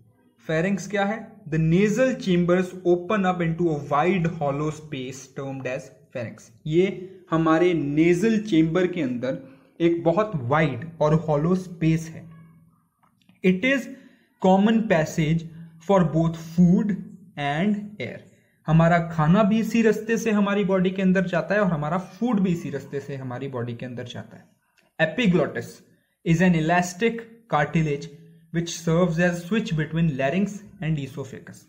फेरिंग्स क्या है the nasal chambers open up into a wide hollow space termed as pharynx ये हमारे नेजल चेंबर के अंदर एक बहुत वाइड और हॉलो स्पेस है it is common passage for both food and air हमारा खाना भी इसी रास्ते से हमारी बॉडी के अंदर जाता है और हमारा फूड भी इसी रास्ते से हमारी बॉडी के अंदर जाता है epiglottis is an elastic cartilage which serve as switch between larynx and oesophagus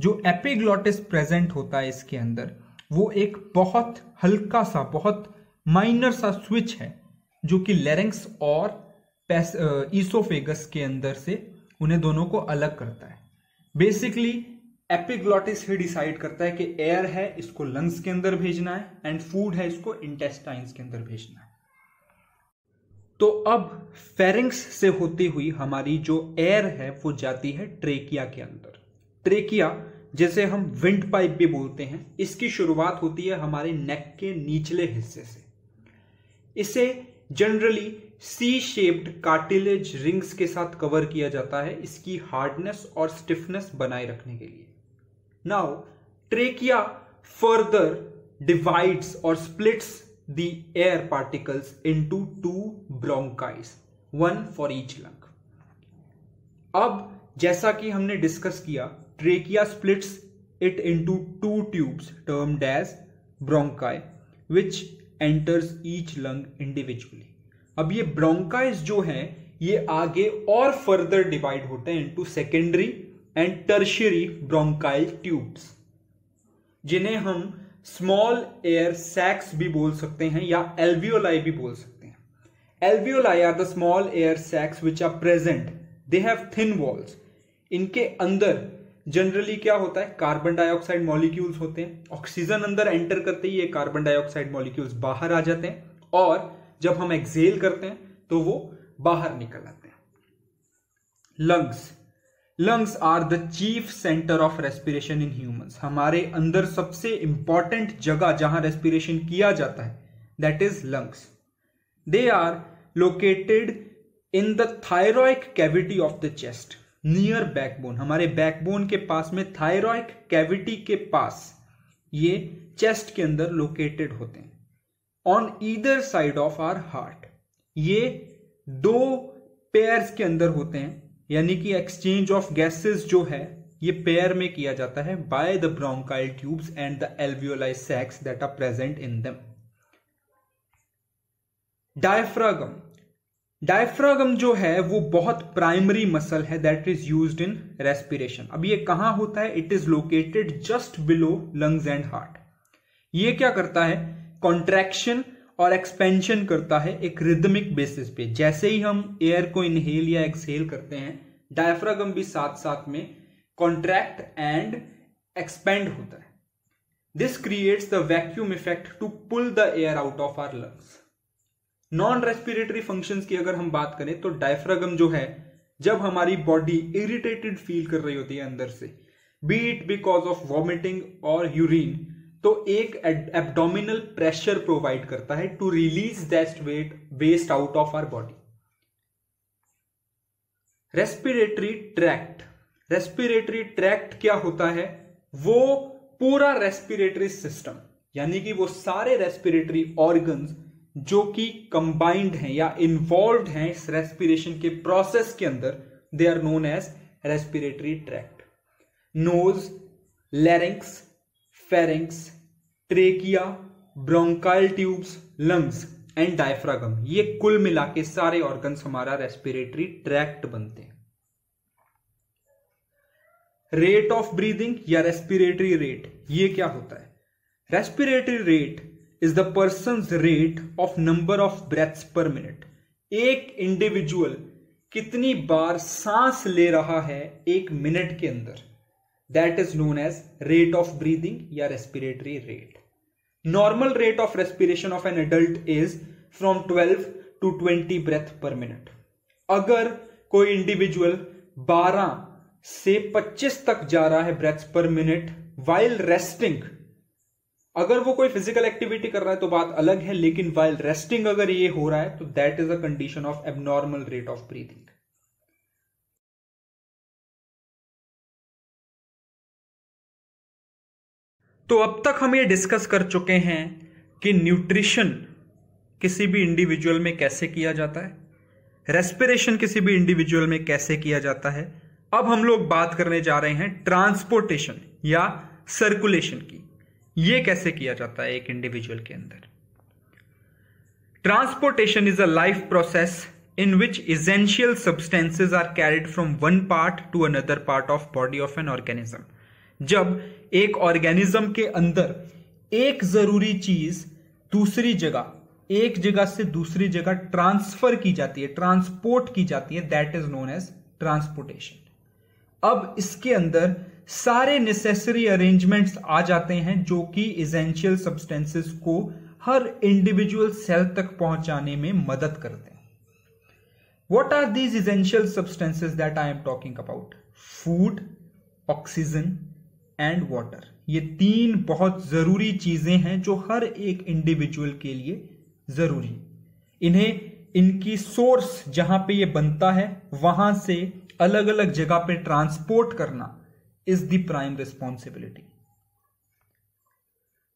जो एपिग्लोटिस प्रेजेंट होता है इसके अंदर वो एक बहुत हल्का सा बहुत माइनर सा स्विच है जो कि लैरिंग्स और ईसोफेगस के अंदर से उन्हें दोनों को अलग करता है बेसिकली एपिग्लॉटिस ही डिसाइड करता है कि एयर है इसको लंग्स के अंदर भेजना है एंड फूड है इसको इंटेस्टाइन के अंदर भेजना है तो अब फेरिंग्स से होती हुई हमारी जो एयर है वो जाती है ट्रेकिया के अंदर ट्रेकिया जैसे हम विंड पाइप भी बोलते हैं इसकी शुरुआत होती है हमारे नेक के निचले हिस्से से इसे generally C shaped cartilage rings के साथ कवर किया जाता है इसकी हार्डनेस और स्टिफनेस बनाए रखने के लिए नाउ ट्रेकिया फर्दर डिवाइड्स और splits the air particles into two bronchi one for each lung अब जैसा कि हमने डिस्कस किया trachea splits it into two tubes term as bronchi which enters each lung individually अब ये ब्रोंकाइज जो है ये आगे और फर्दर डिवाइड होते हैं into secondary and tertiary bronchial tubes जिन्हें हम स्मॉल एयर सैक्स भी बोल सकते हैं या एल्वियोलाई भी बोल सकते हैं alveoli are the small air sacs which are present they have thin walls इनके अंदर जनरली क्या होता है कार्बन डाइऑक्साइड मॉलिक्यूल्स होते हैं ऑक्सीजन अंदर एंटर करते ही ये कार्बन डाइऑक्साइड मॉलिक्यूल्स बाहर आ जाते हैं और जब हम एक्सेल करते हैं तो वो बाहर निकल आते हैं lungs lungs are the chief centre of respiration in humans हमारे अंदर सबसे इंपॉर्टेंट जगह जहां रेस्पिरेशन किया जाता है that is lungs they are located in the thoracic cavity of the chest near backbone हमारे बैकबोन के पास में थायरॉयक कैविटी के पास ये चेस्ट के अंदर लोकेटेड होते हैं on either side of our heart ये दो पेयर के अंदर होते हैं यानी कि एक्सचेंज ऑफ गैसेस जो है ये पेयर में किया जाता है by the bronchial tubes and the alveoli sacs that are present in them diaphragm diaphragm जो है वो बहुत प्राइमरी मसल है that is use in respiration अब ये कहां होता है it is located just below lungs and heart ये क्या करता है कॉन्ट्रैक्शन और एक्सपेंशन करता है एक रिदमिक बेसिस पे जैसे ही हम एयर को इनहेल या एक्सहेल करते हैं डायफ्रागम भी साथ साथ में कॉन्ट्रैक्ट एंड एक्सपेंड होता है this creates the vacuum effect to pull the air out of our lungs non respiratory functions की अगर हम बात करें तो डायफ्रागम जो है जब हमारी बॉडी इरिटेटेड फील कर रही होती है अंदर से be it because of vomiting और यूरिन तो एक एब्डोमिनल प्रेशर प्रोवाइड करता है to release that wet waste out of our body respiratory tract respiratory tract क्या होता है वो पूरा रेस्पिरेटरी सिस्टम यानी कि वो सारे रेस्पिरेटरी ऑर्गन जो कि कंबाइंड हैं या इन्वॉल्व हैं इस रेस्पिरेशन के प्रोसेस के अंदर they are known as respiratory tract nose larynx pharynx trachea bronchiole tubes lungs and diaphragm ये कुल मिला के सारे ऑर्गन्स हमारा रेस्पिरेटरी ट्रैक्ट बनते हैं रेट ऑफ ब्रीदिंग या रेस्पिरेटरी रेट ये क्या होता है respiratory rate is the person rate of number of breaths per minute एक इंडिविजुअल कितनी बार सांस ले रहा है एक मिनट के अंदर that is known as rate of breathing या respiratory rate normal rate of respiration of an adult is from twelve to twenty breath per minute अगर कोई इंडिविजुअल बारह से पच्चीस तक जा रहा है breath per minute while resting अगर वो कोई फिजिकल एक्टिविटी कर रहा है तो बात अलग है लेकिन वाइल रेस्टिंग अगर ये हो रहा है तो that is a condition of abnormal rate of breathing तो अब तक हम ये डिस्कस कर चुके हैं कि न्यूट्रिशन किसी भी इंडिविजुअल में कैसे किया जाता है रेस्पिरेशन किसी भी इंडिविजुअल में कैसे किया जाता है अब हम लोग बात करने जा रहे हैं ट्रांसपोर्टेशन या सर्कुलेशन की ये कैसे किया जाता है एक इंडिविजुअल के अंदर transportation is a life process in which essential substances are carried from one part to another part of body of an organism जब एक ऑर्गेनिज्म के अंदर एक जरूरी चीज दूसरी जगह एक जगह से दूसरी जगह ट्रांसफर की जाती है ट्रांसपोर्ट की जाती है that is known as transportation अब इसके अंदर सारे नेसेसरी अरेंजमेंट्स आ जाते हैं जो कि इजेंशियल सब्सटेंसेस को हर इंडिविजुअल सेल तक पहुंचाने में मदद करते हैं what are these essential substances that I am talking about food oxygen and water ये तीन बहुत ज़रूरी चीज़ें हैं जो हर एक इंडिविजुअल के लिए ज़रूरी इन्हें इनकी सोर्स जहां पे ये बनता है वहां से अलग अलग जगह पे ट्रांसपोर्ट करना is the prime responsibility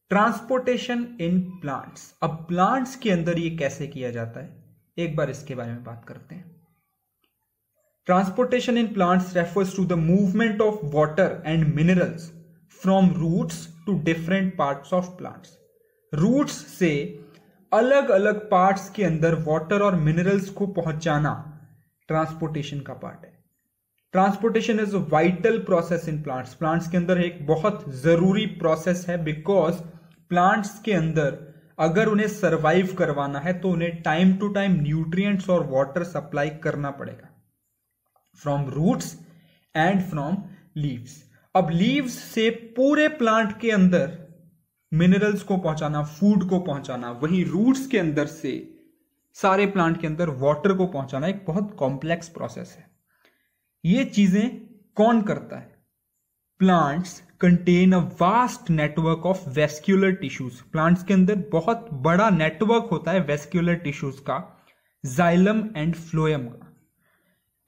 transportation in plants अब प्लांट्स के अंदर ये कैसे किया जाता है एक बार इसके बारे में बात करते हैं transportation in plants refers to the movement of water and minerals from roots to different part of plants roots से अलग अलग पार्ट्स के अंदर वॉटर और मिनरल्स को पहुंचाना ट्रांसपोर्टेशन का पार्ट है transportation is a vital process in plants plants के अंदर एक बहुत ज़रूरी प्रोसेस है बिकॉज प्लांट्स के अंदर अगर उन्हें सर्वाइव करवाना है तो उन्हें टाइम टू टाइम न्यूट्रिय और वाटर सप्लाई करना पड़ेगा from roots and from leaves अब लीव्स से पूरे प्लांट के अंदर मिनरल्स को पहुंचाना फूड को पहुंचाना वहीं रूट्स के अंदर से सारे प्लांट के अंदर वाटर को पहुंचाना एक बहुत कॉम्प्लेक्स प्रोसेस है ये चीजें कौन करता है plants contain a vast network of vascular tissues plants के अंदर बहुत बड़ा नेटवर्क होता है वेस्क्यूलर टिश्यूज का जाइलम एंड फ्लोएम का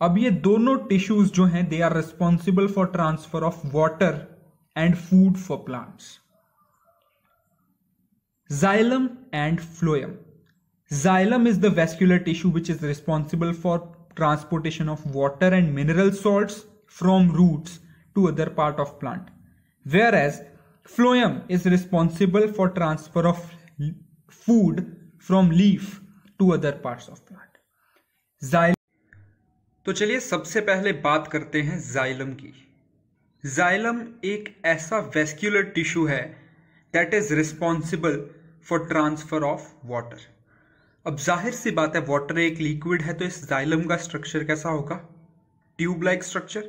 अब ये दोनों टिश्यूज जो हैं they are responsible for transfer of water and food for plants xylem and phloem xylem is the vascular tissue which is responsible for transportation of water and mineral salts from roots to other part of plant where as phloem is responsible for transfer of food from leaf to other part of plant xylem तो चलिए सबसे पहले बात करते हैं जाइलम की जाइलम एक ऐसा वेस्क्यूलर टिश्यू है that is responsible for transfer of water अब जाहिर सी बात है वाटर एक लिक्विड है तो इस जाइलम का स्ट्रक्चर कैसा होगा ट्यूब लाइक स्ट्रक्चर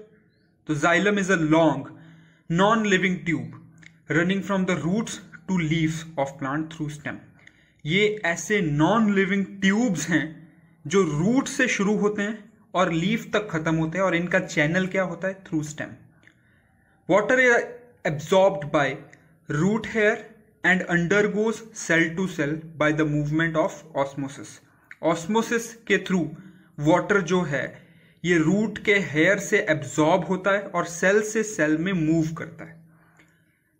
तो xylem is a long non living tube running from the roots to leaves of plant through stem ये ऐसे नॉन लिविंग ट्यूब्स हैं जो रूट से शुरू होते हैं और लीफ तक खत्म होते हैं और इनका चैनल क्या होता है through stem water is absorbed by root hair and undergoes cell to cell by the movement of osmosis osmosis के थ्रू वाटर जो है ये रूट के हेयर से एब्जॉर्ब होता है और सेल से सेल में मूव करता है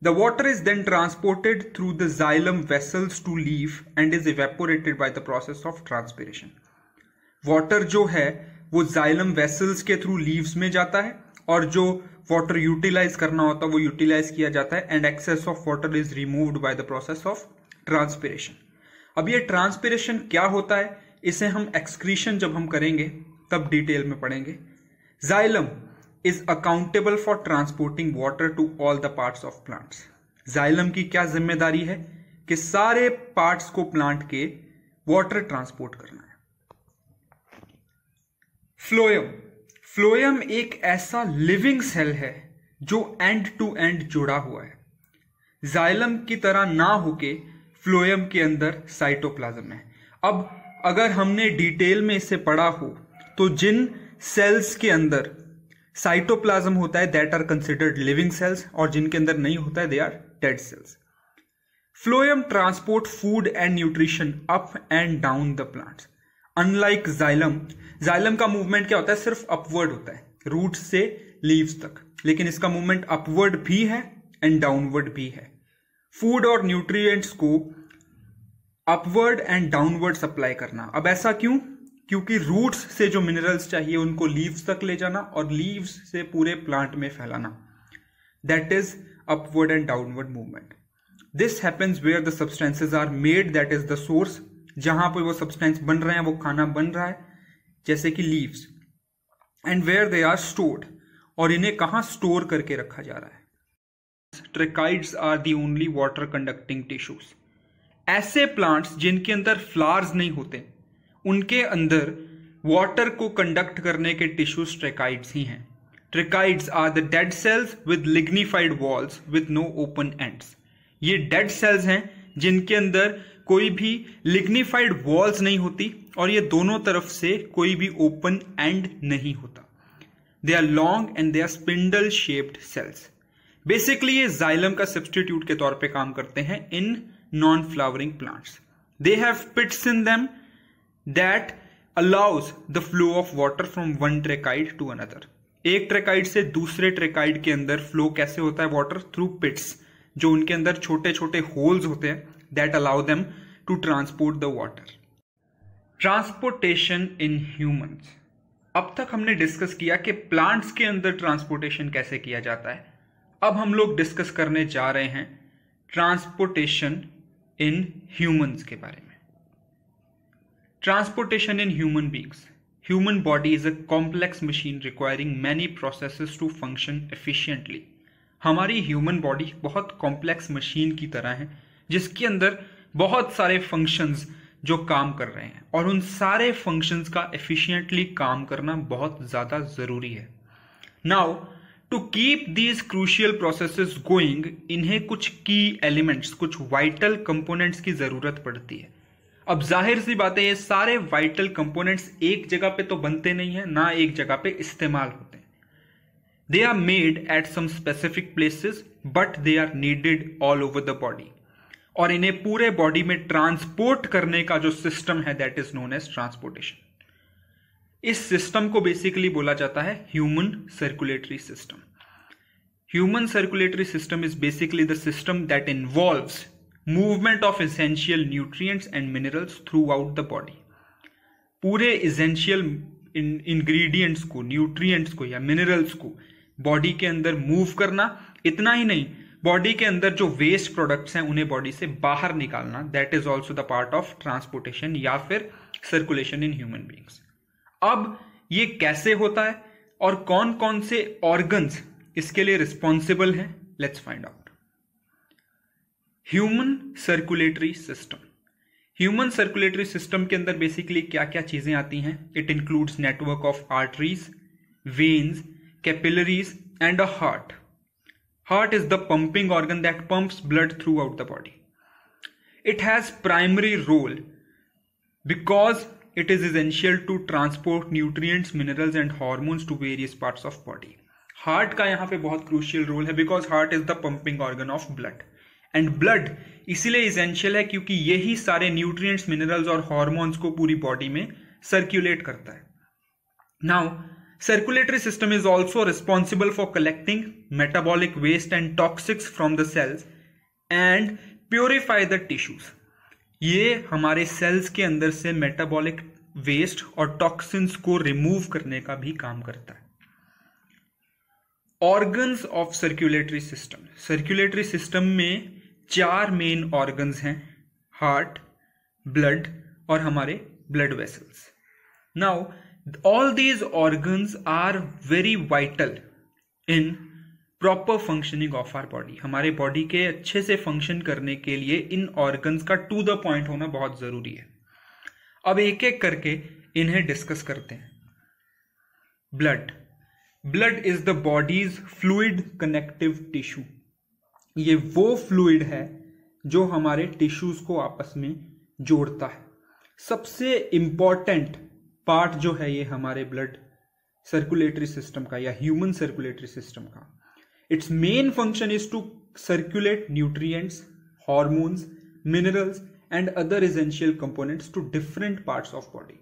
the water is then transported through the xylem vessels to leave and is evaporated by the process of transpiration water जो है वो जाइलम वेसल्स के थ्रू लीव्स में जाता है और जो वाटर यूटिलाइज करना होता है वो यूटिलाइज किया जाता है and excess of water is removed by the process of transpiration अब ये ट्रांसपिरेशन क्या होता है इसे हम एक्सक्रीशन जब हम करेंगे तब डिटेल में पढ़ेंगे xylem is accountable for transporting water to all the parts of plants xylem की क्या जिम्मेदारी है कि सारे पार्ट्स को प्लांट के वाटर ट्रांसपोर्ट करना फ्लोयम फ्लोयम एक ऐसा लिविंग सेल है जो एंड टू एंड जुड़ा हुआ है जाइलम की तरह ना होके फ्लोयम के अंदर साइटोप्लाज्म है अब अगर हमने डिटेल में इसे पढ़ा हो तो जिन सेल्स के अंदर साइटोप्लाज्म होता है that are considered living cells और जिनके अंदर नहीं होता है they are dead cells phloem transport food and nutrition up and down the plants unlike xylem xylem का मूवमेंट क्या होता है सिर्फ अपवर्ड होता है रूट से लीव्स तक लेकिन इसका मूवमेंट अपवर्ड भी है एंड डाउनवर्ड भी है फूड और न्यूट्रिएंट्स को अपवर्ड एंड डाउनवर्ड सप्लाई करना अब ऐसा क्यों क्योंकि रूट्स से जो मिनरल्स चाहिए उनको लीव्स तक ले जाना और लीव्स से पूरे प्लांट में फैलाना that is upward and downward movement this happens where the substances are made that is the source जहां पर वो सब्सटेंस बन रहे हैं वो खाना बन रहा है जैसे कि leaves and where they are stored और इन्हें कहाँ स्टोर करके रखा जा रहा है tracheids are the only water conducting tissues ऐसे प्लांट्स जिनके अंदर फ्लावर्स नहीं होते उनके अंदर वाटर को कंडक्ट करने के टिश्यूज ट्रेकाइड्स ही हैं tracheids are the dead cells with lignified walls with no open ends ये डेड सेल्स हैं जिनके अंदर कोई भी लिग्निफाइड वॉल्स नहीं होती और ये दोनों तरफ से कोई भी ओपन एंड नहीं होता they are long and they are spindle shaped cells basically ये जाइलम का सब्सटीट्यूट के तौर पे काम करते हैं in non flowering plants they have pits in them that allows the flow of water from one tracheid to another एक ट्रेकाइड से दूसरे ट्रेकाइड के अंदर फ्लो कैसे होता है वाटर थ्रू पिट्स जो उनके अंदर छोटे छोटे होल्स होते हैं that allow them to transport the water. Transportation in humans अब तक हमने डिस्कस किया कि प्लांट्स के अंदर ट्रांसपोर्टेशन कैसे किया जाता है अब हम लोग डिस्कस करने जा रहे हैं ट्रांसपोर्टेशन इन ह्यूमंस के बारे में transportation in human beings human body is a complex machine requiring many processes to function efficiently हमारी ह्यूमन बॉडी बहुत कॉम्प्लेक्स मशीन की तरह है जिसके अंदर बहुत सारे फंक्शंस जो काम कर रहे हैं और उन सारे फंक्शंस का एफिशिएंटली काम करना बहुत ज़्यादा ज़रूरी है now to keep these crucial processes going इन्हें कुछ की एलिमेंट्स कुछ वाइटल कंपोनेंट्स की ज़रूरत पड़ती है अब जाहिर सी बात है ये सारे वाइटल कंपोनेंट्स एक जगह पे तो बनते नहीं है ना एक जगह पे इस्तेमाल होते हैं they are made at some specific places but they are needed all over the body और इन्हें पूरे बॉडी में ट्रांसपोर्ट करने का जो सिस्टम है that is known as transportation इस सिस्टम को बेसिकली बोला जाता है human circulatory system human circulatory system is basically the system that involve movement of essential nutrients and minerals throughout the body पूरे इसेंशियल इंग्रेडिएंट्स को न्यूट्रिएंट्स को या मिनरल्स को बॉडी के अंदर मूव करना इतना ही नहीं बॉडी के अंदर जो वेस्ट प्रोडक्ट्स हैं उन्हें बॉडी से बाहर निकालना that is also the part of transportation या फिर सर्कुलेशन इन ह्यूमन बींग्स अब ये कैसे होता है और कौन कौन से ऑर्गन्स इसके लिए रिस्पॉन्सिबल हैं let's find out human circulatory system human circulatory system के अंदर बेसिकली क्या क्या चीज़ें आती हैं it includes network of arteries veins capillaries and a heart heart is the pumping organ that pumps blood throughout the body it has primary role because it is essential to transport nutrients minerals and hormones to various part of body heart का यहां पे बहुत क्रूशियल रोल है because heart is the pumping organ of blood and blood इसीलिए इजेंशियल है क्योंकि यही सारे न्यूट्रिय मिनरल्स और हॉर्मोन्स को पूरी बॉडी में सर्क्यूलेट करता है now Circulatory system is also responsible for collecting metabolic waste and toxics from the cells and purify the tissues. ये हमारे सेल्स के अंदर से मेटाबॉलिक वेस्ट और टॉक्सिन्स को रिमूव करने का भी काम करता है organs of circulatory system circulatory system में चार मेन ऑर्गन्स हैं हार्ट ब्लड और हमारे blood vessels now all these organs are very vital in proper functioning of our body हमारे बॉडी के अच्छे से फंक्शन करने के लिए इन organs का टू द पॉइंट होना बहुत ज़रूरी है अब एक एक करके इन्हें डिस्कस करते हैं blood blood is the body's fluid connective tissue ये वो फ्लूड है जो हमारे टिश्यूज को आपस में जोड़ता है सबसे इंपॉर्टेंट पार्ट जो है ये हमारे ब्लड सर्कुलेटरी सिस्टम का या ह्यूमन सर्कुलेटरी सिस्टम का its main function is to circulate nutrients hormones minerals and other essential components to different parts of body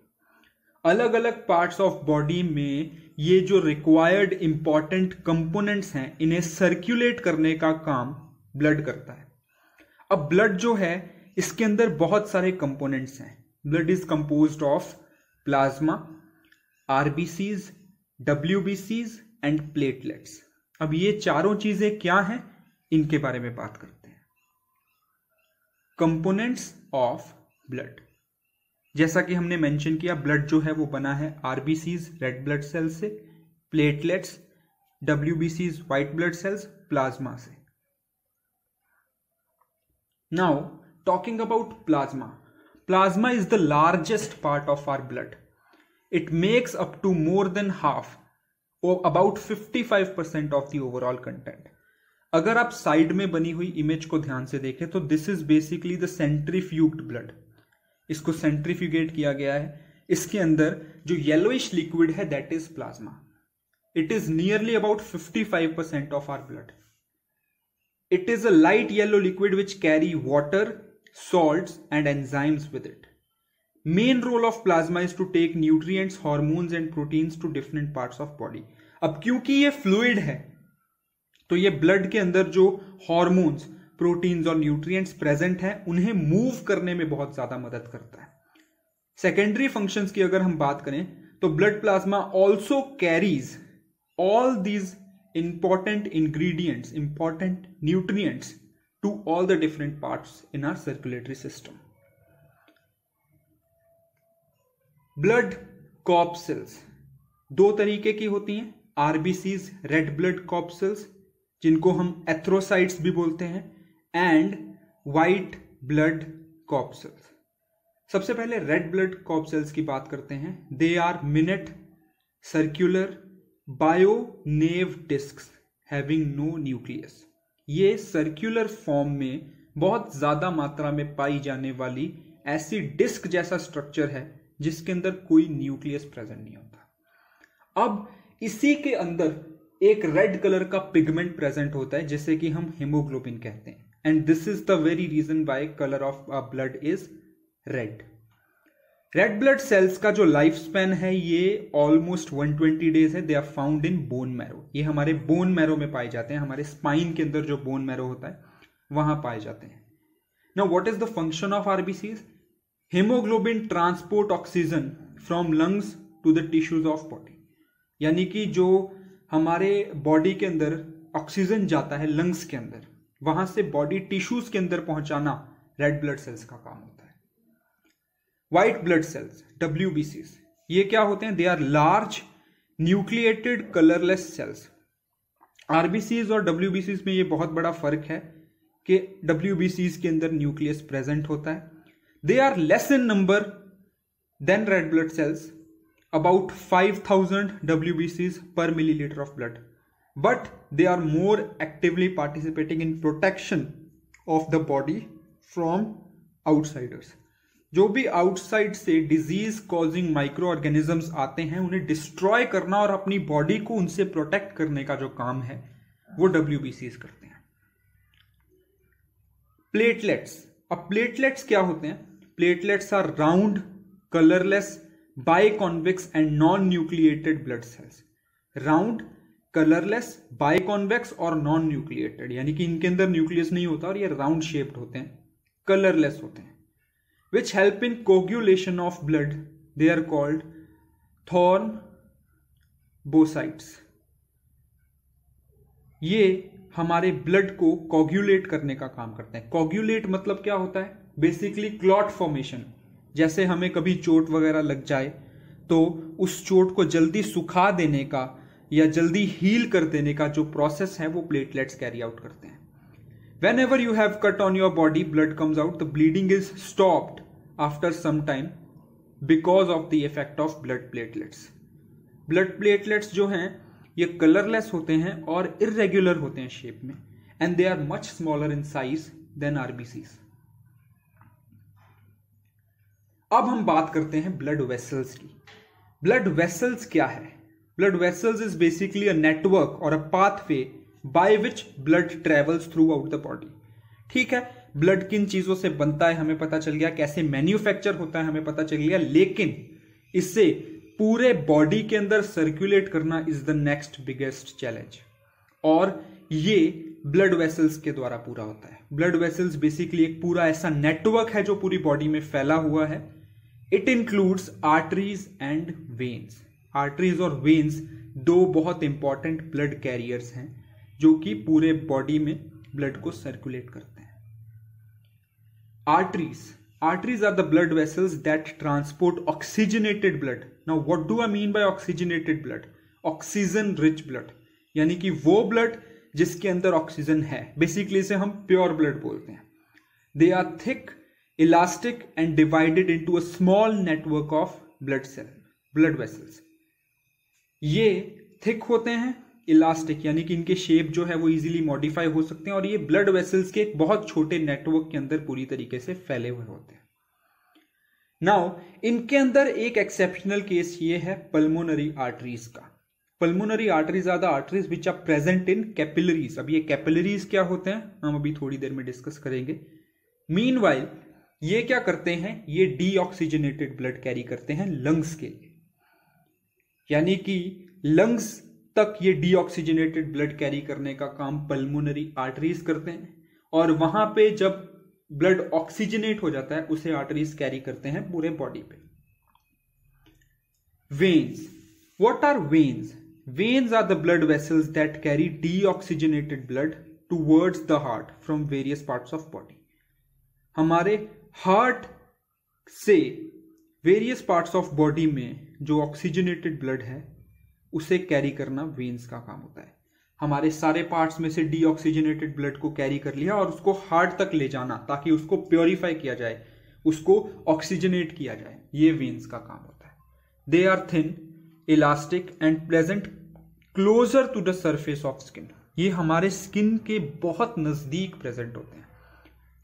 अलग अलग पार्ट्स ऑफ बॉडी में ये जो रिक्वायर्ड इंपॉर्टेंट कंपोनेंट्स हैं इन्हें सर्कुलेट करने का काम ब्लड करता है अब ब्लड जो है इसके अंदर बहुत सारे कंपोनेंट्स हैं blood is compose of plasma RBCs डब्ल्यूबीसीज एंड प्लेटलेट्स अब ये चारों चीजें क्या हैं इनके बारे में बात करते हैं कंपोनेंट्स ऑफ ब्लड जैसा कि हमने मेंशन किया ब्लड जो है वो बना है आरबीसीज रेड ब्लड सेल से प्लेटलेट्स डब्ल्यूबीसीज व्हाइट ब्लड सेल्स प्लाज्मा से now talking about plasma plasma is the largest part of our blood it makes up to more than half, or about percent of the overall content अगर आप साइड में बनी हुई इमेज को ध्यान से देखें तो this is basically the centrifuged blood इसको सेंट्रीफ्यूगेट किया गया है इसके अंदर जो येलोइश लिक्विड है that is plasma it is nearly about 55 percent of our blood it is a light yellow liquid which carry water salts and enzymes with it. Main role of plasma is to take nutrients, hormones and proteins to different parts of body. अब क्योंकि ये फ्लूइड है तो ये ब्लड के अंदर जो हॉर्मोन्स प्रोटीन्स और न्यूट्रिएंट्स प्रेजेंट हैं उन्हें मूव करने में बहुत ज्यादा मदद करता है सेकेंडरी फंक्शंस की अगर हम बात करें तो blood plasma also carries all these important ingredients important nutrients to all the different parts in our circulatory system. Blood corpuscles दो तरीके की होती हैं RBC red blood corpuscles जिनको हम एथ्रोसाइट्स भी बोलते हैं and white blood corpuscles सबसे पहले रेड ब्लड कॉप सेल्स की बात करते हैं they are minute circular biconcave disc having no nucleus ये सर्कुलर फॉर्म में बहुत ज़्यादा मात्रा में पाई जाने वाली ऐसी डिस्क जैसा स्ट्रक्चर है जिसके अंदर कोई न्यूक्लियस प्रेजेंट नहीं होता अब इसी के अंदर एक रेड कलर का पिगमेंट प्रेजेंट होता है जिसे कि हम हीमोग्लोबिन कहते हैं and this is the very reason why colour of blood is red red blood cells का जो लाइफ स्पैन है ये ऑलमोस्ट 120 डेज है they are found in bone marrow ये हमारे बोन मैरो में पाए जाते हैं हमारे स्पाइन के अंदर जो बोन मैरो होता है वहां पाए जाते हैं ना what is the function of RBCs haemoglobin transport oxygen from lungs to the tissues of body यानी कि जो हमारे बॉडी के अंदर ऑक्सीजन जाता है लंग्स के अंदर वहां से बॉडी टिश्यूज के अंदर पहुंचाना रेड ब्लड सेल्स का काम होता है व्हाइट ब्लड सेल्स डब्ल्यू ये क्या होते हैं they are large nucleated colourless cells RBCs और डब्ल्यू में ये बहुत बड़ा फर्क है कि डब्ल्यू के अंदर न्यूक्लियस प्रेजेंट होता है they are less in number than red blood cells about 5000 W per millilitre of blood but they are more actively participating in protection of the body from outsiders जो भी आउटसाइड से डिजीज कॉजिंग माइक्रो ऑर्गेनिजम्स आते हैं उन्हें डिस्ट्रॉय करना और अपनी बॉडी को उनसे प्रोटेक्ट करने का जो काम है वो डब्ल्यू करते हैं प्लेटलेट्स अब प्लेटलेट्स क्या होते हैं platelets are round colourless biconvex and non nucleated blood cells round colourless biconvex और नॉन न्यूक्लिएटेड यानी कि इनके अंदर न्यूक्लियस नहीं होता और ये राउंड शेप्ड होते हैं कलरलेस होते हैं which help in coagulation of blood they are called thrombocytes ये हमारे ब्लड को कॉग्यूलेट करने का काम करते हैं कॉग्यूलेट मतलब क्या होता है बेसिकली क्लॉट फॉर्मेशन जैसे हमें कभी चोट वगैरह लग जाए तो उस चोट को जल्दी सुखा देने का या जल्दी हील कर देने का जो प्रोसेस है वो प्लेटलेट्स कैरी आउट करते हैं whenever you have cut on your body blood comes out the bleeding is stopped after some time because of the effect of blood platelets blood platelets जो हैं ये कलरलेस होते हैं और इरेगुलर होते हैं शेप में and they are much smaller in size than RBC अब हम बात करते हैं ब्लड वेसल्स की ब्लड वेसल्स क्या है blood vessels is basically a network और a pathway by which blood travels throughout the body ठीक है ब्लड किन चीज़ों से बनता है हमें पता चल गया कैसे मैन्युफैक्चर होता है हमें पता चल गया लेकिन इससे पूरे बॉडी के अंदर सर्कुलेट करना is the next biggest challenge और ये ब्लड वेसल्स के द्वारा पूरा होता है ब्लड वेसल्स बेसिकली एक पूरा ऐसा नेटवर्क है जो पूरी बॉडी में फैला हुआ है it includes arteries and veins arteries और वेन्स दो बहुत इंपॉर्टेंट ब्लड कैरियर्स हैं जो कि पूरे बॉडी में ब्लड को सर्कुलेट करते हैं arteries arteries are the blood vessels that transport oxygenated blood now what do i mean by oxygenated blood oxygen rich blood यानी कि वो ब्लड जिसके अंदर ऑक्सीजन है बेसिकली इसे हम प्योर ब्लड बोलते हैं they are thick elastic and divided into a small network of blood cell blood vessels ये थिक होते हैं इलास्टिक यानी कि इनके शेप जो है वो इजीली मॉडिफाई हो सकते हैं और ये ब्लड वेसल्स के एक बहुत छोटे नेटवर्क के अंदर पूरी तरीके से फैले हुए होते हैं नाउ इनके अंदर एक एक्सेप्शनल केस ये है पल्मोनरी आर्टरीज का pulmonary arteries are the arteries which are present in capillaries अब ये कैपिलरीज क्या होते हैं हम अभी थोड़ी देर में डिस्कस करेंगे मीन ये क्या करते हैं ये डीऑक्सीजनेटेड ब्लड कैरी करते हैं लंग्स के लिए यानी कि लंग्स तक ये डीऑक्सीजनेटेड ब्लड कैरी करने का काम पल्मोनरी आर्टरीज करते हैं और वहां पे जब ब्लड ऑक्सीजनेट हो जाता है उसे आर्टरीज कैरी करते हैं पूरे बॉडी पे veins what are veins veins are the blood vessels that carry deoxygenated blood towards the heart from various part of body हमारे हार्ट से वेरियस पार्ट्स ऑफ बॉडी में जो ऑक्सीजनेटेड ब्लड है उसे कैरी करना वेन्स का काम होता है हमारे सारे पार्ट्स में से डी ब्लड को कैरी कर लिया और उसको हार्ट तक ले जाना ताकि उसको प्योरीफाई किया जाए उसको ऑक्सीजनेट किया जाए ये वेन्स का काम होता है they are thin elastic and present closer to the surface of skin ये हमारे स्किन के बहुत नज़दीक प्रेजेंट होते हैं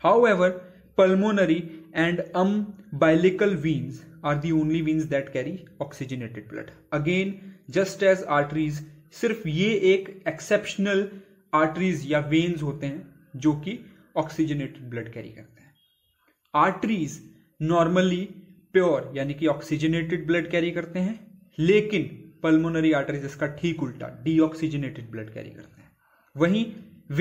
however pulmonary and umbilical veins are the only veins that carry oxygenated blood again just as arteries सिर्फ ये एक एक्सेप्शनल आर्टरीज या वेन्स होते हैं जो कि ऑक्सीजनेटेड ब्लड कैरी करते हैं आर्टरीज नॉर्मली प्योर यानी कि ऑक्सीजनेटेड ब्लड कैरी करते हैं लेकिन पल्मोनरी आर्टरीज इसका ठीक उल्टा डीऑक्सीजनेटेड ब्लड कैरी करते हैं वहीं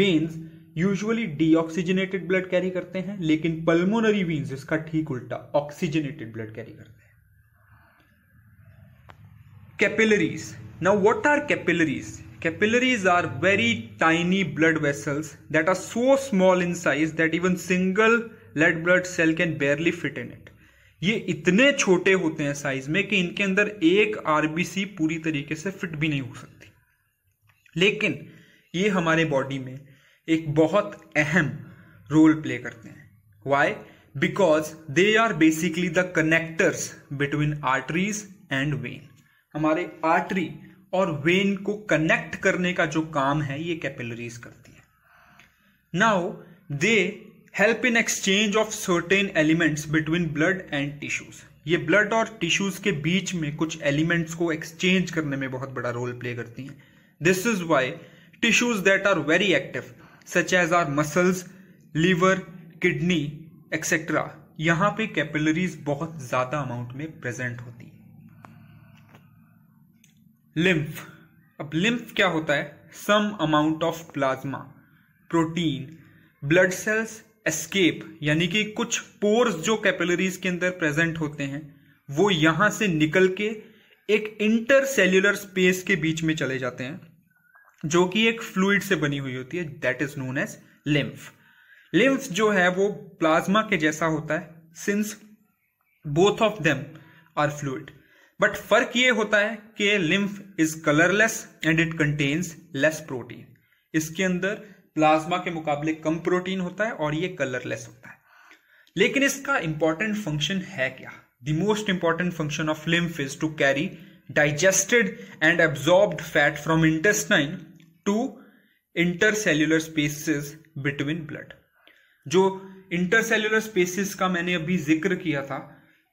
veins usually deoxygenated blood carry करते हैं लेकिन पल्मोनरी वेन्स इसका ठीक उल्टा ऑक्सीजनेटेड ब्लड कैरी करते हैं Capillaries. Now, what are capillaries? Capillaries are very tiny blood vessels that are so small in size that even single red blood cell can barely fit in it. ये इतने छोटे होते हैं साइज में कि इनके अंदर एक आरबीसी पूरी तरीके से फिट भी नहीं हो सकती लेकिन ये हमारे बॉडी में एक बहुत अहम रोल प्ले करते हैं why because they are basically the connectors between arteries and vein हमारे आर्टरी और वेन को कनेक्ट करने का जो काम है ये कैपिलरीज करती है now they help in exchange of certain elements between blood and tissues ये ब्लड और टिश्यूज के बीच में कुछ एलिमेंट्स को एक्सचेंज करने में बहुत बड़ा रोल प्ले करती हैं this is why tissues that are very active such as are muscles liver kidney etcetera यहां पे कैपिलरीज बहुत ज़्यादा अमाउंट में प्रेजेंट होती लिम्फ अब लिम्फ क्या होता है some amount of plasma protein blood cells escape यानी कि कुछ पोर्स जो कैपिलरीज के अंदर प्रेजेंट होते हैं वो यहां से निकल के एक इंटरसेल्युलर स्पेस के बीच में चले जाते हैं जो कि एक फ्लूड से बनी हुई होती है that is known as lymph lymph जो है वो प्लाज्मा के जैसा होता है since both of them are fluid but फर्क ये होता है कि lymph is colourless and it contains less protein इसके अंदर प्लाज्मा के मुकाबले कम प्रोटीन होता है और ये कलरलेस होता है लेकिन इसका इंपॉर्टेंट फंक्शन है क्या the most important function of lymph is to carry digested and absorb fat from intestine to intercellular spaces between blood जो इंटरसेल्युलर स्पेसिस का मैंने अभी जिक्र किया था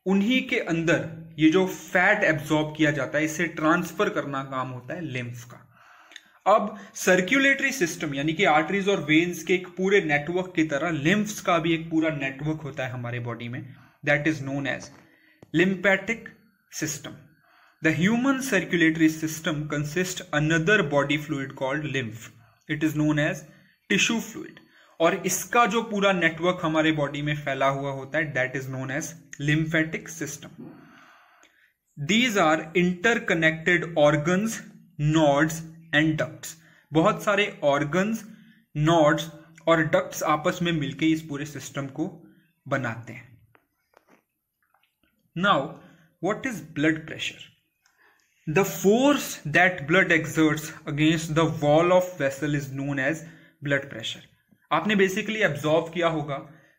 उन्हीं के अंदर ये जो फैट एब्जॉर्ब किया जाता है इसे ट्रांसफर करना काम होता है लिम्फ का अब सर्कुलेटरी सिस्टम यानी कि आर्टरीज और वेन्स के एक पूरे नेटवर्क की तरह लिम्फ्स का भी एक पूरा नेटवर्क होता है हमारे बॉडी में that is known as lymphatic system the human circulatory system consist another body fluid called lymph it is known as tissue fluid और इसका जो पूरा नेटवर्क हमारे बॉडी में फैला हुआ होता है that is known as lymphatic system these are interconnected organs nodes and ducts बहुत सारे ऑर्गन्स नॉड्स और डक्ट्स आपस में मिलकर इस पूरे सिस्टम को बनाते हैं now what is blood pressure the force that blood exerts against the wall of vessel is known as blood pressure आपने बेसिकली एब्जॉर्व किया होगा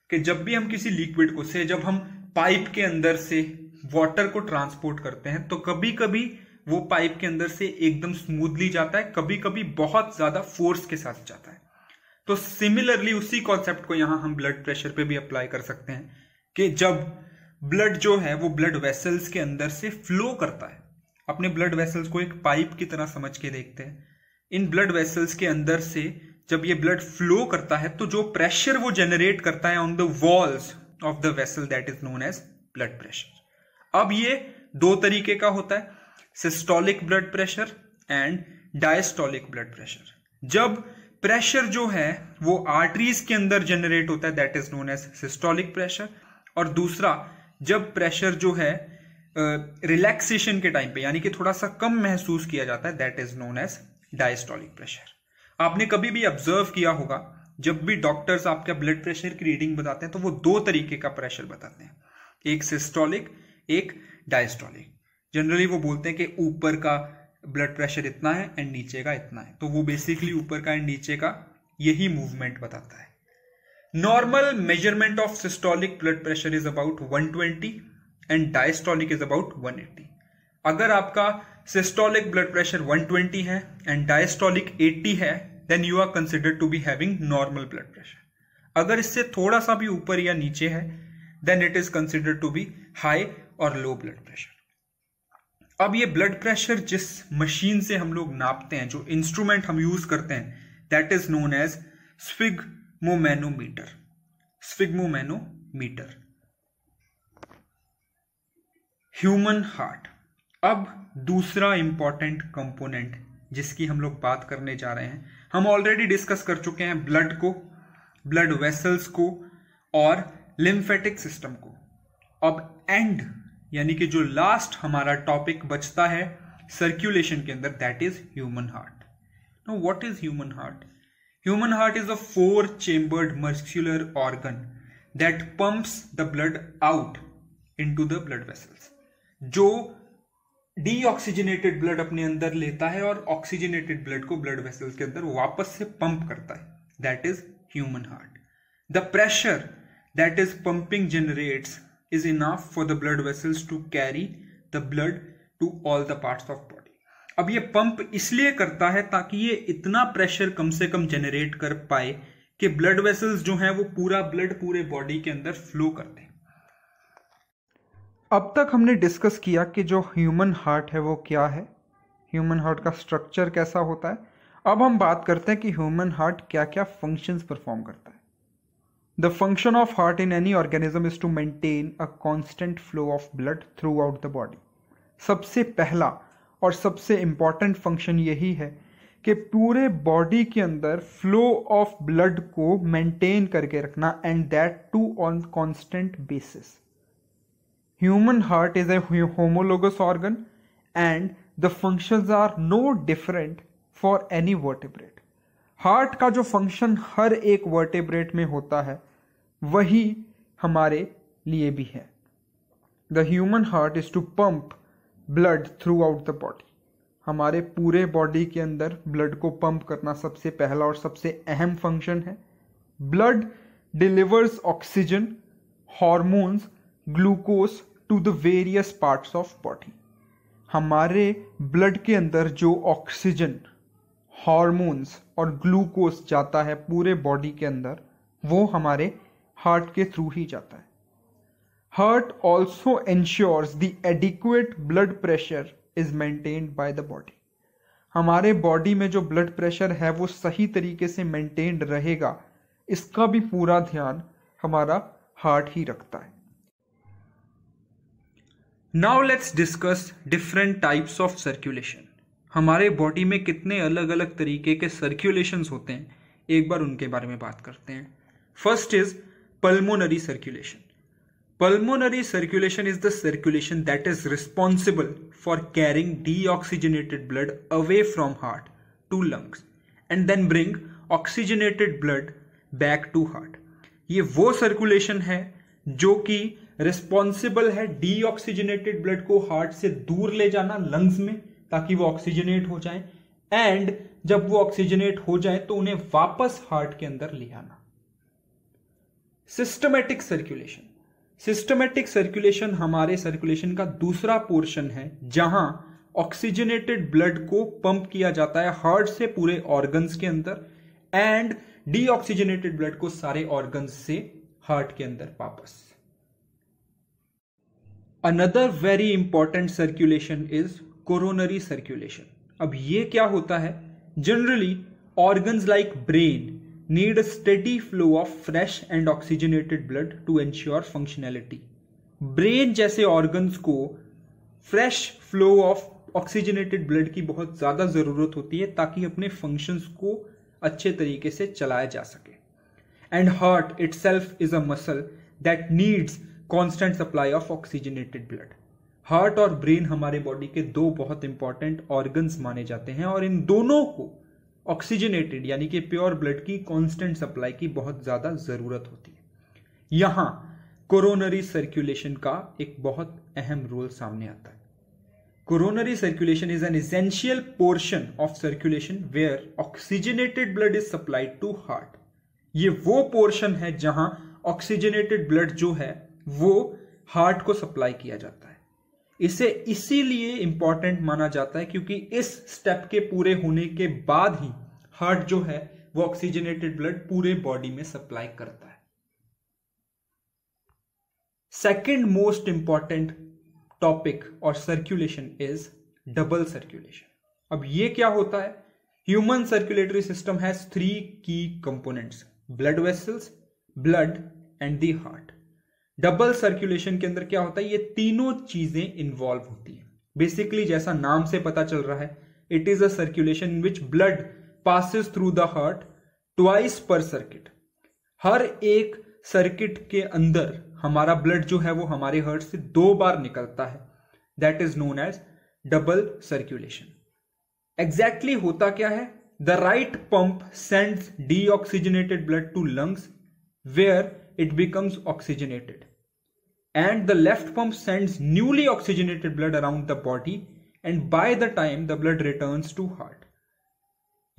कि जब भी हम किसी लिक्विड को से जब हम पाइप के अंदर से वाटर को ट्रांसपोर्ट करते हैं तो कभी कभी वो पाइप के अंदर से एकदम स्मूथली जाता है कभी कभी बहुत ज्यादा फोर्स के साथ जाता है तो सिमिलरली उसी कॉन्सेप्ट को यहां हम ब्लड प्रेशर पे भी अप्लाई कर सकते हैं कि जब ब्लड जो है वो ब्लड वेसल्स के अंदर से फ्लो करता है अपने ब्लड वेसल्स को एक पाइप की तरह समझ के देखते हैं इन ब्लड वेसल्स के अंदर से जब ये ब्लड फ्लो करता है तो जो प्रेशर वो जनरेट करता है on the walls of the vessel that is known as blood pressure अब ये दो तरीके का होता है systolic blood pressure and diastolic blood pressure जब प्रेशर जो है वो आर्टरीज के अंदर जनरेट होता है that is known as systolic pressure और दूसरा जब प्रेशर जो है रिलैक्सेशन uh, के टाइम पे यानी कि थोड़ा सा कम महसूस किया जाता है that is known as diastolic pressure आपने कभी भी ऑब्जर्व किया होगा जब भी डॉक्टर्स आपका ब्लड प्रेशर की रीडिंग बताते हैं तो वो दो तरीके का प्रेशर बताते हैं एक सिस्टोलिक एक डायस्टोलिक जनरली वो बोलते हैं कि ऊपर का ब्लड प्रेशर इतना है एंड नीचे का इतना है तो वो बेसिकली ऊपर का एंड नीचे का यही मूवमेंट बताता है normal measurement of systolic blood pressure is about 120 and diastolic is about 180 अगर आपका सिस्टोलिक ब्लड प्रेशर 120 है एंड डायस्टोलिक 80 है then you are considered to be having normal blood pressure अगर इससे थोड़ा सा भी ऊपर या नीचे है then it is considered to be high और लो ब्लड प्रेशर अब ये ब्लड प्रेशर जिस मशीन से हम लोग नापते हैं जो इंस्ट्रूमेंट हम यूज करते हैं that is known as sphygmomanometer sphygmomanometer human heart अब दूसरा इंपॉर्टेंट कंपोनेंट जिसकी हम लोग बात करने जा रहे हैं हम ऑलरेडी डिस्कस कर चुके हैं ब्लड को ब्लड वेसल्स को और लिम्फेटिक सिस्टम को अब एंड यानी कि जो लास्ट हमारा टॉपिक बचता है सर्क्यूलेशन के अंदर that is human heart now what is human heart human heart is a four chambered muscular organ that pumps the blood out into the blood vessels जो डीऑक्सीजनेटेड ब्लड अपने अंदर लेता है और ऑक्सीजनेटेड ब्लड को ब्लड वेसल्स के अंदर वापस से पंप करता है that is human heart the pressure that is pumping generates is enough for the blood vessels to carry the blood to all the part of body अब ये पंप इसलिए करता है ताकि ये इतना प्रेशर कम से कम जनरेट कर पाए कि ब्लड वेसल्स जो है वो पूरा ब्लड पूरे बॉडी के अंदर फ्लो करते हैं अब तक हमने डिस्कस किया कि जो ह्यूमन हार्ट है वो क्या है ह्यूमन हार्ट का स्ट्रक्चर कैसा होता है अब हम बात करते हैं कि ह्यूमन हार्ट क्या क्या फंक्शंस परफॉर्म करता है the function of heart in any organism is to maintain a constant flow of blood throughout the body सबसे पहला और सबसे इम्पॉर्टेंट फंक्शन यही है कि पूरे बॉडी के अंदर फ्लो ऑफ ब्लड को मेंटेन करके रखना and that too on constant basis Human heart is a homologous organ and the functions are no different for any vertebrate. Heart का जो फंक्शन हर एक वर्टेब्रेट में होता है वही हमारे लिए भी है the human heart is to pump blood throughout the body हमारे पूरे बॉडी के अंदर ब्लड को पंप करना सबसे पहला और सबसे अहम फंक्शन है blood delivers oxygen hormones glucose to the various parts of body हमारे ब्लड के अंदर जो ऑक्सीजन हॉर्मोन्स और ग्लूकोज जाता है पूरे बॉडी के अंदर वो हमारे हार्ट के थ्रू ही जाता है heart also ensures the adequate blood pressure is maintained by the body हमारे बॉडी में जो ब्लड प्रेशर है वो सही तरीके से मेंटेन्ड रहेगा इसका भी पूरा ध्यान हमारा हार्ट ही रखता है now let's discuss different types of circulation हमारे बॉडी में कितने अलग अलग तरीके के सर्क्यूलेशंस होते हैं एक बार उनके बारे में बात करते हैं first is pulmonary circulation pulmonary circulation is the circulation that is responsible for carrying deoxygenated blood away from heart to lungs and then bring oxygenated blood back to heart ये वो सर्कुलेशन है जो कि रिस्पॉन्सिबल है डीऑक्सीजनेटेड ब्लड को हार्ट से दूर ले जाना लंग्स में ताकि वो ऑक्सीजनेट हो जाए एंड जब वो ऑक्सीजनेट हो जाए तो उन्हें वापस हार्ट के अंदर ले आना सिस्टमेटिक सर्कुलेशन सिस्टमेटिक सर्कुलेशन हमारे सर्कुलेशन का दूसरा पोर्शन है जहां ऑक्सीजनेटेड ब्लड को पंप किया जाता है हार्ट से पूरे ऑर्गन्स के अंदर एंड डीऑक्सीजनेटेड ब्लड को सारे ऑर्गन्स से हार्ट के अंदर वापस another very important circulation is coronary circulation अब ये क्या होता है generally organs like brain need a steady flow of fresh and oxygenated blood to ensure functionality brain जैसे ऑर्गन्स को fresh flow of oxygenated blood की बहुत ज्यादा जरूरत होती है ताकि अपने फंक्शंस को अच्छे तरीके से चलाया जा सके and heart self is a muscle that needs constant supply of oxygenated blood heart और ब्रेन हमारे बॉडी के दो बहुत इंपॉर्टेंट ऑर्गन्स माने जाते हैं और इन दोनों को ऑक्सीजनेटेड यानी कि प्योर ब्लड की कॉन्स्टेंट सप्लाई की बहुत ज़्यादा ज़रूरत होती है यहां कोरोनरी सर्कुलेशन का एक बहुत अहम रोल सामने आता है coronary circulation is an essential portion of circulation where oxygenated blood is supplied to heart ये वो पोर्शन है जहां ऑक्सीजनेटेड ब्लड जो है वो हार्ट को सप्लाई किया जाता है इसे इसीलिए इंपॉर्टेंट माना जाता है क्योंकि इस स्टेप के पूरे होने के बाद ही हार्ट जो है वो ऑक्सीजनेटेड ब्लड पूरे बॉडी में सप्लाई करता है सेकेंड मोस्ट इंपॉर्टेंट टॉपिक और सर्कुलेशन इज डबल सर्कुलेशन अब ये क्या होता है human circulatory system has three key components blood vessels blood and the heart double circulation के अंदर क्या होता है ये तीनों चीजें इन्वॉल्व होती है बेसिकली जैसा नाम से पता चल रहा है it is a circulation in which blood passes through the heart twice per circuit हर एक सर्किट के अंदर हमारा ब्लड जो है वो हमारे हार्ट से दो बार निकलता है that is known as double circulation exactly होता क्या है the right pump sends oxygenated blood to lungs where it becomes oxygenated and the left pump sends newly oxygenated blood around the body and by the time the blood returns to heart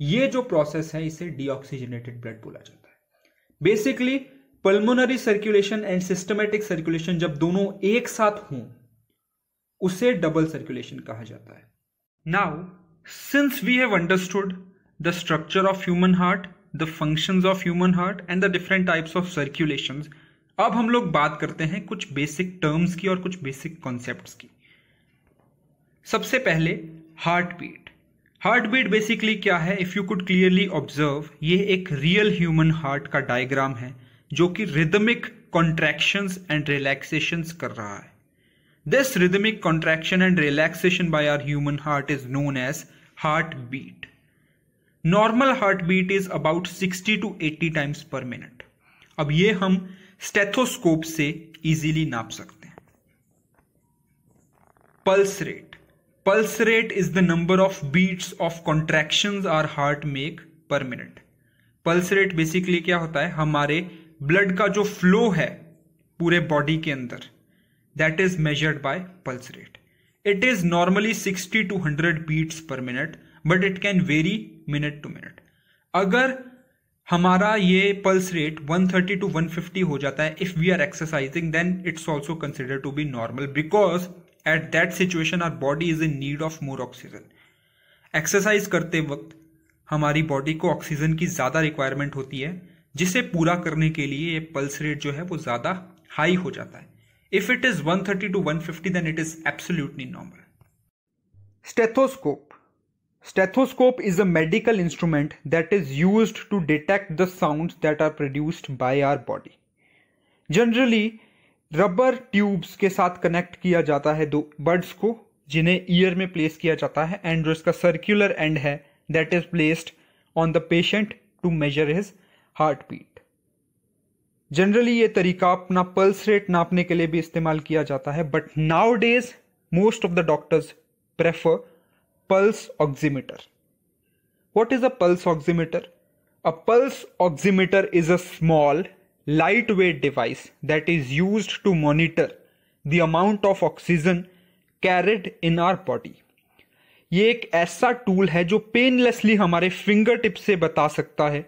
ये जो प्रोसेस है इसे डीऑक्सीजनेटेड ब्लड बोला जाता है basically pulmonary circulation and systematic circulation जब दोनों एक साथ हों उसे डबल सर्कुलेशन कहा जाता है now since we have understood the structure of human heart the functions of human heart and the different types of circulations अब हम लोग बात करते हैं कुछ बेसिक टर्म्स की और कुछ बेसिक कॉन्सेप्ट की सबसे पहले heart beat heart beat basically क्या है if you could clearly observe ये एक रियल ह्यूमन हार्ट का डायग्राम है जो कि रिदमिक कॉन्ट्रेक्शन एंड रिलैक्सेशन कर रहा है this rhythmic contraction and relaxation by our human heart is known as heart beat normal heart beat is about 60 to 80 times per minute अब ये हम स्टेथोस्कोप से इजीली नाप सकते हैं pulse rate pulse rate is the number of beats of contraction our heart make per minute pulse rate basically क्या होता है हमारे ब्लड का जो फ्लो है पूरे बॉडी के अंदर that is measured by pulse rate it is normally 60 to 100 beats per minute but it can vary minute to minute अगर हमारा ये पल्स रेट 130 टू 150 हो जाता है if we are exercising then it's also consider to be normal because at that situation our body is in need of more oxygen exercise करते वक्त हमारी बॉडी को ऑक्सीजन की ज़्यादा रिक्वायरमेंट होती है जिसे पूरा करने के लिए ये पल्स रेट जो है वो ज़्यादा हाई हो जाता है if it is 130 to 150 then it is absolutely normal stethoscope stethoscope is a medical instrument that is use to detect the sound that are produced by our body generally rubber tubes के साथ कनेक्ट किया जाता है दो बर्ड्स को जिन्हें ईयर में प्लेस किया जाता है एंड जो इसका सर्क्यूलर एंड है that is placed on the patient to measure his heart beat generally ये तरीका अपना पल्स रेट नापने के लिए भी इस्तेमाल किया जाता है but nowadays most of the doctors prefer pulse oximeter. What is a pulse oximeter? A pulse oximeter is a small, lightweight device that is used to monitor the amount of oxygen carried in our body. ये एक ऐसा टूल है जो पेनलेसली हमारे फिंगर टिप से बता सकता है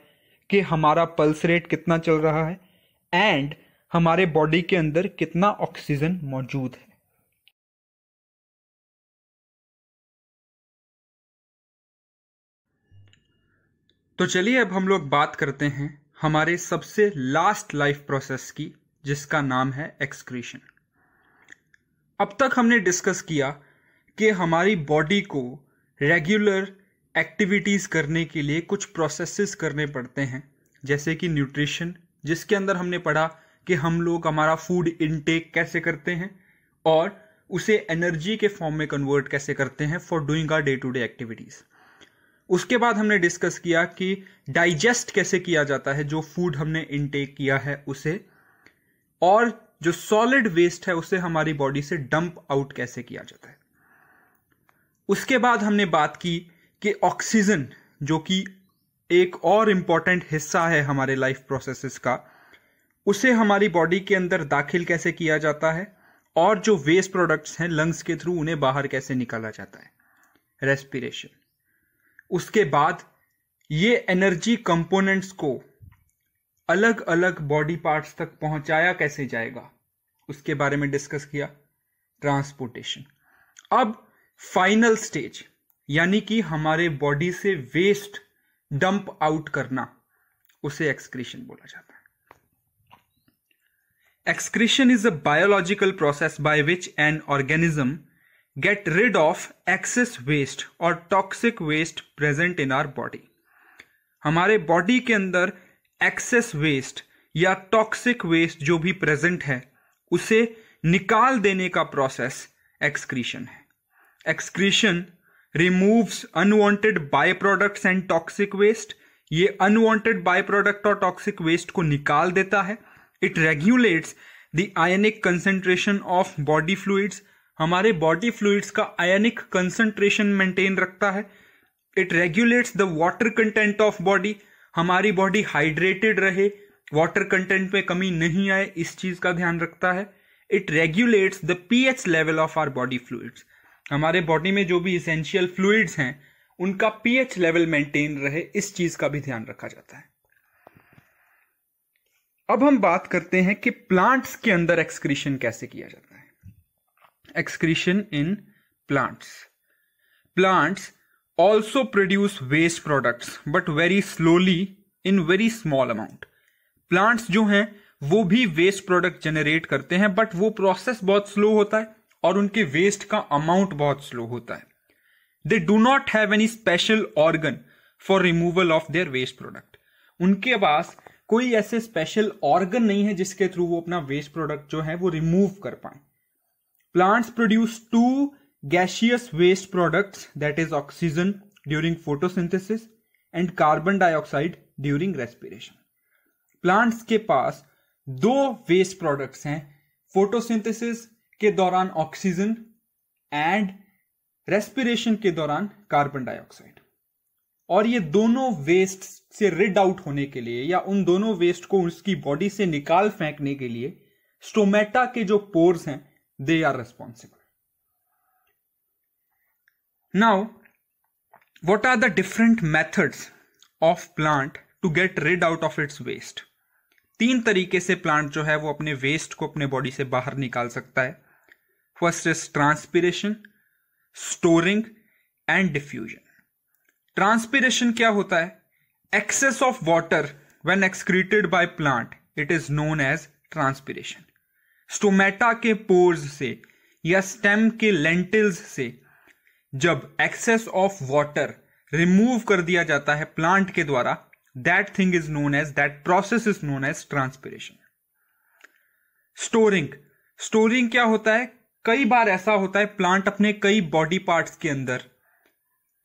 कि हमारा पल्स रेट कितना चल रहा है एंड हमारे बॉडी के अंदर कितना ऑक्सीजन मौजूद है तो चलिए अब हम लोग बात करते हैं हमारे सबसे लास्ट लाइफ प्रोसेस की जिसका नाम है एक्सक्रीशन अब तक हमने डिस्कस किया कि हमारी बॉडी को रेगुलर एक्टिविटीज़ करने के लिए कुछ प्रोसेसेस करने पड़ते हैं जैसे कि न्यूट्रिशन जिसके अंदर हमने पढ़ा कि हम लोग हमारा फूड इनटेक कैसे करते हैं और उसे एनर्जी के फॉर्म में कन्वर्ट कैसे करते हैं for doing our day to day activities उसके बाद हमने डिस्कस किया कि डाइजेस्ट कैसे किया जाता है जो फूड हमने इनटेक किया है उसे और जो सॉलिड वेस्ट है उसे हमारी बॉडी से डंप आउट कैसे किया जाता है उसके बाद हमने बात की कि ऑक्सीजन जो कि एक और इंपॉर्टेंट हिस्सा है हमारे लाइफ प्रोसेसेस का उसे हमारी बॉडी के अंदर दाखिल कैसे किया जाता है और जो वेस्ट प्रोडक्ट्स हैं लंग्स के थ्रू उन्हें बाहर कैसे निकाला जाता है रेस्पिरेशन उसके बाद ये एनर्जी कंपोनेंट्स को अलग अलग बॉडी पार्ट्स तक पहुंचाया कैसे जाएगा उसके बारे में डिस्कस किया ट्रांसपोर्टेशन अब फाइनल स्टेज यानी कि हमारे बॉडी से वेस्ट डंप आउट करना उसे एक्सक्रीशन बोला जाता है excretion is a biological process by which an organism get rid of excess waste और toxic waste present in our body हमारे बॉडी के अंदर एक्सेस वेस्ट या टॉक्सिक वेस्ट जो भी प्रेजेंट है उसे निकाल देने का प्रोसेस एक्सक्रीशन है excretion removes unwanted by products and toxic waste ये अनवांटेड बाय प्रोडक्ट और टॉक्सिक वेस्ट को निकाल देता है it regulates the ionic concentration of body fluids हमारे बॉडी फ्लूइड्स का आयनिक कंसंट्रेशन मेंटेन रखता है it regulates the water content of body हमारी बॉडी हाइड्रेटेड रहे वाटर कंटेंट में कमी नहीं आए इस चीज का ध्यान रखता है it regulates the pH level of our body fluids हमारे बॉडी में जो भी इसेंशियल फ्लूइड्स हैं उनका पीएच लेवल मेंटेन रहे इस चीज का भी ध्यान रखा जाता है अब हम बात करते हैं कि प्लांट्स के अंदर एक्सक्रीशन कैसे किया जाता है excretion in plants plants also produce waste products but very slowly in very small amount plants जो हैं वो भी वेस्ट प्रोडक्ट जनरेट करते हैं बट वो प्रोसेस बहुत स्लो होता है और उनके वेस्ट का अमाउंट बहुत स्लो होता है they do not have any special organ for removal of their waste product उनके पास कोई ऐसे स्पेशल ऑर्गन नहीं है जिसके थ्रू वो अपना वेस्ट प्रोडक्ट जो है वो रिमूव कर पाए plants produce two gaseous waste product that is oxygen during photosynthesis and carbon dioxide during respiration plants के पास दो वेस्ट प्रोडक्ट्स हैं फोटोसिंथेसिस के दौरान ऑक्सीजन एंड रेस्पिरेशन के दौरान कार्बन डाइऑक्साइड और ये दोनों वेस्ट से रिड आउट होने के लिए या उन दोनों वेस्ट को उसकी बॉडी से निकाल फेंकने के लिए स्टोमेटा के जो पोर्स हैं they are responsible. Now, what are the different methods of plant to get rid out of its waste? तीन तरीके से प्लांट जो है वो अपने वेस्ट को अपने बॉडी से बाहर निकाल सकता है first is transpiration storing and diffusion transpiration क्या होता है excess of water when excreted by plant it is known as transpiration stomata के पोर्स से या स्टेम के लेंटिल्स से जब एक्सेस ऑफ वाटर रिमूव कर दिया जाता है प्लांट के द्वारा that thing is known as that process is known as transpiration storing storing क्या होता है कई बार ऐसा होता है प्लांट अपने कई बॉडी पार्ट्स के अंदर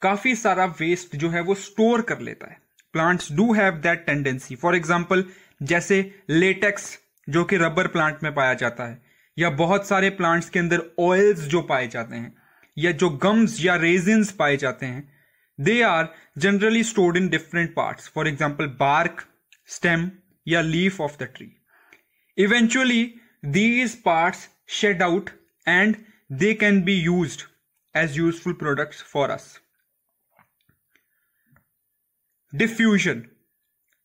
काफी सारा वेस्ट जो है वो स्टोर कर लेता है plants do have that tendency for example जैसे लेटेक्स जो कि रबर प्लांट में पाया जाता है या बहुत सारे प्लांट्स के अंदर ऑयल्स जो पाए जाते हैं या जो गम्स या रेजिन्स पाए जाते हैं they are generally stored in different parts for example bark stem या leaf of the tree eventually these parts shed out and they can be use as useful product for us diffusion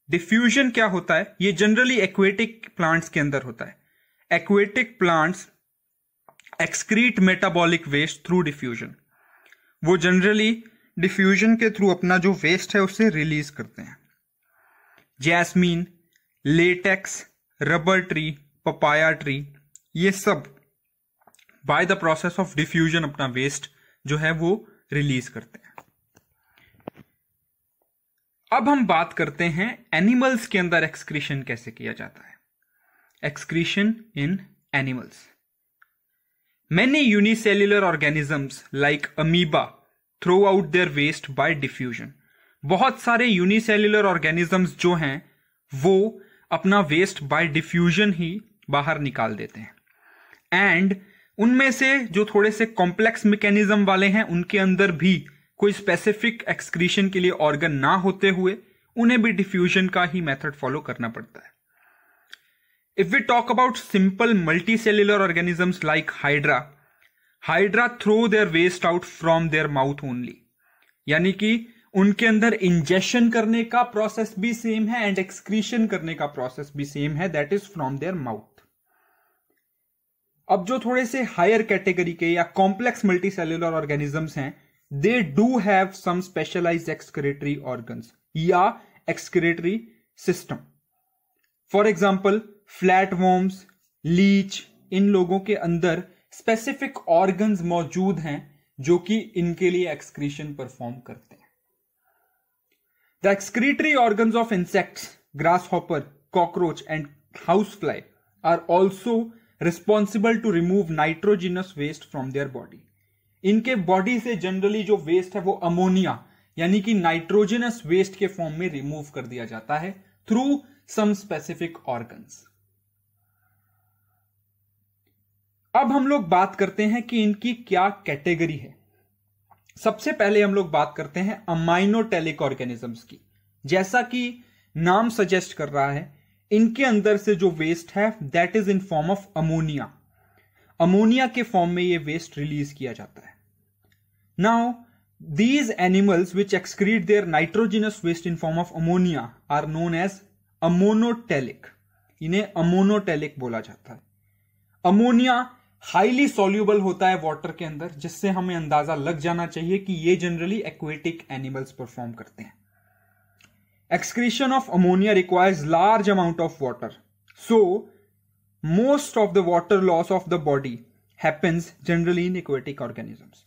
diffusion क्या होता है ये जनरली एक्वेटिक प्लांट्स के अंदर होता है aquatic plants excrete metabolic waste through diffusion वो जनरली डिफ्यूजन के थ्रू अपना जो वेस्ट है उसे रिलीज करते हैं jasmine latex rubber tree papaya tree ये सब by the process of diffusion अपना वेस्ट जो है वो रिलीज करते हैं अब हम बात करते हैं एनिमल्स के अंदर एक्सक्रीशन कैसे किया जाता है excretion in animals many unicellular organisms like amoeba throw out their waste by diffusion बहुत सारे यूनिसेल्युलर ऑर्गेनिजम्स जो हैं वो अपना वेस्ट बाय डिफ्यूजन ही बाहर निकाल देते हैं एंड उनमें से जो थोड़े से कॉम्प्लेक्स मैकेनिज्म वाले हैं उनके अंदर भी कोई स्पेसिफिक एक्सक्रीशन के लिए ऑर्गन ना होते हुए उन्हें भी डिफ्यूजन का ही मेथड फॉलो करना पड़ता है if we talk about simple multicellular organisms like hydra hydra throw their waste out from their mouth only यानी कि उनके अंदर इंजेशन करने का प्रोसेस भी सेम है एंड एक्सक्रीशन करने का प्रोसेस भी सेम है that is from their mouth अब जो थोड़े से हायर कैटेगरी के या कॉम्प्लेक्स मल्टी सेल्यूलर ऑर्गेनिजम्स हैं they do have some specialize excretory organ या system for example flat flatworms, leech इन लोगों के अंदर स्पेसिफिक ऑर्गन मौजूद हैं जो कि इनके लिए एक्सक्रीशन परफॉर्म करते हैं the excretory organ of insects grasshopper cockroach and house fly are also responsible to remove nitrogenous waste from their body इनके बॉडी से जनरली जो वेस्ट है वो अमोनिया यानी कि नाइट्रोजनस वेस्ट के फॉर्म में रिमूव कर दिया जाता है थ्रू सम स्पेसिफिक ऑर्गन्स अब हम लोग बात करते हैं कि इनकी क्या कैटेगरी है सबसे पहले हम लोग बात करते हैं अमाइनोटेलिक ऑर्गेनिजम्स की जैसा कि नाम सजेस्ट कर रहा है इनके अंदर से जो वेस्ट है that is in form of ammonia ammonia के फॉर्म में ये वेस्ट रिलीज किया जाता है Now, these animals which excrete their nitrogenous waste in form of ammonia are known as ammonotelic इन्हें अमोनोटेलिक बोला जाता है अमोनिया हाईली सॉल्यूबल होता है वाटर के अंदर जिससे हमें अंदाजा लग जाना चाहिए कि ये जनरली एक्वेटिक एनिमल्स परफॉर्म करते हैं excretion of ammonia requires large amount of water so most of the water loss of the body happens generally in aquatic organisms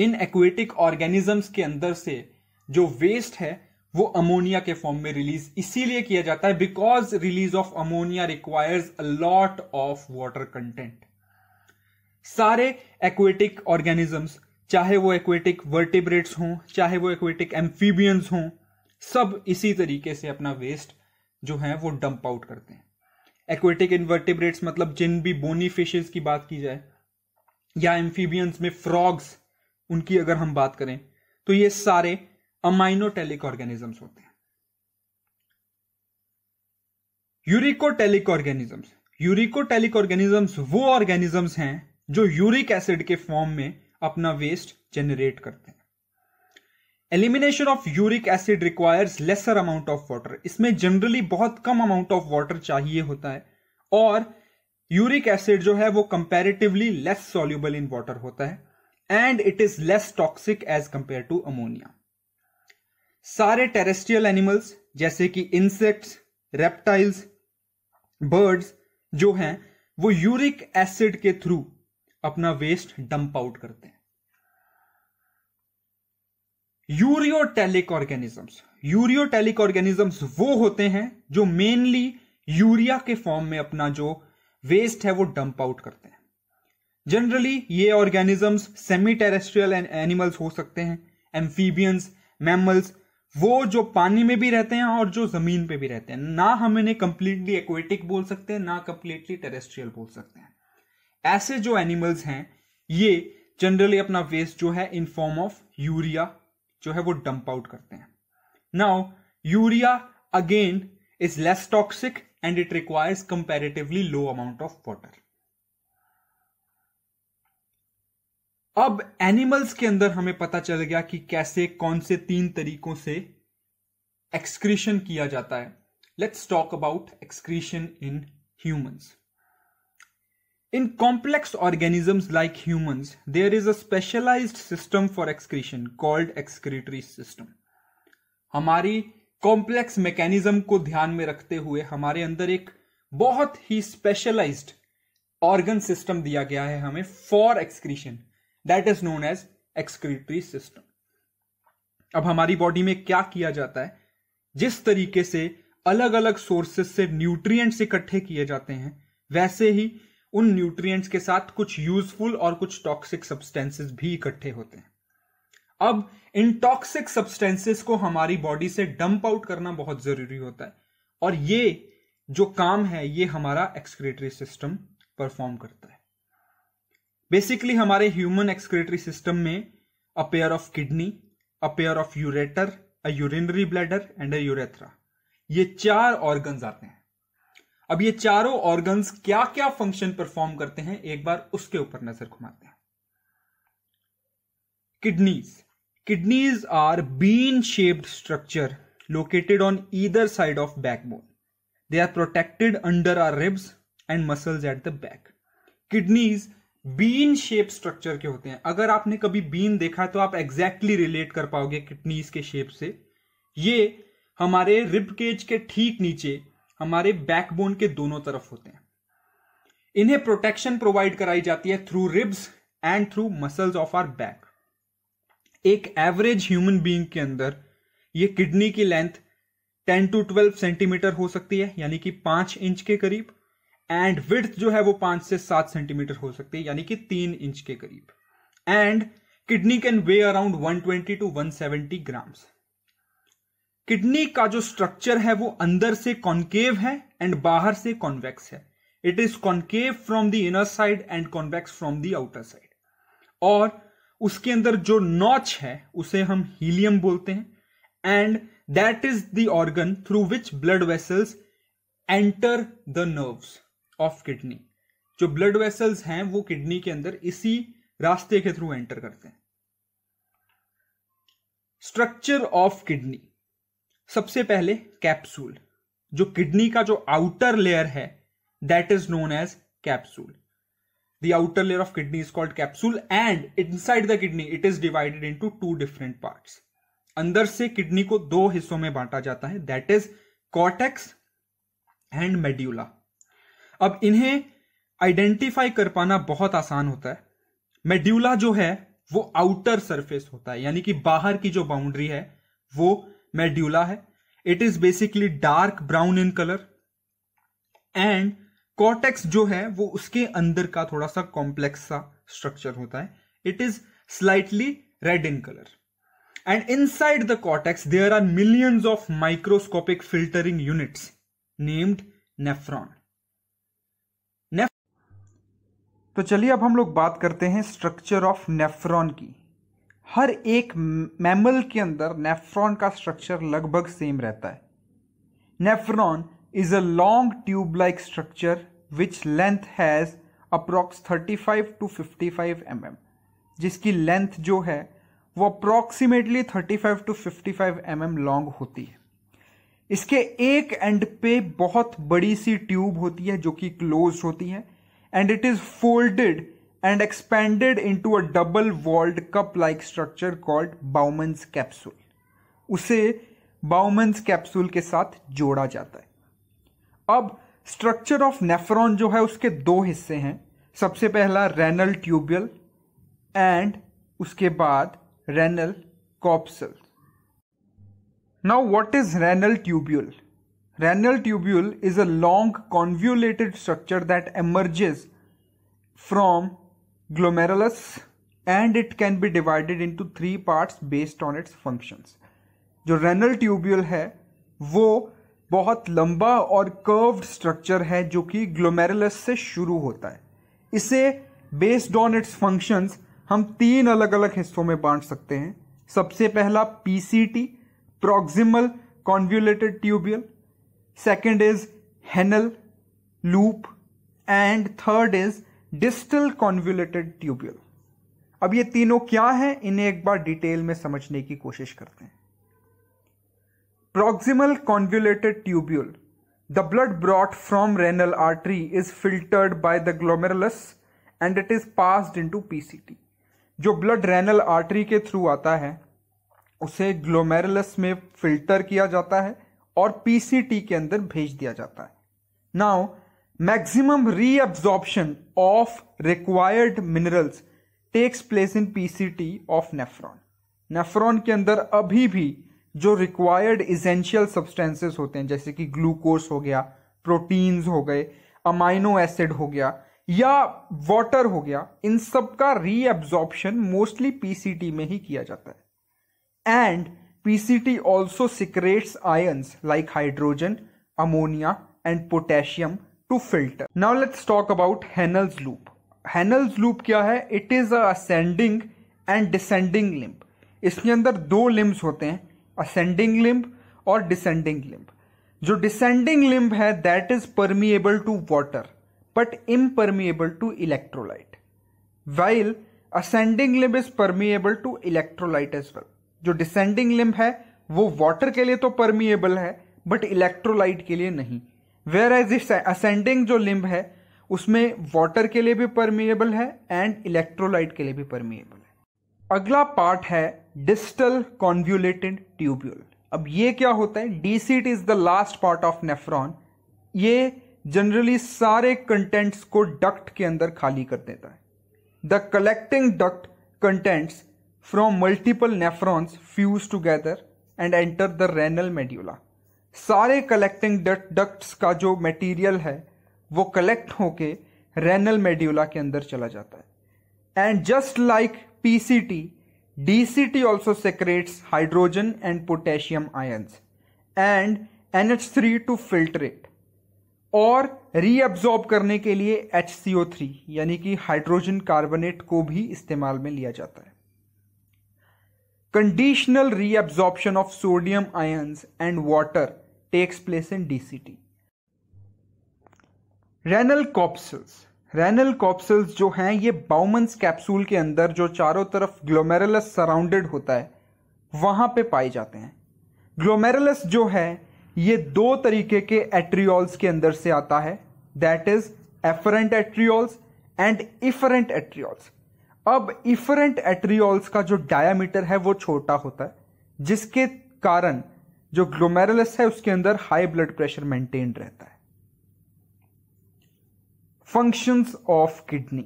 इन एक्वेटिक ऑर्गेनिजम्स के अंदर से जो वेस्ट है वो अमोनिया के फॉर्म में रिलीज इसीलिए किया जाता है because release of ammonia requires a lot of water content सारे एक्वेटिक ऑर्गेनिजम्स चाहे वो एक्वेटिक वर्टिब्रेट्स हों चाहे वो एक्वेटिक एम्फीबियंस हों सब इसी तरीके से अपना वेस्ट जो है वो डंप आउट करते हैं एक्वेटिक इनवर्टिब्रेट्स मतलब जिन भी बोनी फिशेज की बात की जाए या एम्फीबियंस में फ्रॉग्स उनकी अगर हम बात करें तो ये सारे अमाइनोटेलिक ऑर्गेनिजम्स होते हैं यूरिकोटेलिक ऑर्गेनिजम्स यूरिकोटेलिक ऑर्गेनिजम्स वो ऑर्गेनिजम्स हैं जो यूरिक एसिड के फॉर्म में अपना वेस्ट जनरेट करते हैं elimination of uric acid requires lesser amount of water इसमें जनरली बहुत कम अमाउंट ऑफ वाटर चाहिए होता है और यूरिक एसिड जो है वो comparatively less soluble in water होता है and it is less toxic as compare to ammonia सारे टेरेस्ट्रियल एनिमल्स जैसे कि इंसेक्ट्स रेप्टाइल्स बर्ड्स जो हैं वो यूरिक एसिड के थ्रू अपना वेस्ट डंप आउट करते हैं यूरियोटेलिक ऑर्गेनिजम्स यूरियोटेलिक ऑर्गेनिजम्स वो होते हैं जो मेनली यूरिया के फॉर्म में अपना जो वेस्ट है वो डंप आउट करते हैं जनरली ये ऑर्गेनिजम्स सेमी टेरेस्ट्रियल एनिमल्स हो सकते हैं एम्फीबियंस मैमल्स वो जो पानी में भी रहते हैं और जो जमीन पे भी रहते हैं ना हम इन्हें कंप्लीटली एक्वेटिक बोल सकते हैं ना कंप्लीटली टेरेस्ट्रियल बोल सकते हैं ऐसे जो एनिमल्स हैं ये जनरली अपना वेस्ट जो है इन फॉर्म ऑफ यूरिया जो है वो डंप आउट करते हैं now urea again is less toxic and it requires comparatively low amount of water अब एनिमल्स के अंदर हमें पता चल गया कि कैसे कौन से तीन तरीकों से एक्सक्रीशन किया जाता है let's talk about excretion in humans in complex organisms like humans there is a specialized system for excretion called excretory system हमारी कॉम्प्लेक्स मैकेनिज्म को ध्यान में रखते हुए हमारे अंदर एक बहुत ही स्पेशलाइज्ड ऑर्गन सिस्टम दिया गया है हमें for excretion that is known as excretory system अब हमारी बॉडी में क्या किया जाता है जिस तरीके से अलग अलग सोर्सेस से न्यूट्रिएंट्स इकट्ठे किए जाते हैं वैसे ही उन न्यूट्रिएंट्स के साथ कुछ यूजफुल और कुछ टॉक्सिक सब्सटेंसेस भी इकट्ठे होते हैं अब इन टॉक्सिक सब्सटेंसेस को हमारी बॉडी से डंप आउट करना बहुत जरूरी होता है और ये जो काम है ये हमारा एक्सक्रेटरी सिस्टम परफॉर्म करता है बेसिकली हमारे ह्यूमन एक्सक्रेटरी सिस्टम में a pair of kidney a pair of ureter a urinary bladder and a urethra ये चार ऑर्गन्स आते हैं अब ये चारों ऑर्गन्स क्या क्या फंक्शन परफॉर्म करते हैं एक बार उसके ऊपर नजर घुमाते हैं kidneys kidneys are bean shaped structure on either side of backbone they are protected under our ribs and muscle at the back kidneys bean shape structure के होते हैं अगर आपने कभी बीन देखा तो आप एग्जैक्टली exactly रिलेट कर पाओगे किडनीज के शेप से ये हमारे रिब केज के ठीक नीचे हमारे बैकबोन के दोनों तरफ होते हैं इन्हें प्रोटेक्शन प्रोवाइड कराई जाती है through ribs and through muscles of our back एक एवरेज ह्यूमन बीइंग के अंदर ये किडनी की लेंथ 10 टू 12 सेंटीमीटर हो सकती है यानी कि 5 इंच के करीब एंड विथ जो है वो पांच से सात सेंटीमीटर हो सकती है यानी कि तीन इंच के करीब and kidney can weigh around 120 to 170 grams kidney का जो स्ट्रक्चर है वो अंदर से कॉन्केव है एंड बाहर से कॉन्वेक्स है it is concave from the inner side and convex from the outer side और उसके अंदर जो नॉच है उसे हम हीलियम बोलते हैं and that is the organ through which blood vessels enter the nerves of kidney जो ब्लड वेसल्स हैं वो किडनी के अंदर इसी रास्ते के थ्रू एंटर करते हैं स्ट्रक्चर ऑफ किडनी सबसे पहले कैप्सूल जो किडनी का जो आउटर लेयर है that is known as capsule the outer layer of kidney is called capsule and inside the kidney it is divided into two different parts अंदर से किडनी को दो हिस्सों में बांटा जाता है that is cortex and medulla अब इन्हें आइडेंटिफाई कर पाना बहुत आसान होता है मेड्यूला जो है वो आउटर सरफेस होता है यानी कि बाहर की जो बाउंड्री है वो मेड्यूला है it is basically dark brown in colour and cortex जो है वो उसके अंदर का थोड़ा सा कॉम्प्लेक्स सा स्ट्रक्चर होता है it is slightly red in colour and inside the cortex there are millions of microscopic filtering units named nephron तो चलिए अब हम लोग बात करते हैं स्ट्रक्चर ऑफ नेफ्रॉन की हर एक मैमल के अंदर नेफ्रॉन का स्ट्रक्चर लगभग सेम रहता है nephron is a long tube like structure which length has approx 35 to 55 m mm, जिसकी लेंथ जो है वो approximately 35 to 55 m mm long होती है इसके एक एंड पे बहुत बड़ी सी ट्यूब होती है जो कि क्लोज होती है and it is folded and expanded into a double walled cup like structure called बाउमन्स capsule. उसे बाउमन्स capsule के साथ जोड़ा जाता है अब स्ट्रक्चर ऑफ नेफ्रॉन जो है उसके दो हिस्से हैं सबसे पहला रेनल ट्यूब्यूल एंड उसके बाद renal capsule now what is renal tubule Renal tubule is a long convoluted structure that emerges from glomerulus and it can be divided into three parts based on its functions. जो renal tubule है वो बहुत लंबा और कर्व्ड स्ट्रक्चर है जो कि ग्लोमेरुलस से शुरू होता है इसे बेस्ड ऑन इट्स फंक्शंस हम तीन अलग अलग हिस्सों में बांट सकते हैं सबसे पहला PCT proximal convoluted tubule second is Henle loop and third is distal convoluted tubule अब ये तीनों क्या है इन्हें एक बार डिटेल में समझने की कोशिश करते हैं proximal convoluted tubule the blood brought from renal artery is filtered by the glomerulus and it is passed into PCT जो ब्लड रेनल आर्टरी के थ्रू आता है उसे ग्लोमेरुलस में फिल्टर किया जाता है और पीसीटी के अंदर भेज दिया जाता है now maximum reabsorption of required minerals takes place in PCT of nephron nephron के अंदर अभी भी जो रिक्वायर्ड इजेंशियल सब्सटेंसेस होते हैं जैसे कि ग्लूकोज हो गया प्रोटीन्स हो गए अमाइनो एसिड हो गया या वाटर हो गया इन सब का रीअब्जॉर्प्शन मोस्टली पीसीटी में ही किया जाता है and PCT also secretes ions like hydrogen, ammonia and potassium to filter. Now let's talk about Hennel's loop. Hennel's loop क्या है it is ascending and descending limb इसके अंदर दो लिम्ब्स होते हैं असेंडिंग लिम्ब और डिसेंडिंग लिम्ब जो डिसेंडिंग लिम्ब है that is permeable to water but impermeable to electrolyte while ascending limb is permeable to electrolyte as well जो डिसेंडिंग लिम्ब है वो वाटर के लिए तो परमिएबल है बट इलेक्ट्रोलाइट के लिए नहीं वेयर एज इट्स असेंडिंग जो लिम्ब है उसमें वाटर के लिए भी परमिएबल है एंड इलेक्ट्रोलाइट के लिए भी परमिएबल है अगला पार्ट है डिस्टल कॉन्व्यूलेटेड ट्यूब्यूल अब ये क्या होता है DCT is the last part of nephron ये जनरली सारे कंटेंट्स को डक्ट के अंदर खाली कर देता है the collecting duct contents from multiple nephrons fuse together and enter the renal medulla. सारे collecting ducts का जो material है वो collect होके renal medulla के अंदर चला जाता है And just like PCT, DCT also secretes hydrogen and potassium ions and NH3 to filtrate और रीअब्जॉर्ब करने के लिए HCO3 यानी कि हाइड्रोजन कार्बोनेट को भी इस्तेमाल में लिया जाता है Conditional reabsorption of sodium ions and water takes place in DCT. Renal capsules renal capsules जो हैं ये बाउमन्स कैप्सूल के अंदर जो चारों तरफ ग्लोमेरलस सराउंडेड होता है वहां पे पाए जाते हैं ग्लोमेरलस जो है ये दो तरीके के एट्रियोल्स के अंदर से आता है that is afferent arterioles and efferent arterioles अब इफरेंट एट्रियोल्स का जो डायामीटर है वो छोटा होता है जिसके कारण जो ग्लोमेरुलस है उसके अंदर हाई ब्लड प्रेशर मेंटेन रहता है फंक्शंस ऑफ किडनी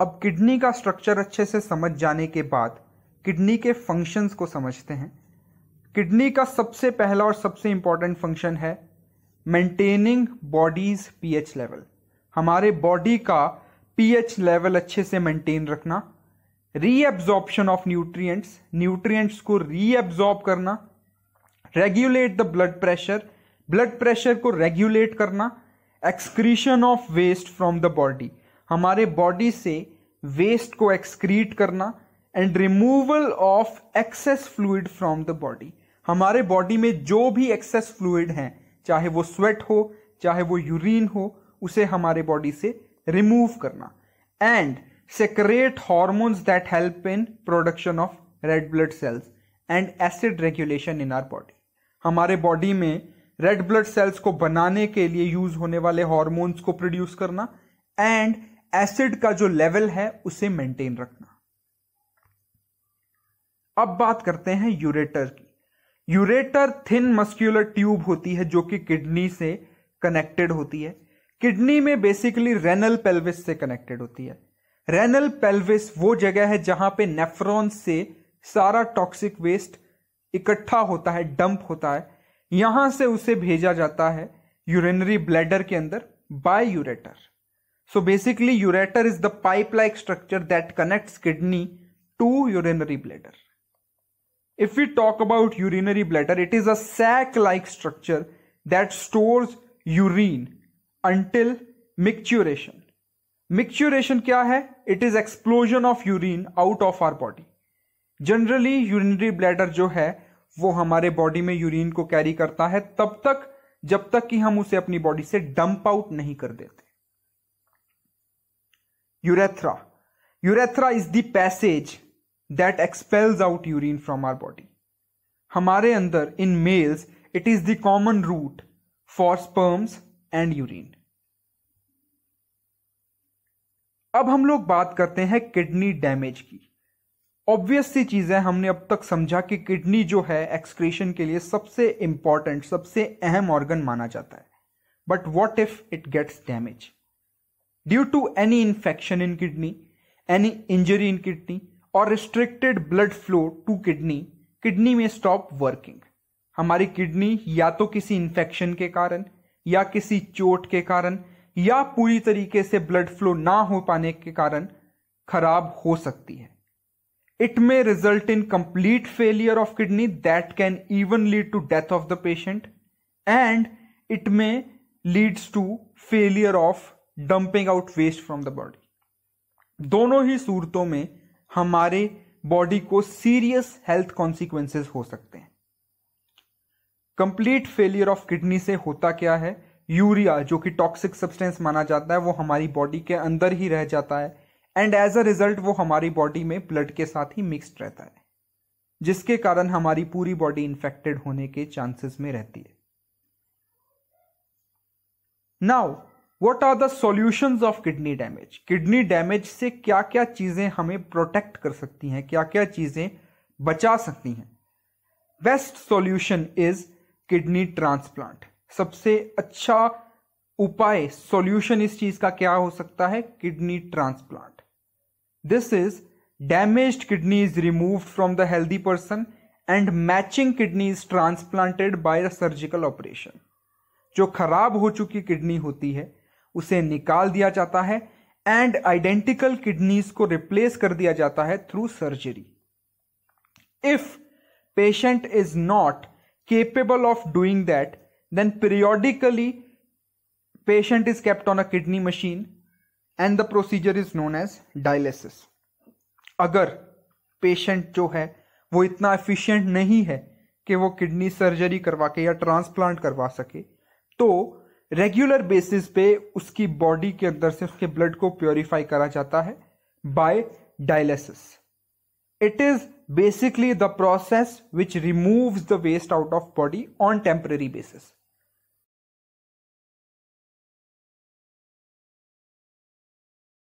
अब किडनी का स्ट्रक्चर अच्छे से समझ जाने के बाद किडनी के फंक्शंस को समझते हैं किडनी का सबसे पहला और सबसे इंपॉर्टेंट फंक्शन है मेंटेनिंग बॉडीज पीएच लेवल हमारे बॉडी का पीएच लेवल अच्छे से मेंटेन रखना रीएब्जॉर्प्शन ऑफ न्यूट्रिएंट्स न्यूट्रिएंट्स को रीएब्जॉर्ब करना regulate the blood pressure blood pressure को रेगुलेट करना excretion of waste from the body हमारे बॉडी से वेस्ट को एक्सक्रीट करना and removal of excess fluid from the body हमारे बॉडी में जो भी एक्सेस फ्लूइड हैं चाहे वो स्वेट हो चाहे वो यूरिन हो उसे हमारे बॉडी से रिमूव करना and secrete hormones that help in production of red blood cells and acid regulation in our body हमारे बॉडी में रेड ब्लड सेल्स को बनाने के लिए यूज होने वाले हॉर्मोन्स को प्रोड्यूस करना एंड एसिड का जो लेवल है उसे मेंटेन रखना अब बात करते हैं यूरेटर की यूरेटर थिन मस्क्यूलर ट्यूब होती है जो कि किडनी से कनेक्टेड होती है किडनी में बेसिकली रेनल पेल्विस से कनेक्टेड होती है रेनल पेल्विस वो जगह है जहां पे नेफ्रॉन से सारा टॉक्सिक वेस्ट इकट्ठा होता है डंप होता है यहां से उसे भेजा जाता है यूरिनरी ब्लैडर के अंदर by ureter so basically ureter is the pipe like structure that connects kidney to urinary bladder if we talk about urinary bladder it is a sac like structure that stores urine until micturition micturition क्या है it is explosion of urine out of our body generally urinary bladder जो है वो हमारे बॉडी में यूरिन को कैरी करता है तब तक जब तक कि हम उसे अपनी बॉडी से डंप आउट नहीं कर देते urethra urethra is passage that expels out urine from our body हमारे अंदर in males it is the common route for sperms and urine अब हम लोग बात करते हैं किडनी डैमेज की ऑब्वियस सी चीज़ है हमने अब तक समझा कि किडनी जो है एक्सक्रेशन के लिए सबसे इंपॉर्टेंट सबसे अहम ऑर्गन माना जाता है but what if it gets damage due to any infection in kidney any injury in kidney or restricted blood flow to kidney kidney में स्टॉप वर्किंग हमारी किडनी या तो किसी इंफेक्शन के कारण या किसी चोट के कारण या पूरी तरीके से ब्लड फ्लो ना हो पाने के कारण खराब हो सकती है it may result in complete failure of kidney that can even lead to death of the patient and it may leads to failure of dumping out waste from the body दोनों ही सूरतों में हमारे बॉडी को सीरियस हेल्थ कॉन्सिक्वेंसेस हो सकते हैं कंप्लीट फेलियर ऑफ किडनी से होता क्या है यूरिया जो कि टॉक्सिक सब्सटेंस माना जाता है वो हमारी बॉडी के अंदर ही रह जाता है एंड एज अ रिजल्ट वो हमारी बॉडी में ब्लड के साथ ही मिक्स्ड रहता है जिसके कारण हमारी पूरी बॉडी इन्फेक्टेड होने के चांसेस में रहती है now what are the solution of kidney damage kidney damage से क्या क्या चीज़ें हमें प्रोटेक्ट कर सकती हैं क्या क्या चीज़ें बचा सकती हैं best solution is kidney transplant सबसे अच्छा उपाय सॉल्यूशन इस चीज का क्या हो सकता है kidney transplant this is damaged kidney is remove from the healthy person and matching kidney is transplanted by the surgical operation जो खराब हो चुकी किडनी होती है उसे निकाल दिया जाता है एंड आइडेंटिकल किडनीज को रिप्लेस कर दिया जाता है through surgery if patient is not capable of doing that Then periodically, patient is kept on a kidney machine and the procedure is known as dialysis. अगर पेशेंट जो है वो इतना एफिशिएंट नहीं है कि वो किडनी सर्जरी करवा के या ट्रांसप्लांट करवा सके तो रेगुलर बेसिस पे उसकी बॉडी के अंदर से उसके ब्लड को प्योरीफाई करा जाता है by dialysis it is basically the process which removes the waste out of body on temporary basis